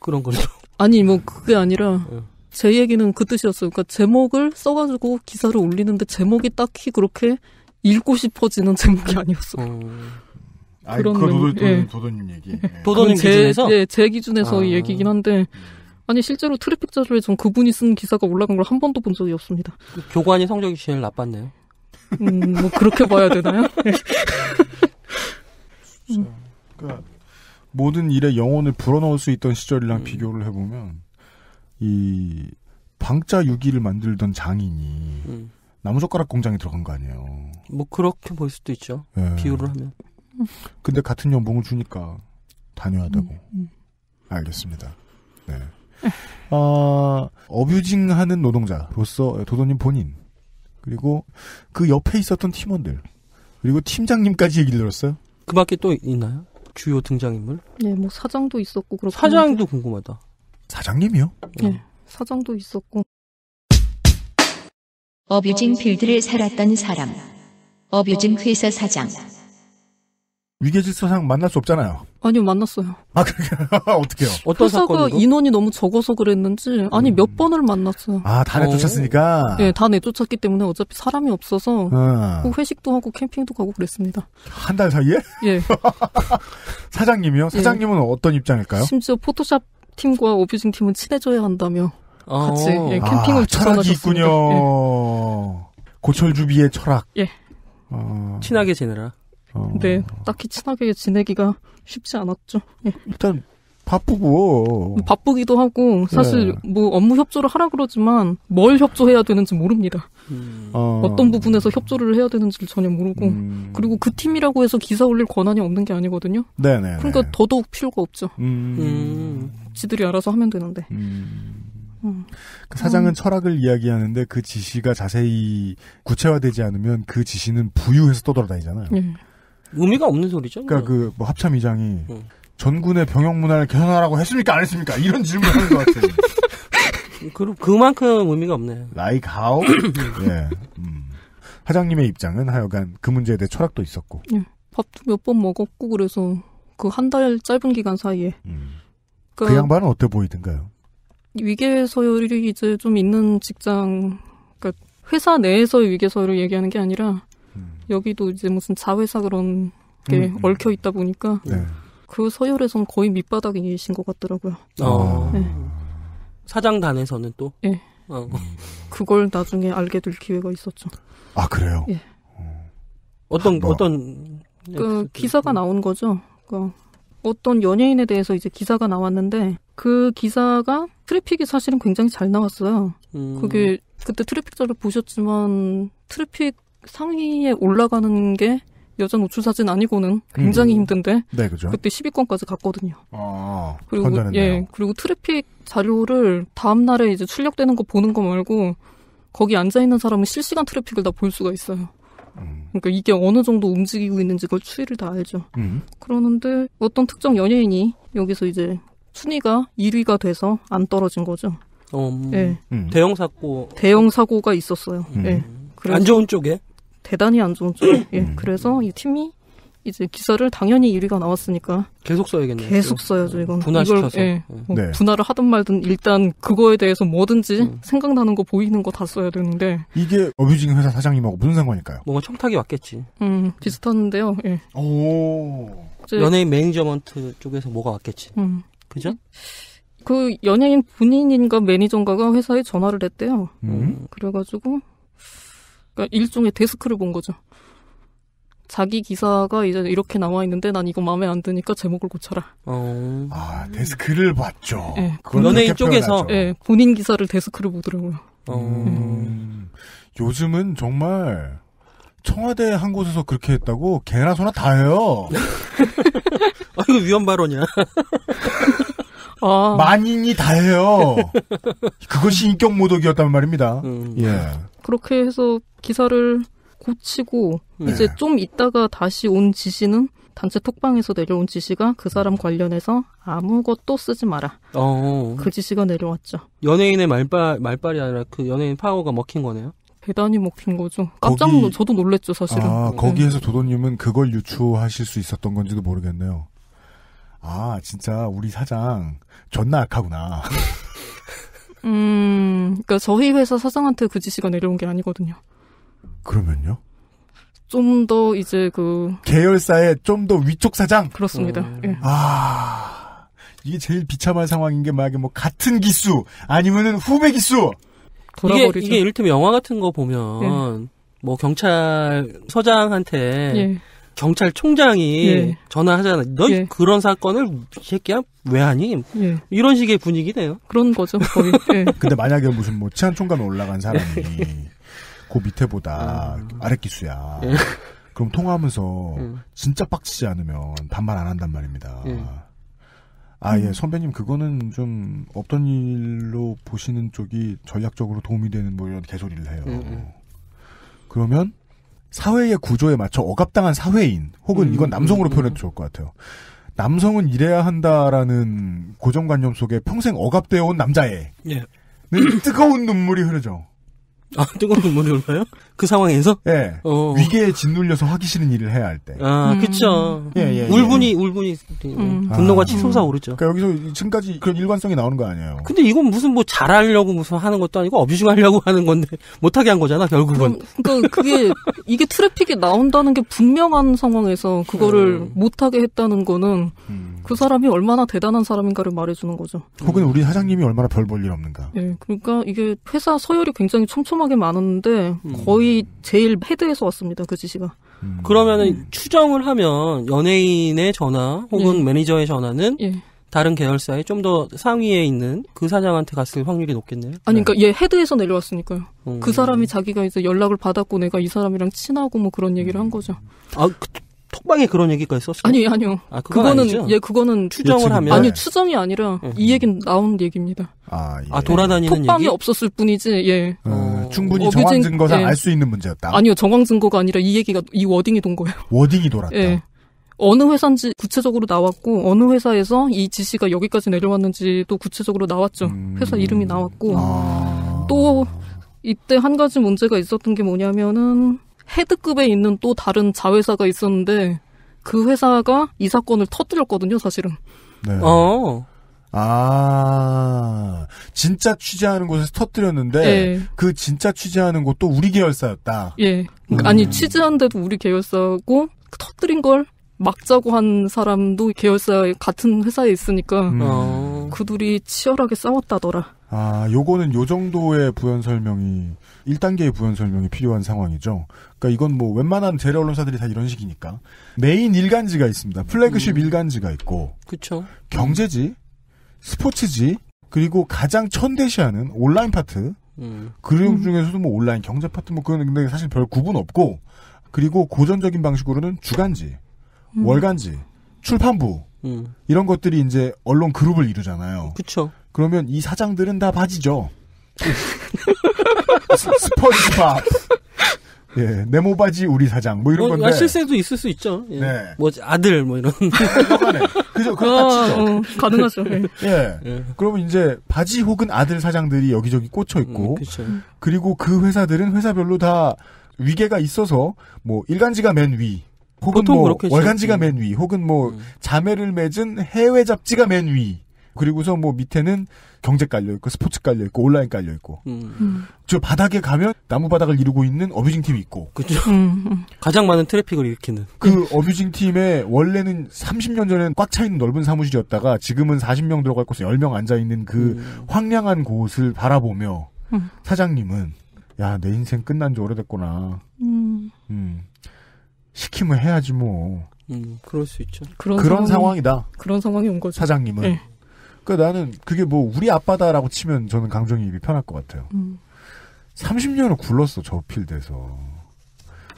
그런 건데. [LAUGHS] 아니 뭐 그게 아니라 예. 제 얘기는 그 뜻이었어요. 그러니까 제목을 써가지고 기사를 올리는데 제목이 딱히 그렇게 읽고 싶어지는 제목이 아니었어요. 어. 그런 도도, 도 예. 님 얘기. 예. 도도님 제, 기준에서? 예, 제 기준에서 아... 얘기긴 한데 아니 실제로 트래픽 자료에 전 그분이 쓴 기사가 올라간 걸 한 번도 본 적이 없습니다. 그 교관이 성적이 제일 나빴네요. 음, 뭐 그렇게 봐야 되나요? 음. [LAUGHS] 그러니까 모든 일에 영혼을 불어넣을 수 있던 시절이랑 음. 비교를 해보면 이 방자 유기를 만들던 장인이 음. 나무젓가락 공장에 들어간 거 아니에요. 뭐 그렇게 볼 수도 있죠. 예. 비유를 하면. 근데 같은 연봉을 주니까 다녀야 되고. 음, 음. 알겠습니다. 네. 아, 어뷰징하는 노동자로서 예, 도도님 본인 그리고 그 옆에 있었던 팀원들 그리고 팀장님까지 얘기를 들었어요. 그 밖에 또 있나요? 주요 등장인물? 네, 뭐 사장도 있었고 그렇고 사장도 궁금하다. 사장님이요? 네, 사장도 있었고. 어뷰징 필드를 살았던 사람. 어뷰징 회사 사장. 위계질서상 만날 수 없잖아요. 아니요, 만났어요. 아, 그게 [LAUGHS] 어떻게요? 어떤 회사가 건으로 인원이 너무 적어서 그랬는지, 아니, 음. 몇 번을 만났어요. 아, 다 어. 내쫓았으니까? 네, 다 내쫓았기 때문에 어차피 사람이 없어서, 음. 회식도 하고 캠핑도 가고 그랬습니다. 한 달 사이에? 예. [LAUGHS] 사장님이요? 예. 사장님은 예. 어떤 입장일까요? 심지어 포토샵 팀과 오피싱 팀은 친해져야 한다며, 어. 같이 예, 아, 캠핑을 아, 철학이 있군요. 예. 고철주비의 철학. 예. 어... 친하게 지내라. 근데 어. 네, 딱히 친하게 지내기가 쉽지 않았죠. 예. 일단 바쁘고 바쁘기도 하고 사실 예. 뭐 업무 협조를 하라 그러지만 뭘 협조해야 되는지 모릅니다. 음. 어. 떤 부분에서 협조를 해야 되는지를 전혀 모르고 음. 그리고 그 팀이라고 해서 기사 올릴 권한이 없는 게 아니거든요. 네네. 그러니까 더더욱 필요가 없죠. 음. 음. 지들이 알아서 하면 되는데. 음. 음. 그 사장은 음. 철학을 이야기하는데 그 지시가 자세히 구체화되지 않으면 그 지시는 부유해서 떠돌아다니잖아요. 예. 의미가 없는 소리죠. 그러니까 그뭐 그 뭐 합참 이장이 응. 전군의 병역 문화를 개선하라고 했습니까? 안 했습니까? 이런 질문하는 을것 같아요. [LAUGHS] 그, 그만큼 의미가 없네요. Like how? [COUGHS] 예. 음. 사장님의 입장은 하여간 그 문제에 대해 철학도 있었고. 예. 밥도 몇 번 먹었고 그래서 그 한 달 짧은 기간 사이에. 음. 그, 그 양반은 어때 보이던가요? 위계 서열이 이제 좀 있는 직장, 그러니까 회사 내에서의 위계 서열을 얘기하는 게 아니라 음. 여기도 이제 무슨 자회사 그런 게 음, 음, 얽혀 있다 보니까 네. 그 서열에선 거의 밑바닥이신 것 같더라고요. 어. 네. 사장단에서는 또? 예. 네. 어. 음. 그걸 나중에 알게 될 기회가 있었죠. 아 그래요? 예. 어. 어떤 뭐. 어떤 그 기사가 그 나온 거죠. 그 어떤 연예인에 대해서 이제 기사가 나왔는데 그 기사가 트래픽이 사실은 굉장히 잘 나왔어요. 음. 그게 그때 트래픽 자료 보셨지만 트래픽 상위에 올라가는 게 여전 우출사진 아니고는 굉장히 음. 힘든데 네, 그죠. 그때 10위권까지 갔거든요. 아, 그리고 건전했네요. 예 그리고 트래픽 자료를 다음 날에 이제 출력되는 거 보는 거 말고 거기 앉아 있는 사람은 실시간 트래픽을 다 볼 수가 있어요. 음. 그러니까 이게 어느 정도 움직이고 있는지 그걸 추이를 다 알죠. 음. 그러는데 어떤 특정 연예인이 여기서 이제 순위가 1위가 돼서 안 떨어진 거죠. 어, 음. 예. 음. 대형 사고 대형 사고가 있었어요. 예. 안 좋은 쪽에 대단히 안 좋은 쪽. [CLEARS THROAT] 예, 음. 그래서 이 팀이 이제 기사를 당연히 1위가 나왔으니까 계속 써야겠네요. 계속 써야죠 이건 분할시켜서 음. 이걸, 예, 네. 뭐 네. 분할을 하든 말든 일단 그거에 대해서 뭐든지 음. 생각나는 거 보이는 거 다 써야 되는데 이게 어뷰징 회사 사장님하고 무슨 상관일까요? 뭔가 청탁이 왔겠지. 음 비슷한데요. 예. 오 연예인 매니저먼트 쪽에서 뭐가 왔겠지. 음. 그죠? 그 연예인 본인인가 매니저인가가 회사에 전화를 했대요. 음. 그래가지고 그러니까 일종의 데스크를 본 거죠. 자기 기사가 이제 이렇게 나와 있는데 난 이거 마음에 안 드니까 제목을 고쳐라. 어... 아 음. 데스크를 봤죠. 네. 연예인 쪽에서 네, 본인 기사를 데스크를 보더라고요. 어... 음... 요즘은 정말 청와대 한 곳에서 그렇게 했다고 개나 소나 다 해요. [LAUGHS] 아 이거 위험 발언이야. [LAUGHS] 아. 만인이 다해요. 그것이 인격 모독이었단 말입니다. 음. 예. 그렇게 해서 기사를 고치고 음. 이제 좀 있다가 다시 온 지시는 단체 톡방에서 내려온 지시가 그 사람 관련해서 아무것도 쓰지 마라. 어. 그 지시가 내려왔죠. 연예인의 말발 말발이 아니라 그 연예인 파워가 먹힌 거네요. 대단히 먹힌 거죠. 깜짝 놀, 거 저도 놀랬죠, 사실은. 아, 네. 거기에서 도도님은 그걸 유추하실 수 있었던 건지도 모르겠네요. 아, 진짜 우리 사장 존나 악하구나. 음, 그러니까 저희 회사 사장한테 그 지시가 내려온 게 아니거든요. 그러면요? 좀 더 이제 그 계열사의 좀 더 위쪽 사장. 그렇습니다. 음. 예. 아, 이게 제일 비참한 상황인 게 만약에 뭐 같은 기수 아니면은 후배 기수. 돌아버리죠. 이게 이게 이를테면 영화 같은 거 보면 예. 뭐 경찰 서장한테 예. 경찰총장이 예. 전화하잖아. 너 예. 그런 사건을 이 새끼야 왜 하니? 예. 이런 식의 분위기네요. 그런 거죠. 거의. 예. [LAUGHS] 근데 만약에 무슨 뭐 치안 총감에 올라간 사람이 [LAUGHS] 예. 그 밑에보다 음. 아래 기수야. 예. 그럼 통화하면서 음. 진짜 빡치지 않으면 반말 안 한단 말입니다. 아, 음. 예, 선배님, 그거는 좀 어떤 일로 보시는 쪽이 전략적으로 도움이 되는 뭐 이런 개소리를 해요. 음, 음. 그러면 사회의 구조에 맞춰 억압당한 사회인 혹은 음, 이건 남성으로 음, 표현해도 음. 좋을 것 같아요. 남성은 이래야 한다라는 고정관념 속에 평생 억압되어 온남자의 예. 뜨거운 눈물이 흐르죠. 아, 뜨거운 물이 올까요그 상황에서? 예. 네. 어. 위기에 짓눌려서 하기 싫은 일을 해야 할 때. 아, 음. 그쵸. 예, 예, 예. 울분이, 울분이, 음. 분노가 치솟아 아. 오르죠. 그러니까 여기서 지금까지 그런 일관성이 나오는 거 아니에요. 근데 이건 무슨 뭐 잘하려고 무슨 하는 것도 아니고 어뷰징하려고 [LAUGHS] 하는 건데 못하게 한 거잖아, 결국은. 그, 그러니까 그게, 이게 트래픽이 나온다는 게 분명한 상황에서 그거를 음. 못하게 했다는 거는 음. 그 사람이 얼마나 대단한 사람인가를 말해주는 거죠. 혹은 우리 사장님이 얼마나 별 볼 일 없는가. 네, 그러니까 이게 회사 서열이 굉장히 촘촘하게 많았는데 음. 거의 제일 헤드에서 왔습니다. 그 지시가. 음. 그러면은 음. 추정을 하면 연예인의 전화 혹은 예. 매니저의 전화는 예. 다른 계열사에 좀 더 상위에 있는 그 사장한테 갔을 확률이 높겠네요. 아니, 네. 그러니까 얘 헤드에서 내려왔으니까요. 음. 그 사람이 자기가 이제 연락을 받았고 내가 이 사람이랑 친하고 뭐 그런 얘기를 한 거죠. 아, 그, 톡방에 그런 얘기까지 썼어요? 아니 아니요. 아, 그거는 아니죠? 예 그거는 추정을 하면 아니 추정이 아니라 응. 예. 이얘기는 나온 얘기입니다. 아, 예. 아 돌아다니는 톡방이 얘기? 없었을 뿐이지 예. 어, 어 충분히 어 정황 증거상 예. 알수 있는 문제였다. 아니요 정황 증거가 아니라 이 얘기가 이 워딩이 돈 거예요. 워딩이 돌았다. 예. 어느 회사인지 구체적으로 나왔고 어느 회사에서 이 지시가 여기까지 내려왔는지도 구체적으로 나왔죠. 음... 회사 이름이 나왔고 아... 또 이때 한 가지 문제가 있었던 게 뭐냐면은 헤드급에 있는 또 다른 자회사가 있었는데 그 회사가 이 사건을 터뜨렸거든요, 사실은. 네. 어. 아, 진짜 취재하는 곳에서 터뜨렸는데, 네. 그 진짜 취재하는 곳도 우리 계열사였다. 예. 음. 아니, 취재한데도 우리 계열사고, 터뜨린 걸 막자고 한 사람도 계열사 같은 회사에 있으니까. 음. 어. 그둘이 치열하게 싸웠다더라. 아, 요거는 요 정도의 부연 설명이 1단계의 부연 설명이 필요한 상황이죠. 그니까 이건 뭐 웬만한 재래 언론사들이 다 이런 식이니까. 메인 일간지가 있습니다. 플래그십 음. 일간지가 있고. 그죠 경제지, 스포츠지, 그리고 가장 천대시하는 온라인 파트. 음. 그리 음. 중에서도 뭐 온라인 경제 파트 뭐 그건 근데 사실 별 구분 없고 그리고 고전적인 방식으로는 주간지, 음. 월간지, 출판부 음. 이런 것들이 이제 언론 그룹을 이루잖아요. 그렇 그러면 이 사장들은 다 바지죠. [LAUGHS] 스펀지밥. 예, 네모 바지 우리 사장 뭐 이런 뭐, 건데 아, 실세도 있을 수 있죠. 예. 네. 뭐 아들 뭐 이런. [LAUGHS] 그간 그죠 그렇죠. 어, 가능하죠. 예. 예. 예. 그러면 이제 바지 혹은 아들 사장들이 여기저기 꽂혀 음, 있고 음, 그리고 그 회사들은 회사별로 다 위계가 있어서 뭐 일간지가 맨 위, 혹은 보통 뭐그렇겠 월간지가 맨 위, 혹은 뭐 음. 자매를 맺은 해외 잡지가 맨 위. 그리고서 뭐 밑에는 경제 깔려 있고 스포츠 깔려 있고 온라인 깔려 있고 음. 음. 저 바닥에 가면 나무 바닥을 이루고 있는 어뷰징 팀이 있고 그죠 음, 음, 가장 많은 트래픽을 일으키는 그 어뷰징 팀에 원래는 30년 전에는꽉 차 있는 넓은 사무실이었다가 지금은 40명 들어갈 곳에 10명 앉아 있는 그 황량한 곳을 바라보며 사장님은 야 내 인생 끝난 지 오래됐구나 음. 시킴을 해야지 뭐. 음, 그럴 수 있죠. 그런, 그런 상황이, 다 그런 상황이 온 거죠. 사장님은. 네. 그러니까 나는 그게 뭐 우리 아빠다라고 치면 저는 강정이입이 편할 것 같아요. 음. 30년을 굴렀어 저 필드에서.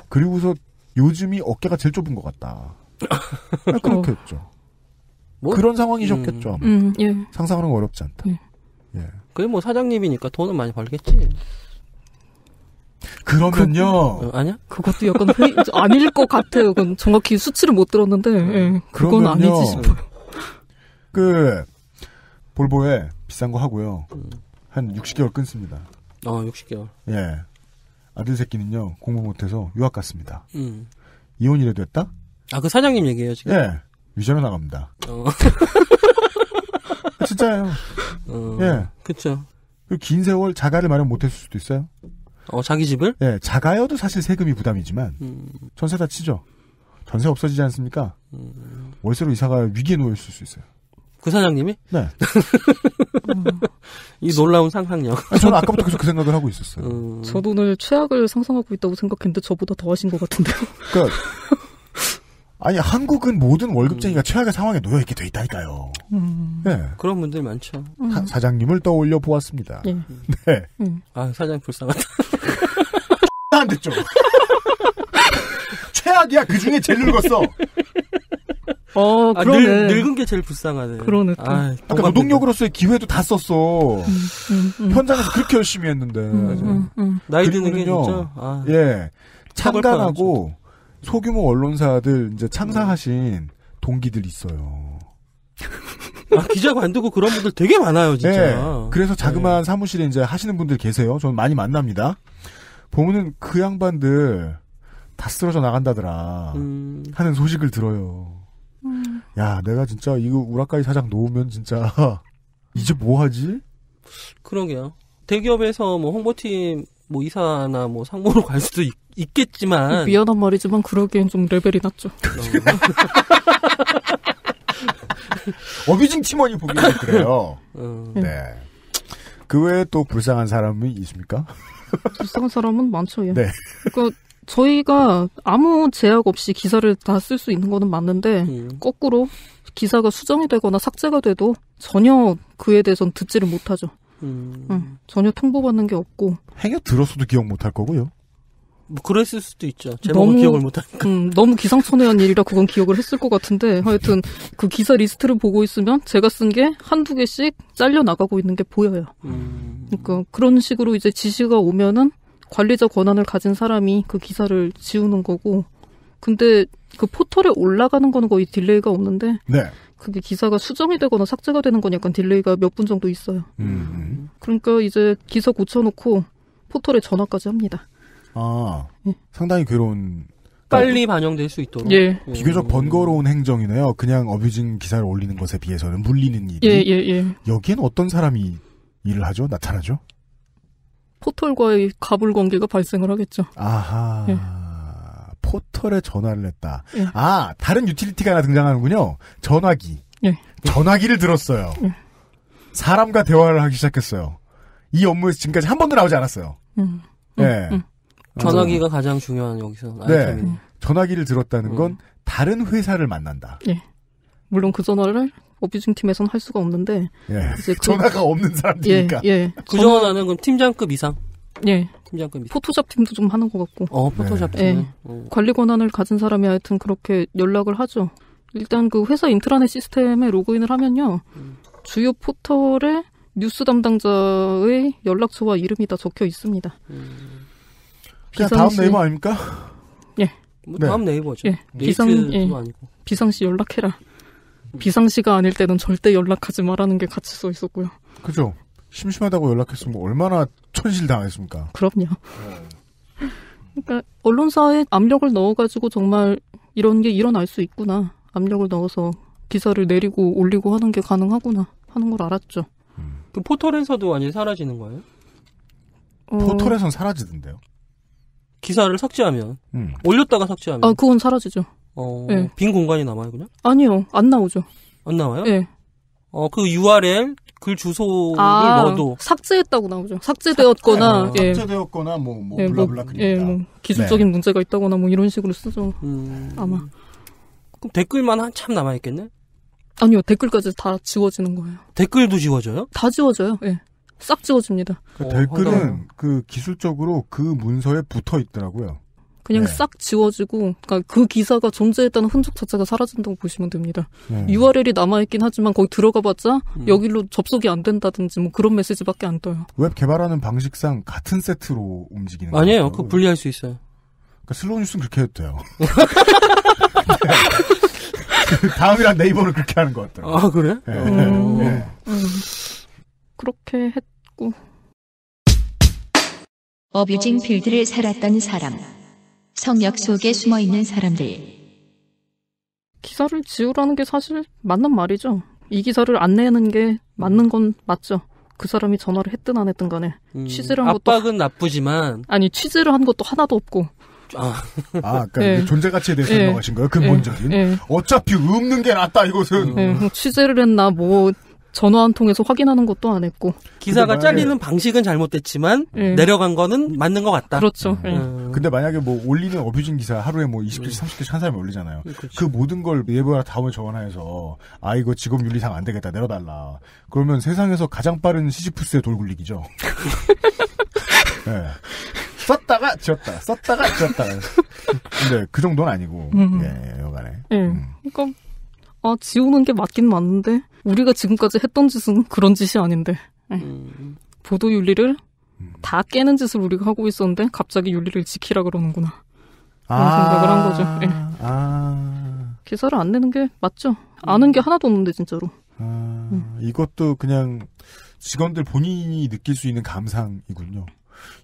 그리고서 요즘이 어깨가 제일 좁은 것 같다. [LAUGHS] 그렇죠. 그렇겠죠. 뭐, 그런 상황이셨겠죠. 음, 음, 예. 상상하는 거 어렵지 않다. 예. 예. 그게 뭐 사장님이니까 돈은 많이 벌겠지. 그러면요. 그, 어, 아니야? 그것도 약간 회의, [LAUGHS] 아닐 것 같아요. 그건 정확히 수치를 못 들었는데, 예, 그건 그러면요. 아니지 싶어요. [LAUGHS] 그, 볼보에 비싼 거 하고요. 한 60개월 끊습니다. 아, 60개월. 예. 아들 새끼는요, 공부 못해서 유학 갔습니다. 음. 이혼이래 했다 아, 그 사장님 얘기예요, 지금? 예. 유전에 나갑니다. 어. [LAUGHS] 진짜예요. 어, 예. 그쵸. 그 긴 세월 자가를 마련 못했을 수도 있어요. 어, 자기 집을? 예, 네, 작아여도 사실 세금이 부담이지만 음. 전세다 치죠. 전세 없어지지 않습니까? 음. 월세로 이사가 위기에 놓여 있을 수 있어요. 그 사장님이? 네. [LAUGHS] 이 놀라운 상상력. 아 저는 아까부터 계속 그 생각을 하고 있었어요. 음. 저도 오늘 최악을 상상하고 있다고 생각했는데 저보다 더 하신 것 같은데요. 그러니까 아니 한국은 모든 월급쟁이가 음. 최악의 상황에 놓여 있게 돼 있다니까요. 음. 네. 그런 분들 많죠. 음. 사장님을 떠올려 보았습니다. 예. 네. 네. 아 사장 불쌍하다. [LAUGHS] 안 됐죠. [LAUGHS] 최악이야 그 중에 제일 늙었어. 어, 아, 늙, 늙은 게 제일 불쌍하네. 그러네. 아, 까 노동력으로서의 기회도 다 썼어. 음, 음, 음. 현장에서 그렇게 열심히 했는데. 나이 드는 게 진짜. 아, 예. 참간하고 소규모 언론사들 이제 창사하신 동기들 있어요. 아, 기자 관두고 그런 분들 되게 많아요, 진짜. 네, 그래서 자그마한 네. 사무실에 이제 하시는 분들 계세요. 저는 많이 만납니다. 보면은 그 양반들 다 쓰러져 나간다더라 음. 하는 소식을 들어요. 음. 야, 내가 진짜 이거 우라카이 사장 놓으면 진짜 [LAUGHS] 이제 뭐 하지? 그러게요. 대기업에서 뭐 홍보팀 뭐 이사나 뭐 상무로 갈 수도 있고 있겠지만 미안한 말이지만 그러기엔 좀 레벨이 낮죠. [LAUGHS] 어뷰징 팀원이 보기에 그래요. 어. 네. 네. 그 외에 또 불쌍한 사람이 있습니까? [LAUGHS] 불쌍한 사람은 많죠. 예. 네. 그러니까 저희가 아무 제약 없이 기사를 다 쓸 수 있는 거는 맞는데 음. 거꾸로 기사가 수정이 되거나 삭제가 돼도 전혀 그에 대해선 듣지를 못하죠. 음. 응, 전혀 통보받는 게 없고 행여 들었어도 기억 못할 거고요. 뭐 그랬을 수도 있죠. 제목을 너무, 기억을 못하니까. 음, 너무 기상천외한 일이라 그건 기억을 했을 것 같은데 하여튼 그 기사 리스트를 보고 있으면 제가 쓴 게 한두 개씩 잘려 나가고 있는 게 보여요. 음. 그러니까 그런 식으로 이제 지시가 오면은 관리자 권한을 가진 사람이 그 기사를 지우는 거고 근데 그 포털에 올라가는 거는 거의 딜레이가 없는데 네. 그게 기사가 수정이 되거나 삭제가 되는 건 약간 딜레이가 몇 분 정도 있어요. 음. 그러니까 이제 기사 고쳐놓고 포털에 전화까지 합니다. 아, 예. 상당히 괴로운. 빨리 반영될 수 있도록. 예. 예. 비교적 번거로운 행정이네요. 그냥 어뷰징 기사를 올리는 것에 비해서는 물리는 일이. 예, 예, 예. 여기엔 어떤 사람이 일을 하죠? 나타나죠? 포털과의 가불 관계가 발생을 하겠죠. 아하. 예. 포털에 전화를 했다. 예. 아, 다른 유틸리티가 하나 등장하는군요. 전화기. 예. 전화기를 들었어요. 예. 사람과 대화를 하기 시작했어요. 이 업무에서 지금까지 한 번도 나오지 않았어요. 음, 음, 예. 음. 음. 전화기가 가장 중요한 여기서 네. 아이템네 전화기를 들었다는 음. 건 음. 다른 회사를 만난다. 예. 물론 그 전화를 오피중 팀에서는할 수가 없는데 예. 이제 그, 전화가 없는 사람이니까. 예. 예. 그 전화는 그럼 팀장급 이상. 예. 팀장급 이상. 포토샵 팀도 좀 하는 것 같고. 어, 포토샵 네. 팀. 예. 어. 관리 권한을 가진 사람이 하여튼 그렇게 연락을 하죠. 일단 그 회사 인트라넷 시스템에 로그인을 하면요. 음. 주요 포털에 뉴스 담당자의 연락처와 이름이 다 적혀 있습니다. 음. 그냥 다음 네이버 아닙니까? 예. 뭐 네. 다음 네이버죠. 예. 비성 예. 아니고. 비상 씨 연락해라. 비상 씨가 아닐 때는 절대 연락하지 말라는 게 같이 써 있었고요. 그죠. 심심하다고 연락했으면 얼마나 천실 당했습니까? 그럼요. 네. 그러니까 언론사에 압력을 넣어가지고 정말 이런 게 일어날 수 있구나. 압력을 넣어서 기사를 내리고 올리고 하는 게 가능하구나 하는 걸 알았죠. 음. 그 포털에서도 완전 사라지는 거예요? 어... 포털에선 사라지던데요. 기사를 삭제하면 음. 올렸다가 삭제하면 아 그건 사라지죠. 어, 네. 빈 공간이 남아요 그냥? 아니요 안 나오죠. 안 나와요? 네. 예. 어그 URL 글 주소를 아, 넣어도 삭제했다고 나오죠. 삭제되었거나 삭, 아, 예. 삭제되었거나 뭐뭐 뭐 예, 뭐, 블라블라 뭐, 예, 뭐 기술적인 네. 문제가 있다거나 뭐 이런 식으로 쓰죠. 음, 아마 그럼 댓글만 한 참 남아 있겠네. 아니요 댓글까지 다 지워지는 거예요. 댓글도 지워져요? 다 지워져요. 예. 싹지워집니다그 댓글은 어, 그 기술적으로 그 문서에 붙어 있더라고요. 그냥 네. 싹 지워지고 그러니까 그 기사가 존재했다는 흔적 자체가 사라진다고 보시면 됩니다. 네. URL이 남아있긴 하지만 거기 들어가봤자 음. 여기로 접속이 안 된다든지 뭐 그런 메시지밖에 안 떠요. 웹 개발하는 방식상 같은 세트로 움직이는 거예요? 아니에요. 그 분리할 수 있어요. 그러니까 슬로우 뉴스는 그렇게 해도 돼요. 네. [LAUGHS] 다음이랑 네이버는 그렇게 하는 것 같더라고요. 아 그래? 네. 네. 음. 음. 그렇게 했 하고. 어뷰징 필드를 살았던 사람. 성역 속에 숨어 있는 사람들. 기사를 지우라는 게 사실 맞는 말이죠. 이 기사를 안 내는 게 맞는 건 맞죠. 그 사람이 전화를 했든 안 했든 간에 음, 취재를 한 것도 압박은 나쁘지만 아니 취재를 한 것도 하나도 없고 아, 아 그러니까 네. 존재 가치에 대해서 설명하신 예. 거예요 근본적인 네. 어차피 없는 게 낫다 이것은 음, 취재를 했나 뭐 전화 한 통해서 확인하는 것도 안 했고 기사가 잘리는 방식은 잘못됐지만 네. 내려간 거는 맞는 것 같다. 그렇죠. 음. 음. 근데 만약에 뭐 올리는 어뷰징 기사 하루에 뭐 20개씩 30개씩 한 사람이 올리잖아요. 그렇죠. 그 모든 걸 예보와 다음을 정원화해서 아 이거 직업 윤리상 안 되겠다 내려달라. 그러면 세상에서 가장 빠른 시지프스의 돌굴리기죠. 네. [LAUGHS] 예. 썼다가 지었다 썼다가 지었다 근데 그 정도는 아니고 음. 예 여간에. 예. 음. 그러니까 아 지우는 게 맞긴 맞는데 우리가 지금까지 했던 짓은 그런 짓이 아닌데 네. 음. 보도 윤리를 음. 다 깨는 짓을 우리가 하고 있었는데 갑자기 윤리를 지키라 그러는구나 아~ 생각을 한 거죠. 네. 아~ 기사를 안 내는 게 맞죠. 아는 게 음. 하나도 없는데 진짜로. 아~ 음. 이것도 그냥 직원들 본인이 느낄 수 있는 감상이군요.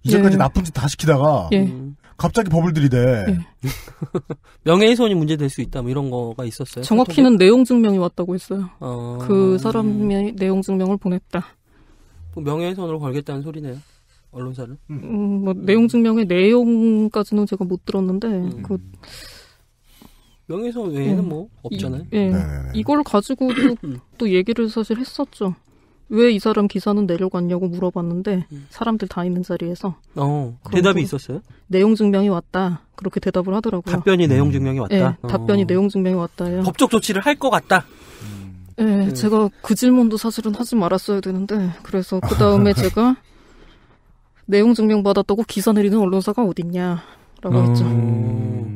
이제까지 예. 나쁜 짓 다 시키다가 예. 음. 갑자기 버블들이 돼. 네. 명예훼손이 문제될 수 있다, 뭐 이런 거가 있었어요. 정확히는 소통에? 내용 증명이 왔다고 했어요. 어... 그 사람이 내용 증명을 보냈다. 뭐 명예훼손으로 걸겠다는 소리네요. 언론사를. 음. 음, 뭐 내용 증명의 내용까지는 제가 못 들었는데 음. 그. 명예훼손 외에는 음. 뭐 없잖아요. 이, 예. 네. 네, 네. 이걸 가지고도 [COUGHS] 또 얘기를 사실 했었죠. 왜이 사람 기사는 내려갔냐고 물어봤는데 음. 사람들 다 있는 자리에서 어, 대답이 있었어요? 내용 증명이 왔다 그렇게 대답을 하더라고요. 답변이 음. 내용 증명이 왔다. 네, 어. 답변이 내용 증명이 왔다 법적 조치를 할 것 같다. 네, 네, 제가 그 질문도 사실은 하지 말았어야 되는데 그래서 그 [LAUGHS] 다음에 제가 내용 증명 받았다고 기사 내리는 언론사가 어딨냐라고 음.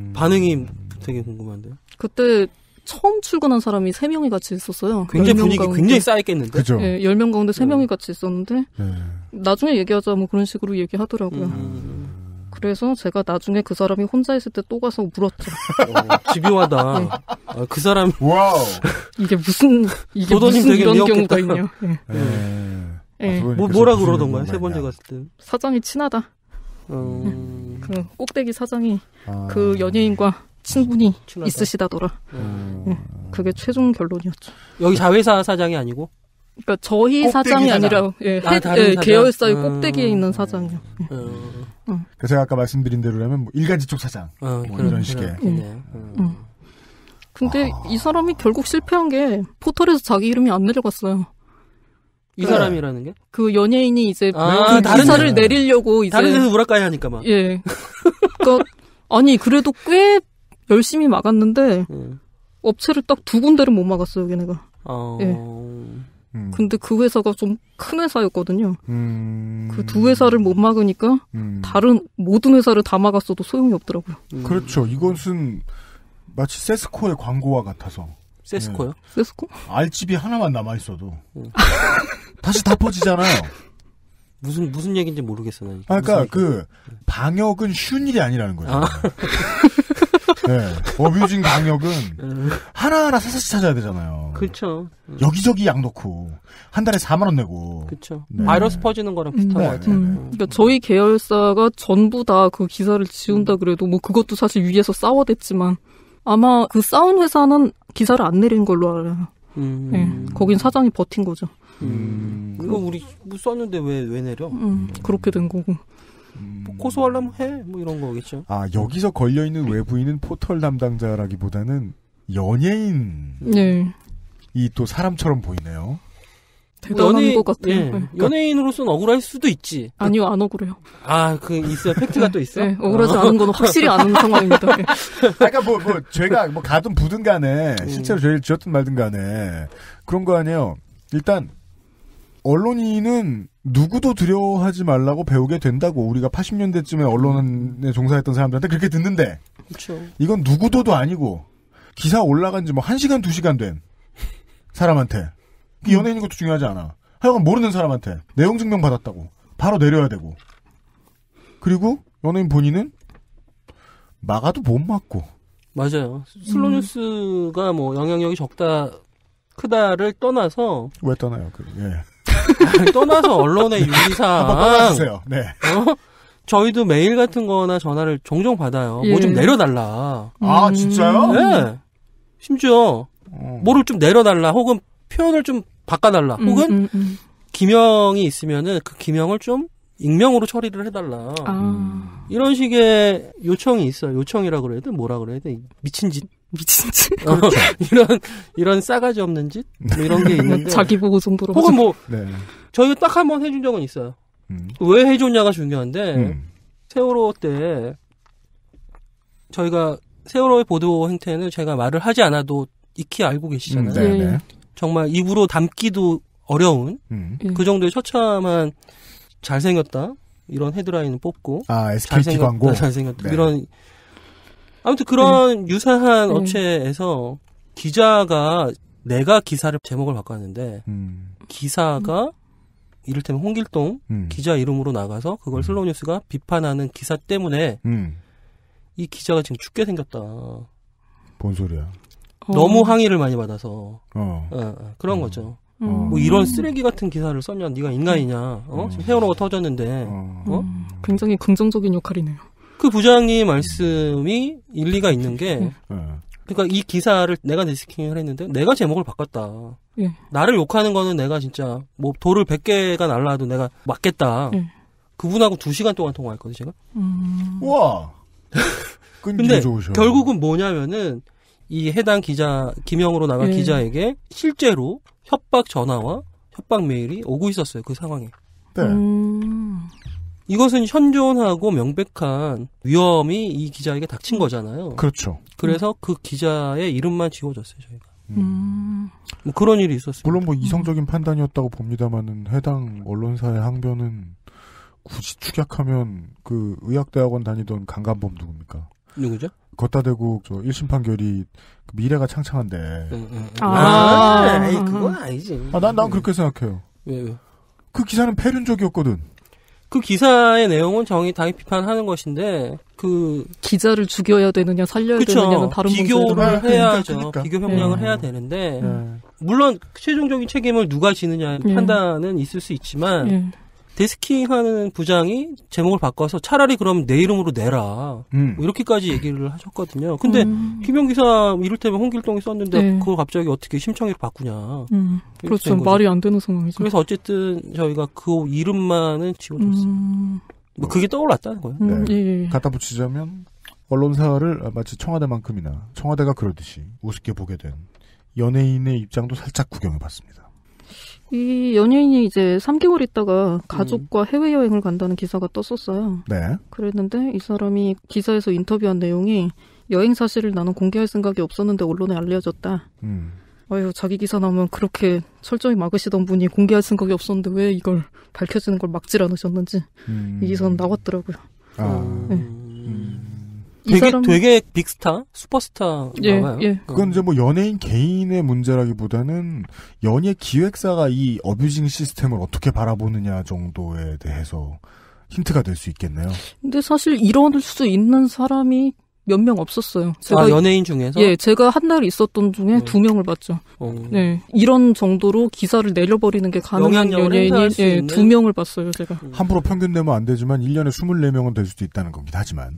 했죠. 반응이 되게 궁금한데요. 그때 처음 출근한 사람이 3명이 같이 있었어요. 굉장히 분위기 가운데. 굉장히 쌓였겠는데? 그죠. 예, 10명 가운데 3명이 같이 있었는데, 네. 나중에 얘기하자 뭐 그런 식으로 얘기하더라고요. 음. 그래서 제가 나중에 그 사람이 혼자 있을 때 또 가서 물었죠. 어, 집요하다. 네. 아, 그 사람. 와우! [LAUGHS] 이게 무슨, 이게 무슨 이런 미웠겠다. 경우가 있냐. 네. 네. 아, 예. 예. 아, 뭐, 뭐라 그러던가요? 세 번째 갔을 때. 사장이 친하다. 음... 그 꼭대기 사장이 아... 그 연예인과 친분이 친하다. 있으시다더라. 음. 네. 그게 최종 결론이었죠. 여기 자회사 사장이 아니고? 그러니까 저희 사장이 사장. 아니라 예, 아, 예, 계열사의 음. 꼭대기에 있는 사장이요. 예. 음. 음. 그래서 제가 아까 말씀드린 대로라면 뭐 일가지쪽 사장 어, 뭐 그런, 이런 식의. 예. 음. 음. 근데 아. 이 사람이 결국 실패한 게 포털에서 자기 이름이 안 내려갔어요. 이 그 사람이라는 게? 그 연예인이 이제 아, 그 기사를 내리려고 이제 다른 데서 우라카이 하니까 막. 예. 그러니까 아니 그래도 꽤 열심히 막았는데 음. 업체를 딱 두 군데를 못 막았어요, 걔네가. 어... 예. 음. 근데 그 회사가 좀 큰 회사였거든요. 음... 그 두 회사를 못 막으니까 음. 다른 모든 회사를 다 막았어도 소용이 없더라고요. 음. 그렇죠. 이것은 마치 세스코의 광고와 같아서. 세스코요? 네. 세스코? 알집이 하나만 남아 있어도 예. [LAUGHS] 다시 다 퍼지잖아요. 무슨 무슨 얘기인지 모르겠어 요 아, 그러니까 그 방역은 쉬운 일이 아니라는 거예요. 아. [LAUGHS] 네. 법유진 강역은 음. 하나하나 사사시 찾아야 되잖아요. 그렇죠. 음. 여기저기 약 넣고 한 달에 4만 원 내고. 그렇죠. 네. 바이러스 퍼지는 거랑 음, 비슷한 네. 것 같아요. 네, 네. 음. 그러니까 저희 계열사가 전부 다 그 기사를 지운다 그래도 뭐 그것도 사실 위에서 싸워댔지만 아마 그 싸운 회사는 기사를 안 내린 걸로 알아요. 음. 네. 거긴 사장이 버틴 거죠. 음. 그거 우리 뭐 썼는데 왜 왜 내려? 음, 그렇게 된 거고. 뭐 고소하려면 해. 뭐 이런 거겠죠. 아, 여기서 걸려있는 외부인은 포털 담당자라기보다는 연예인. 네. 이 또 사람처럼 보이네요. 연예, 것 같아요. 예. 네. 연예인으로서는 억울할 수도 있지. 아니요, 안 억울해요. 아, 그 있어요. 팩트가 또 있어요? 네, 억울하지 않은 건 확실히 아는 [LAUGHS] 상황입니다. 네. 아, 그러니까 뭐, 뭐, 죄가 뭐 가든 부든 간에, 음. 실제로 죄를 지었든 말든 간에, 그런 거 아니에요. 일단, 언론인은 누구도 두려워하지 말라고 배우게 된다고 우리가 80년대쯤에 언론에 종사했던 사람들한테 그렇게 듣는데 그쵸. 그렇죠. 이건 누구도도 아니고 기사 올라간 지 뭐 1시간 2시간 된 사람한테 음. 연예인인 것도 중요하지 않아 하여간 모르는 사람한테 내용 증명 받았다고 바로 내려야 되고 그리고 연예인 본인은 막아도 못 막고 맞아요 슬로뉴스가 음. 뭐 영향력이 적다 크다를 떠나서 왜 떠나요 그 예. [LAUGHS] 떠나서 언론의 윤리상 네. 아, 네. 어? 저희도 메일 같은 거나 전화를 종종 받아요. 뭐 예. 뭐좀 내려달라. 음. 아, 진짜요? 네. 심지어, 어. 뭐를 좀 내려달라, 혹은 표현을 좀 바꿔달라, 음, 혹은 음, 음. 기명이 있으면은 그 기명을 좀 익명으로 처리를 해달라. 아. 이런 식의 요청이 있어요. 요청이라 그래야 돼? 뭐라 그래야 돼? 미친 짓. 미친 짓. [LAUGHS] 그렇죠. [LAUGHS] 이런, 이런 싸가지 없는 짓? 뭐 이런 게 있는데. [LAUGHS] 자기 보고 손부러 혹은 뭐, 네. 저희가 딱 한 번 해준 적은 있어요. 음. 왜 해줬냐가 중요한데, 음. 세월호 때, 저희가 세월호의 보도 행태는 제가 말을 하지 않아도 익히 알고 계시잖아요. 음, 네, 네. 정말 입으로 담기도 어려운, 음. 그 정도의 처참한, 잘생겼다? 이런 헤드라인을 뽑고. 아, SKT 잘생겼다, 광고? 잘생겼다. 네. 이런 아무튼 그런 네. 유사한 네. 업체에서 기자가 내가 기사를 제목을 바꿨는데 음. 기사가 음. 이를테면 홍길동 음. 기자 이름으로 나가서 그걸 음. 슬로우 뉴스가 비판하는 기사 때문에 음. 이 기자가 지금 죽게 생겼다. 뭔 소리야? 어. 너무 어. 항의를 많이 받아서 어. 어, 어 그런 음. 거죠. 어. 뭐 이런 쓰레기 같은 기사를 썼냐? 네가 인간이냐? 어? 지금 헤어호가 터졌는데. 어? 굉장히 긍정적인 역할이네요. 그 부장님 말씀이 일리가 있는 게 예. 그러니까 이 기사를 내가 리스킹을 했는데 내가 제목을 바꿨다. 예. 나를 욕하는 거는 내가 진짜 뭐 돌을 100개가 날라도 내가 맞겠다. 예. 그분하고 2시간 동안 통화했거든 제가. 음... 와. [LAUGHS] 근데 좋으셔. 결국은 뭐냐면은 이 해당 기자 김영으로 나간 예. 기자에게 실제로 협박 전화와 협박 메일이 오고 있었어요. 그 상황에. 네. 음... 이것은 현존하고 명백한 위험이 이 기자에게 닥친 거잖아요. 그렇죠. 그래서 그 기자의 이름만 지워졌어요, 저희가. 음. 음. 뭐 그런 일이 있었어요. 물론 뭐 음. 이성적인 판단이었다고 봅니다만은 해당 언론사의 항변은 굳이 축약하면 그 의학대학원 다니던 강간범 누굽니까? 누구죠? 걷다 대고 저 1심 판결이 그 미래가 창창한데. 네, 네, 네. 아, 아, 아, 그건 아니지. 아, 난, 난 그렇게 생각해요. 왜, 왜? 그 기사는 폐륜적이었거든. 그 기사의 내용은 정의당이 비판하는 것인데 그 기자를 죽여야 되느냐 살려야 그쵸. 되느냐는 다른 비교를 해야죠. 그러니까. 비교 평량을 네. 해야 되는데 네. 물론 최종적인 책임을 누가 지느냐 네. 판단은 있을 수 있지만 네. 데스킹하는 부장이 제목을 바꿔서 차라리 그럼 내 이름으로 내라 음. 뭐 이렇게까지 얘기를 하셨거든요. 근데 음. 김영 기사 이를테면 홍길동이 썼는데 네. 그걸 갑자기 어떻게 심청이로 바꾸냐. 음. 그렇죠. 말이 안 되는 상황이죠. 그래서 어쨌든 저희가 그 이름만은 지워줬어요. 음. 뭐 그게 떠올랐다는 거예요. 음, 네. 예, 예. 갖다 붙이자면 언론사를 마치 청와대만큼이나 청와대가 그러듯이 우습게 보게 된 연예인의 입장도 살짝 구경해봤습니다. 이 연예인이 이제 3개월 있다가 가족과 음. 해외여행을 간다는 기사가 떴었어요. 네. 그랬는데 이 사람이 기사에서 인터뷰한 내용이 여행 사실을 나는 공개할 생각이 없었는데 언론에 알려졌다. 음. 아유, 자기 기사 나오면 그렇게 철저히 막으시던 분이 공개할 생각이 없었는데 왜 이걸 밝혀지는 걸 막질 않으셨는지 음. 이 기사는 나왔더라고요. 아. 네. 음. 되게 사람... 되게 빅스타, 슈퍼스타 예, 나와요. 예. 그러니까. 그건 이제 뭐 연예인 개인의 문제라기보다는 연예 기획사가 이 어뷰징 시스템을 어떻게 바라보느냐 정도에 대해서 힌트가 될 수 있겠네요. 근데 사실 이럴 수 있는 사람이 몇 명 없었어요. 제가 아, 연예인 중에서? 예, 제가 한 달 있었던 중에 네. 두 명을 봤죠. 어. 네, 이런 정도로 기사를 내려버리는 게 가능한 연예인이 예, 두 명을 봤어요, 제가. 음. 함부로 평균 내면 안 되지만 1년에 24명은 될 수도 있다는 겁니다. 하지만.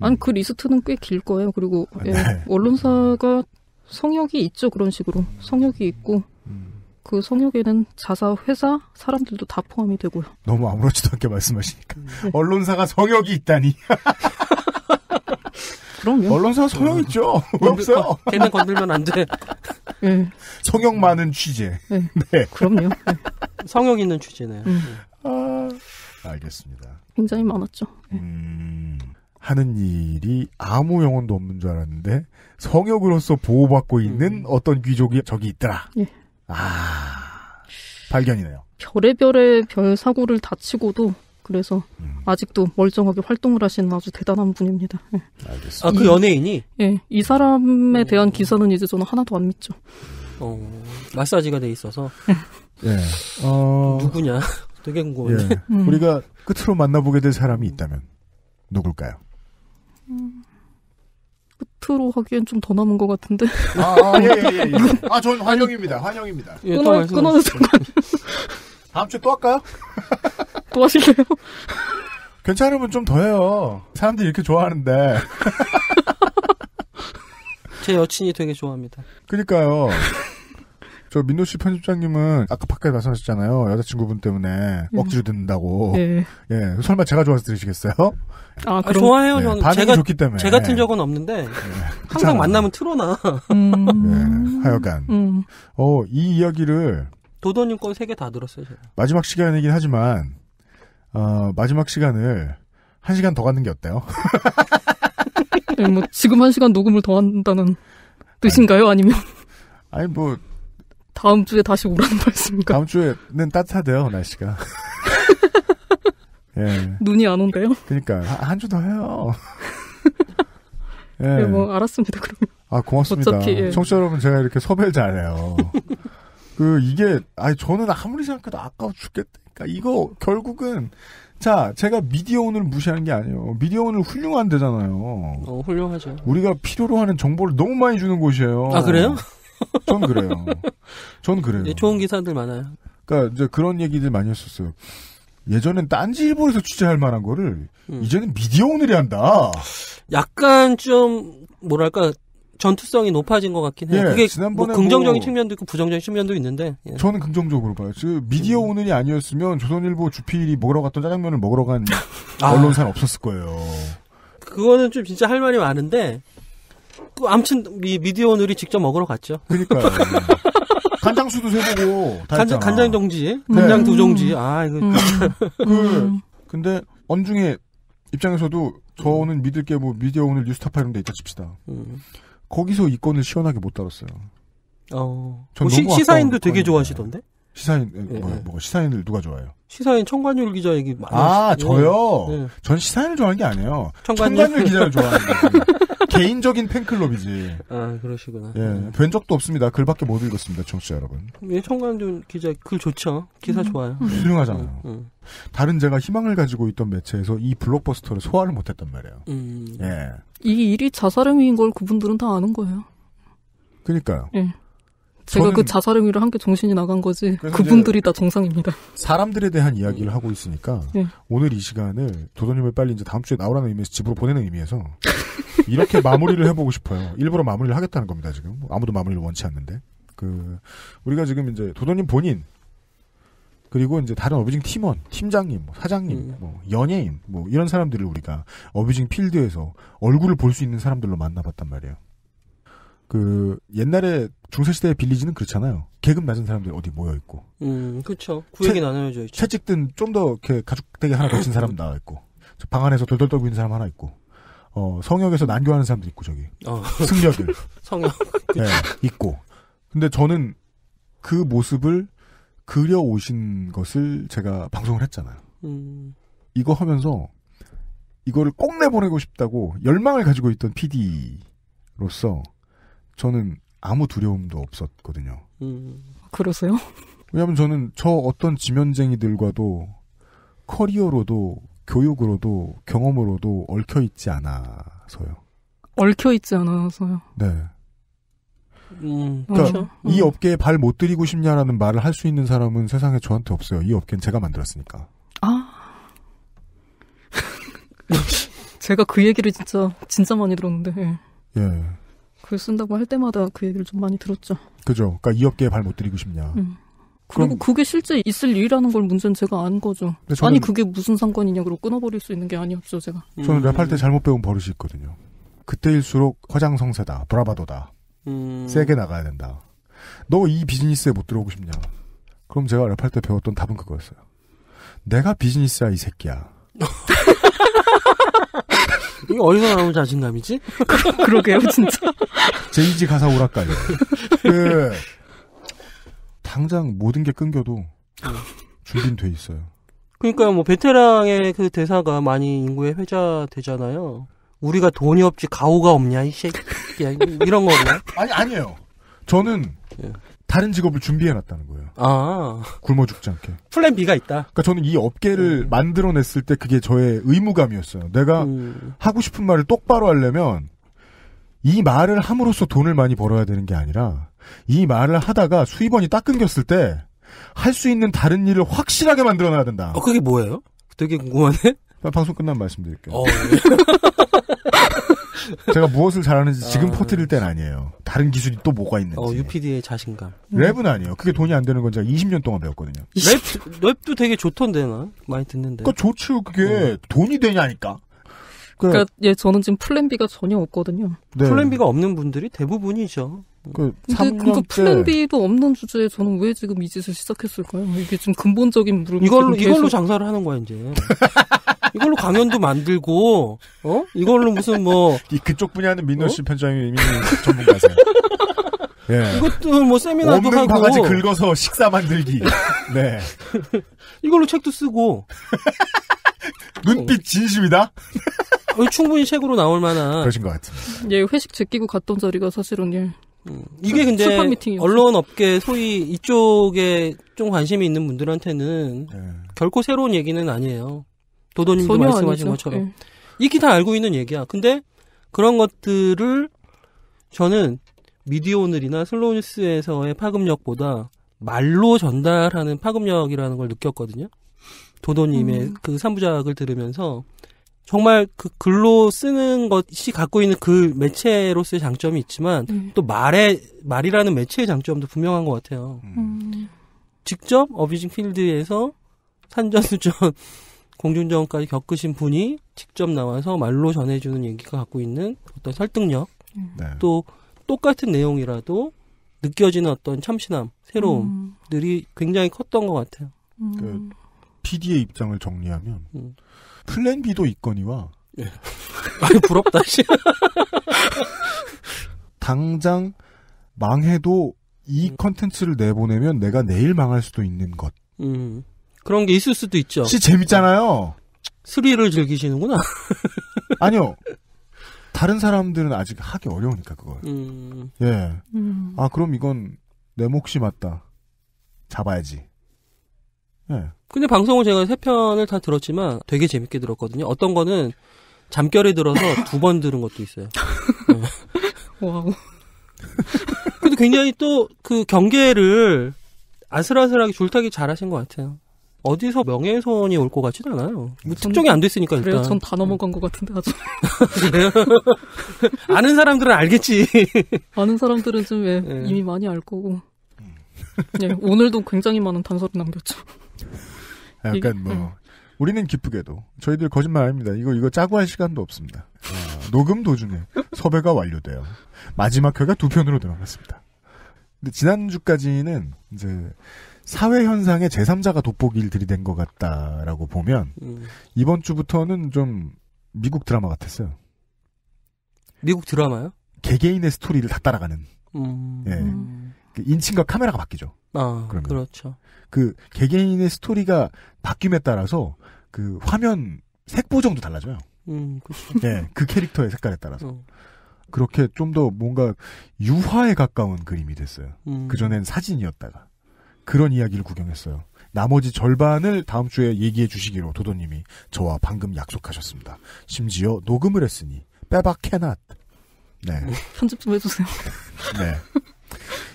음. 아니 그 리스트는 꽤 길 거예요. 그리고 아, 예, 네. 언론사가 성역이 있죠 그런 식으로 성역이 있고 음. 그 성역에는 자사 회사 사람들도 다 포함이 되고요. 너무 아무렇지도 않게 말씀하시니까 음, 네. 언론사가 성역이 있다니. [LAUGHS] 그럼요. 언론사 성역 음. 있죠. 왜 없어요? 걔는 건들면 안 돼. 네. 성역 많은 취재. 네. 네. 그럼요. 예. 성역 있는 취재네요. 음. 아, 알겠습니다. 굉장히 많았죠. 음. 하는 일이 아무 영혼도 없는 줄 알았는데 성역으로서 보호받고 있는 음. 어떤 귀족이 저기 있더라. 예. 아 발견이네요. 별의별의 별 사고를 다치고도 그래서 음. 아직도 멀쩡하게 활동을 하시는 아주 대단한 분입니다. 예. 알겠습니다. 아그 연예인이? 예, 이 사람에 음. 대한 오. 기사는 이제 저는 하나도 안 믿죠. 어, 마사지가 돼 있어서. [LAUGHS] 예. 어... 누구냐? [LAUGHS] 되게 궁금해. 예. 음. 우리가 끝으로 만나보게 될 사람이 있다면 누굴까요? 끝으로 하기엔 좀 더 남은 것 같은데. 아, 아 예, 예, 예. 예. [LAUGHS] 아, 전 환영입니다. 환영입니다. 예, 끊어, 끊어는 순간. [LAUGHS] 다음 주에 또 할까요? [LAUGHS] 또 하실래요? 괜찮으면 좀 더 해요. 사람들이 이렇게 좋아하는데. 제 여친이 되게 좋아합니다. 그니까요. 저 민노 씨 편집장님은 아까 밖에 말씀하셨잖아요. 여자친구분 때문에 음. 억지로 듣는다고. 네. 예. 설마 제가 좋아서 들으시겠어요? 아, 아 그럼, 좋아요 네. 저는 반응이 제가, 좋기 때문에. 제 같은 네. 적은 없는데 네. 항상 만나면 틀어놔. 음. 네. 하여간 음. 어, 이 이야기를 도도님 건세개 다 들었어요. 제가. 마지막 시간이긴 하지만 어, 마지막 시간을 한 시간 더 갖는 게 어때요? 네, 뭐 지금 한 시간 녹음을 더 한다는 뜻인가요? 아니면 아니 뭐 다음 주에 다시 오라는 말씀인가? 다음 주에는 따뜻하대요, 날씨가. [LAUGHS] 예. 눈이 안 온대요? 그니까, 한 주 더 해요. 예. [LAUGHS] 예. 뭐, 알았습니다, 그럼. 아, 고맙습니다. 어차피, 예. 청취자 여러분, 제가 이렇게 섭외를 잘해요. [LAUGHS] 그, 이게, 아니, 저는 아무리 생각해도 아까워 죽겠다니까. 이거, 결국은, 자, 제가 미디어 오늘 무시하는 게 아니에요. 미디어 오늘 훌륭한 데잖아요. 어, 훌륭하죠. 우리가 필요로 하는 정보를 너무 많이 주는 곳이에요. 아, 그래요? [LAUGHS] 전 그래요. 전 그래요. 예, 좋은 기사들 많아요. 그러니까 이제 그런 얘기들 많이 했었어요. 예전엔 딴지일보에서 취재할 만한 거를 음. 이제는 미디어 오늘이 한다. 약간 좀 뭐랄까 전투성이 높아진 것 같긴 해요. 예, 그게 지난번에 뭐 긍정적인 뭐 측면도 있고 부정적인 측면도 있는데. 예. 저는 긍정적으로 봐요. 즉 그 미디어 음. 오늘이 아니었으면 조선일보 주필이 먹으러 갔던 짜장면을 먹으러 간 [LAUGHS] 아. 언론사는 없었을 거예요. 그거는 좀 진짜 할 말이 많은데 그 아무튼 이 미디어 오늘이 직접 먹으러 갔죠. 그러니까 [LAUGHS] 간장수도 세보고 간장 간장 정지, 간장 네. 두 정지. 음. 아 이거 음. 음. 그 근데 언중의 입장에서도 저는 믿을 게뭐 미디어 오늘 뉴스타파 이런 데 있다 칩시다. 음. 거기서 이 건을 시원하게 못 다뤘어요. 어. 전 시, 사인도 되게 좋아하시던데? 시사인 예, 뭐, 뭐 시사인을 누가 좋아해요? 시사인 청관율 기자 얘기 많아. 아 저요. 예. 전 시사인을 좋아하는 게 아니에요. 청관율, 청관율 기자를 좋아하는 거예요. [LAUGHS] 개인적인 팬클럽이지. 아, 그러시구나. 예. 음. 뵌 적도 없습니다. 글밖에 못 읽었습니다, 청취자 여러분. 예, 청관준 기자 글 좋죠. 기사 음. 좋아요. 훌륭하잖아요. 음. 음, 음, 다른 제가 희망을 가지고 있던 매체에서 이 블록버스터를 소화를 못 했단 말이에요. 음. 예. 이 일이 자살행위인 걸 그분들은 다 아는 거예요. 그니까요. 예. 제가 그 자살 행위를 한게 정신이 나간 거지. 그분들이 다 정상입니다. 사람들에 대한 이야기를 음. 하고 있으니까 네. 오늘 이 시간을 도도님을 빨리 이제 다음 주에 나오라는 의미에서 집으로 보내는 의미에서 이렇게 [LAUGHS] 마무리를 해보고 싶어요. 일부러 마무리를 하겠다는 겁니다. 지금 뭐 아무도 마무리를 원치 않는데 그 우리가 지금 이제 도도님 본인 그리고 이제 다른 어뷰징 팀원, 팀장님, 뭐 사장님, 음. 뭐 연예인, 뭐 이런 사람들을 우리가 어뷰징 필드에서 얼굴을 볼 수 있는 사람들로 만나봤단 말이에요. 그 옛날에 중세시대의 빌리지는 그렇잖아요. 계급 낮은 사람들 이 어디 모여 있고. 음, 그렇죠. 구역이 나눠져 있죠. 채찍든 좀더 이렇게 가죽대게 하나 걸친 사람 나와 있고. 방 안에서 돌돌 떨고 있는 사람 하나 있고. 어, 성역에서 난교하는 사람들 있고 저기. 어. 승려들. [LAUGHS] 성역. 네, 있고. 근데 저는 그 모습을 그려 오신 것을 제가 방송을 했잖아요. 음. 이거 하면서 이거를 꼭 내보내고 싶다고 열망을 가지고 있던 PD로서 저는 아무 두려움도 없었거든요. 음, 그러세요? [LAUGHS] 왜냐하면 저는 저 어떤 지면쟁이들과도 커리어로도 교육으로도 경험으로도 얽혀 있지 않아서요. 얽혀 있지 않아서요. 네. 음, 그러니까 그이 그렇죠. 음. 업계에 발 못 들이고 싶냐라는 말을 할 수 있는 사람은 세상에 저한테 없어요. 이 업계는 제가 만들었으니까. 아. [LAUGHS] 제가 그 얘기를 진짜 진짜 많이 들었는데. 예. 예. 글 쓴다고 할 때마다 그 얘기를 좀 많이 들었죠. 그죠. 그러니까 이 업계에 발 못 들이고 싶냐. 음. 그리고 그게 실제 있을 일이라는 걸 문제는 제가 안 거죠. 아니 그게 무슨 상관이냐 그러고 끊어버릴 수 있는 게 아니었죠 제가. 음. 저는 랩할 때 잘못 배운 버릇이 있거든요. 그때일수록 화장성세다, 브라바도다, 음. 세게 나가야 된다. 너 이 비즈니스에 못 들어오고 싶냐? 그럼 제가 랩할 때 배웠던 답은 그거였어요. 내가 비즈니스야 이 새끼야. [LAUGHS] 이게 어디서 나온 자신감이지? [LAUGHS] 그, 그러게요, 진짜. 제이지 가사 오락가요. 네. 네. 당장 모든 게 끊겨도 준비는 돼 있어요. 그러니까 뭐 베테랑의 그 대사가 많이 인구의 회자되잖아요. 우리가 돈이 없지 가오가 없냐 이 새끼야 이런 거구나. 아니 아니에요. 저는 예. 다른 직업을 준비해놨다는 거예요. 아. 굶어 죽지 않게. 플랜 B가 있다. 그니까 저는 이 업계를 음. 만들어냈을 때 그게 저의 의무감이었어요. 내가 음. 하고 싶은 말을 똑바로 하려면 이 말을 함으로써 돈을 많이 벌어야 되는 게 아니라 이 말을 하다가 수입원이 딱 끊겼을 때 할 수 있는 다른 일을 확실하게 만들어놔야 된다. 어, 그게 뭐예요? 되게 궁금하네. 방송 끝나면 말씀드릴게요. 어, 네. [LAUGHS] 제가 무엇을 잘하는지 지금 아, 퍼뜨릴 땐 아니에요. 다른 기술이 또 뭐가 있는지. 어, UPD의 자신감. 랩은 아니에요. 그게 돈이 안 되는 건 제가 20년 동안 배웠거든요. 랩, 랩도 되게 좋던데, 나. 많이 듣는데. 그니까 좋죠. 그게 네. 돈이 되냐니까. 그 그러니까 예, 저는 지금 플랜 B가 전혀 없거든요. 네. 플랜 B가 없는 분들이 대부분이죠. 그 근데 그 플랜 B도 없는 주제에 저는 왜 지금 이 짓을 시작했을까요? 이게 좀 근본적인 물음. 이걸로 이걸로 장사를 하는 거야 이제. [LAUGHS] 이걸로 강연도 만들고 어 이걸로 무슨 뭐 이 그쪽 분야는 민노 어? 씨 어? 편장이 이 전문가세요. 예. 이것도 뭐 세미나도 없는 하고 바가지 긁어서 식사 만들기. 네. [LAUGHS] 이걸로 책도 쓰고 눈빛 진심이다. 충분히 책으로 나올 만한 그러신 것같습 예, 회식 제끼고 갔던 자리가 사실은 예. 음, 이게 근데 언론 업계 소위 이쪽에 좀 관심이 있는 분들한테는 예. 결코 새로운 얘기는 아니에요. 도도님도 말씀하신 아니죠. 것처럼 음. 예. 이게 다 알고 있는 얘기야. 근데 그런 것들을 저는 미디어 오늘이나 슬로우 뉴스에서의 파급력보다 말로 전달하는 파급력이라는 걸 느꼈거든요. 도도님의 음. 그 삼부작을 들으면서 정말 그 글로 쓰는 것이 갖고 있는 그 매체로서의 장점이 있지만 음. 또 말의 말이라는 매체의 장점도 분명한 것 같아요. 음. 음. 직접 어비징 필드에서 산전수전 공중정까지 겪으신 분이 직접 나와서 말로 전해주는 얘기가 갖고 있는 어떤 설득력, 음. 네. 또 똑같은 내용이라도 느껴지는 어떤 참신함, 새로움들이 음. 굉장히 컸던 것 같아요. 음. 그 PD의 입장을 정리하면 음. 플랜 B도 있거니와 예. [LAUGHS] 아니 부럽다. [LAUGHS] 당장 망해도 이 음. 컨텐츠를 내보내면 내가 내일 망할 수도 있는 것. 음. 그런 게 있을 수도 있죠. 씨, 재밌잖아요. 스릴을 즐기시는구나. [LAUGHS] 아니요. 다른 사람들은 아직 하기 어려우니까 그걸. 음. 예. 음. 아 그럼 이건 내 몫이 맞다. 잡아야지. 예. 근데 방송을 제가 세 편을 다 들었지만 되게 재밌게 들었거든요. 어떤 거는 잠결에 들어서 [LAUGHS] 두 번 들은 것도 있어요. [LAUGHS] 와우. 근데 굉장히 또 그 경계를 아슬아슬하게 줄타기 잘하신 것 같아요. 어디서 명예훼손이 올 것 같진 않아요. 뭐 특정이 안 됐으니까 일단. 그래요? 전다 넘어간 것 같은데 아주. [LAUGHS] 아는 사람들은 알겠지. [LAUGHS] 아는 사람들은 좀 예, 네. 이미 많이 알 거고. 예, 오늘도 굉장히 많은 단서를 남겼죠. 아, 약간 이게, 뭐 음. 우리는 기쁘게도 저희들 거짓말 아닙니다. 이거 이거 짜고 할 시간도 없습니다. 와, 아, 녹음 도중에 섭외가 완료돼요. 마지막 회가 두 편으로 들어갔습니다. 근데 지난주까지는 이제 사회 현상의 제3자가 돋보기를 들이댄 것 같다라고 보면 음. 이번 주부터는 좀 미국 드라마 같았어요. 미국 드라마요? 개개인의 스토리를 다 따라가는. 음. 예. 음. 그 인칭과 카메라가 바뀌죠. 아, 그러면. 그렇죠. 그 개개인의 스토리가 바뀜에 따라서 그 화면 색 보정도 달라져요. 음, 그렇죠. 예, 그 캐릭터의 색깔에 따라서. 어. 그렇게 좀 더 뭔가 유화에 가까운 그림이 됐어요. 음. 그전엔 사진이었다가. 그런 이야기를 구경했어요. 나머지 절반을 다음 주에 얘기해 주시기로 도도님이 저와 방금 약속하셨습니다. 심지어 녹음을 했으니 빼박 캐낫. 네. 편집 좀 해주세요. 네.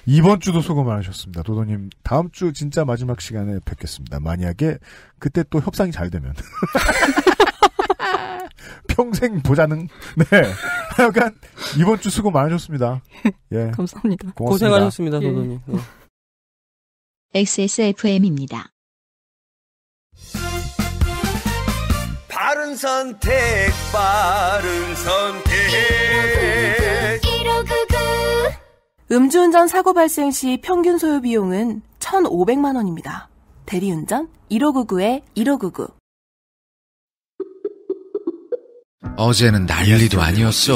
이번 주도 수고 많으셨습니다. 도도님, 다음 주 진짜 마지막 시간에 뵙겠습니다. 만약에 그때 또 협상이 잘 되면. [LAUGHS] 평생 보자는, 네. 하여간, 이번 주 수고 많으셨습니다. 예. [LAUGHS] 감사합니다. 고맙습니다. 고생하셨습니다, 도도님. 예. 네. XSFM입니다. 바른 선택, 바른 선택. 음주운전 사고 발생 시 평균 소요 비용은 1,500만 원입니다. 대리운전 1 5 9 9 1599. 어제는 난리도 아니었어.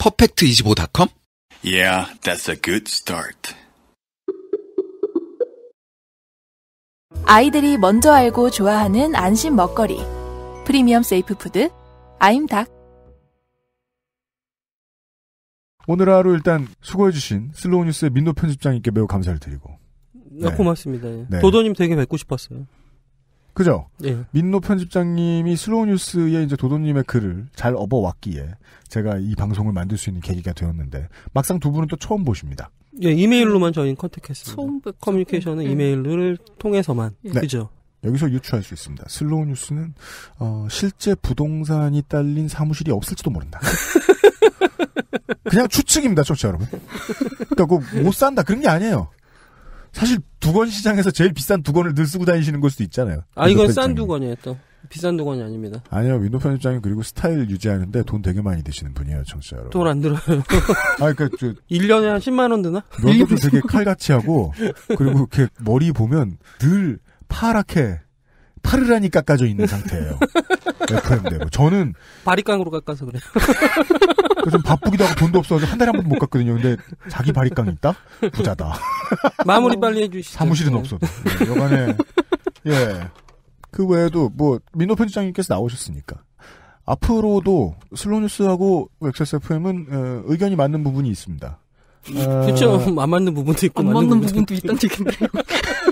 퍼펙트25.com? Yeah, that's a good start. 아이들이 먼저 알고 좋아하는 안심 먹거리. 프리미엄 세이프 푸드 아임닭. 오늘 하루 일단 수고해주신 슬로우 뉴스의 민노 편집장님께 매우 감사를 드리고. 아, 네. 고맙습니다. 네. 도도님 되게 뵙고 싶었어요. 그죠? 예. 민노 편집장님이 슬로우 뉴스에 이제 도도님의 글을 잘 업어왔기에 제가 이 방송을 만들 수 있는 계기가 되었는데 막상 두 분은 또 처음 보십니다. 예, 이메일로만 저희는 컨택했습니다. 처음 커뮤니케이션은 음. 이메일을 통해서만. 예. 그죠? 여기서 유추할 수 있습니다. 슬로우 뉴스는 어, 실제 부동산이 딸린 사무실이 없을지도 모른다. [LAUGHS] 그냥 추측입니다, 청취 여러분. 그러니까 그 못 산다 그런 게 아니에요. 사실 두건 시장에서 제일 비싼 두건을 늘 쓰고 다니시는 걸 수도 있잖아요. 아 이건 싼 두건이에요 또. 비싼 두건이 아닙니다. 아니요, 윈도 편집장님 그리고 스타일 유지하는데 돈 되게 많이 드시는 분이에요, 청취자 여러분. 돈안 들어요. 아, 그니까, 러 1년에 한 10만원 드나? 면도도 [LAUGHS] 되게 칼같이 하고, 그리고 이렇게 머리 보면 늘 파랗게 파르란니 깎아져 있는 상태예요. FM대로. [LAUGHS] 뭐. 저는 바리깡으로 깎아서 그래요. [LAUGHS] 그래서 바쁘기도 하고 돈도 없어서 한 달에 한 번도 못 갔거든요. 근데 자기 바리깡 있다? 부자다. [LAUGHS] 마무리 빨리 해주시죠. 사무실은 네. 없어도. 네, 여간에 예. 그 외에도 뭐 민호 편집장님께서 나오셨으니까 앞으로도 슬로뉴스하고 엑 XSFM은 어, 의견이 맞는 부분이 있습니다. 그렇죠. 안 맞는 부분도 있고 안 맞는, 맞는 부분도, 부분도 있다 얘기인데요.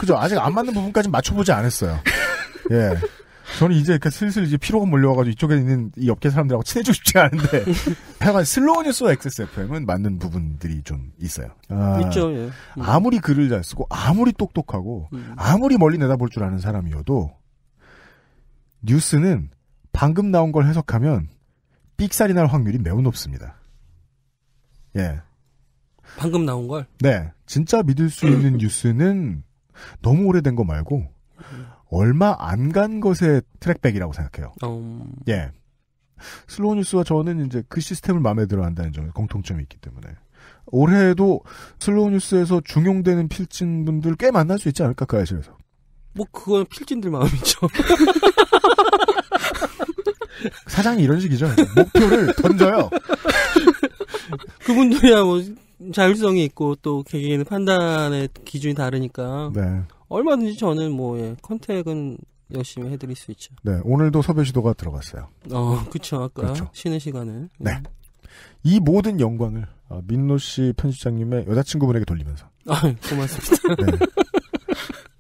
그죠. 아직 안 맞는 부분까지 맞춰보지 않았어요. 예. 저는 이제 이 슬슬 이제 피로가 몰려와가지고 이쪽에 있는 이 업계 사람들하고 친해지고 싶지 않은데 하여간 [LAUGHS] 슬로우 뉴스와 XSFM은 맞는 부분들이 좀 있어요. 아, 있죠. 예. 음. 아무리 글을 잘 쓰고 아무리 똑똑하고 음. 아무리 멀리 내다볼 줄 아는 사람이어도 뉴스는 방금 나온 걸 해석하면 삑살이 날 확률이 매우 높습니다. 예. 방금 나온 걸? 네. 진짜 믿을 수 있는 [LAUGHS] 뉴스는 너무 오래된 거 말고 음. 얼마 안 간 것의 트랙백이라고 생각해요. 음... 예. 슬로우 뉴스와 저는 이제 그 시스템을 마음에 들어 한다는 점 공통점이 있기 때문에. 올해에도 슬로우 뉴스에서 중용되는 필진 분들 꽤 만날 수 있지 않을까, 그 아실에서. 뭐, 그건 필진들 마음이죠. [LAUGHS] 사장이 이런 식이죠. 목표를 던져요. [LAUGHS] 그분들이야 뭐, 자율성이 있고 또 개개인의 판단의 기준이 다르니까. 네. 얼마든지 저는 뭐 예, 컨택은 열심히 해드릴 수 있죠. 네, 오늘도 섭외 시도가 들어갔어요. 어, 그쵸. 아까 그렇 쉬는 시간을 네. 음. 이 모든 영광을 아, 민노 씨 편집장님의 여자친구분에게 돌리면서. 아, 고맙습니다. 네.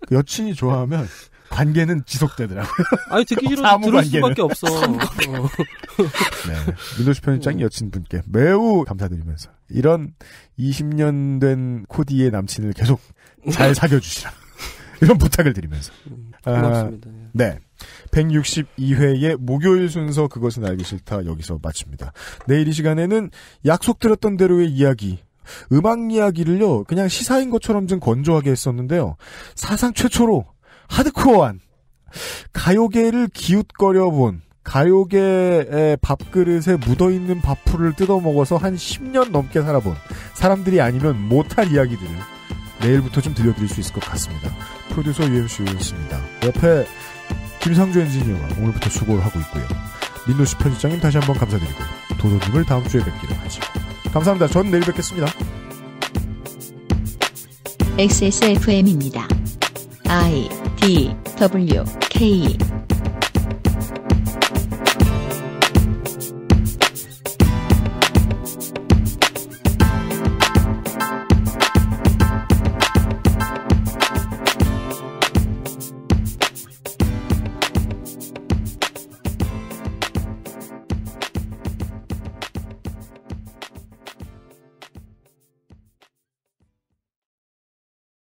그 여친이 좋아하면 관계는 지속되더라고요. 아니 듣기 싫어 들을 관계는. 수밖에 없어. 네, 민노 씨편집장님 음. 여친분께 매우 감사드리면서 이런 20년 된 코디의 남친을 계속 잘사겨 [LAUGHS] 주시라. 이런 부탁을 드리면서. 음, 고맙습니다. 아, 네. 162회의 목요일 순서 그것은 알기 싫다 여기서 마칩니다. 내일 이 시간에는 약속드렸던 대로의 이야기 음악 이야기를요 그냥 시사인 것처럼 좀 건조하게 했었는데요 사상 최초로 하드코어한 가요계를 기웃거려 본 가요계의 밥그릇에 묻어있는 밥풀을 뜯어먹어서 한 10년 넘게 살아본 사람들이 아니면 못할 이야기들을 내일부터 좀 들려드릴 수 있을 것 같습니다. 프로듀서 유엠씨였습니다. 옆에 김상조 엔지니어가 오늘부터 수고를 하고 있고요. 민노 씨 편집장님 다시 한번 감사드리고 도도님을 다음 주에 뵙기로 하죠. 감사합니다. 전 내일 뵙겠습니다. XSFM입니다. I D W K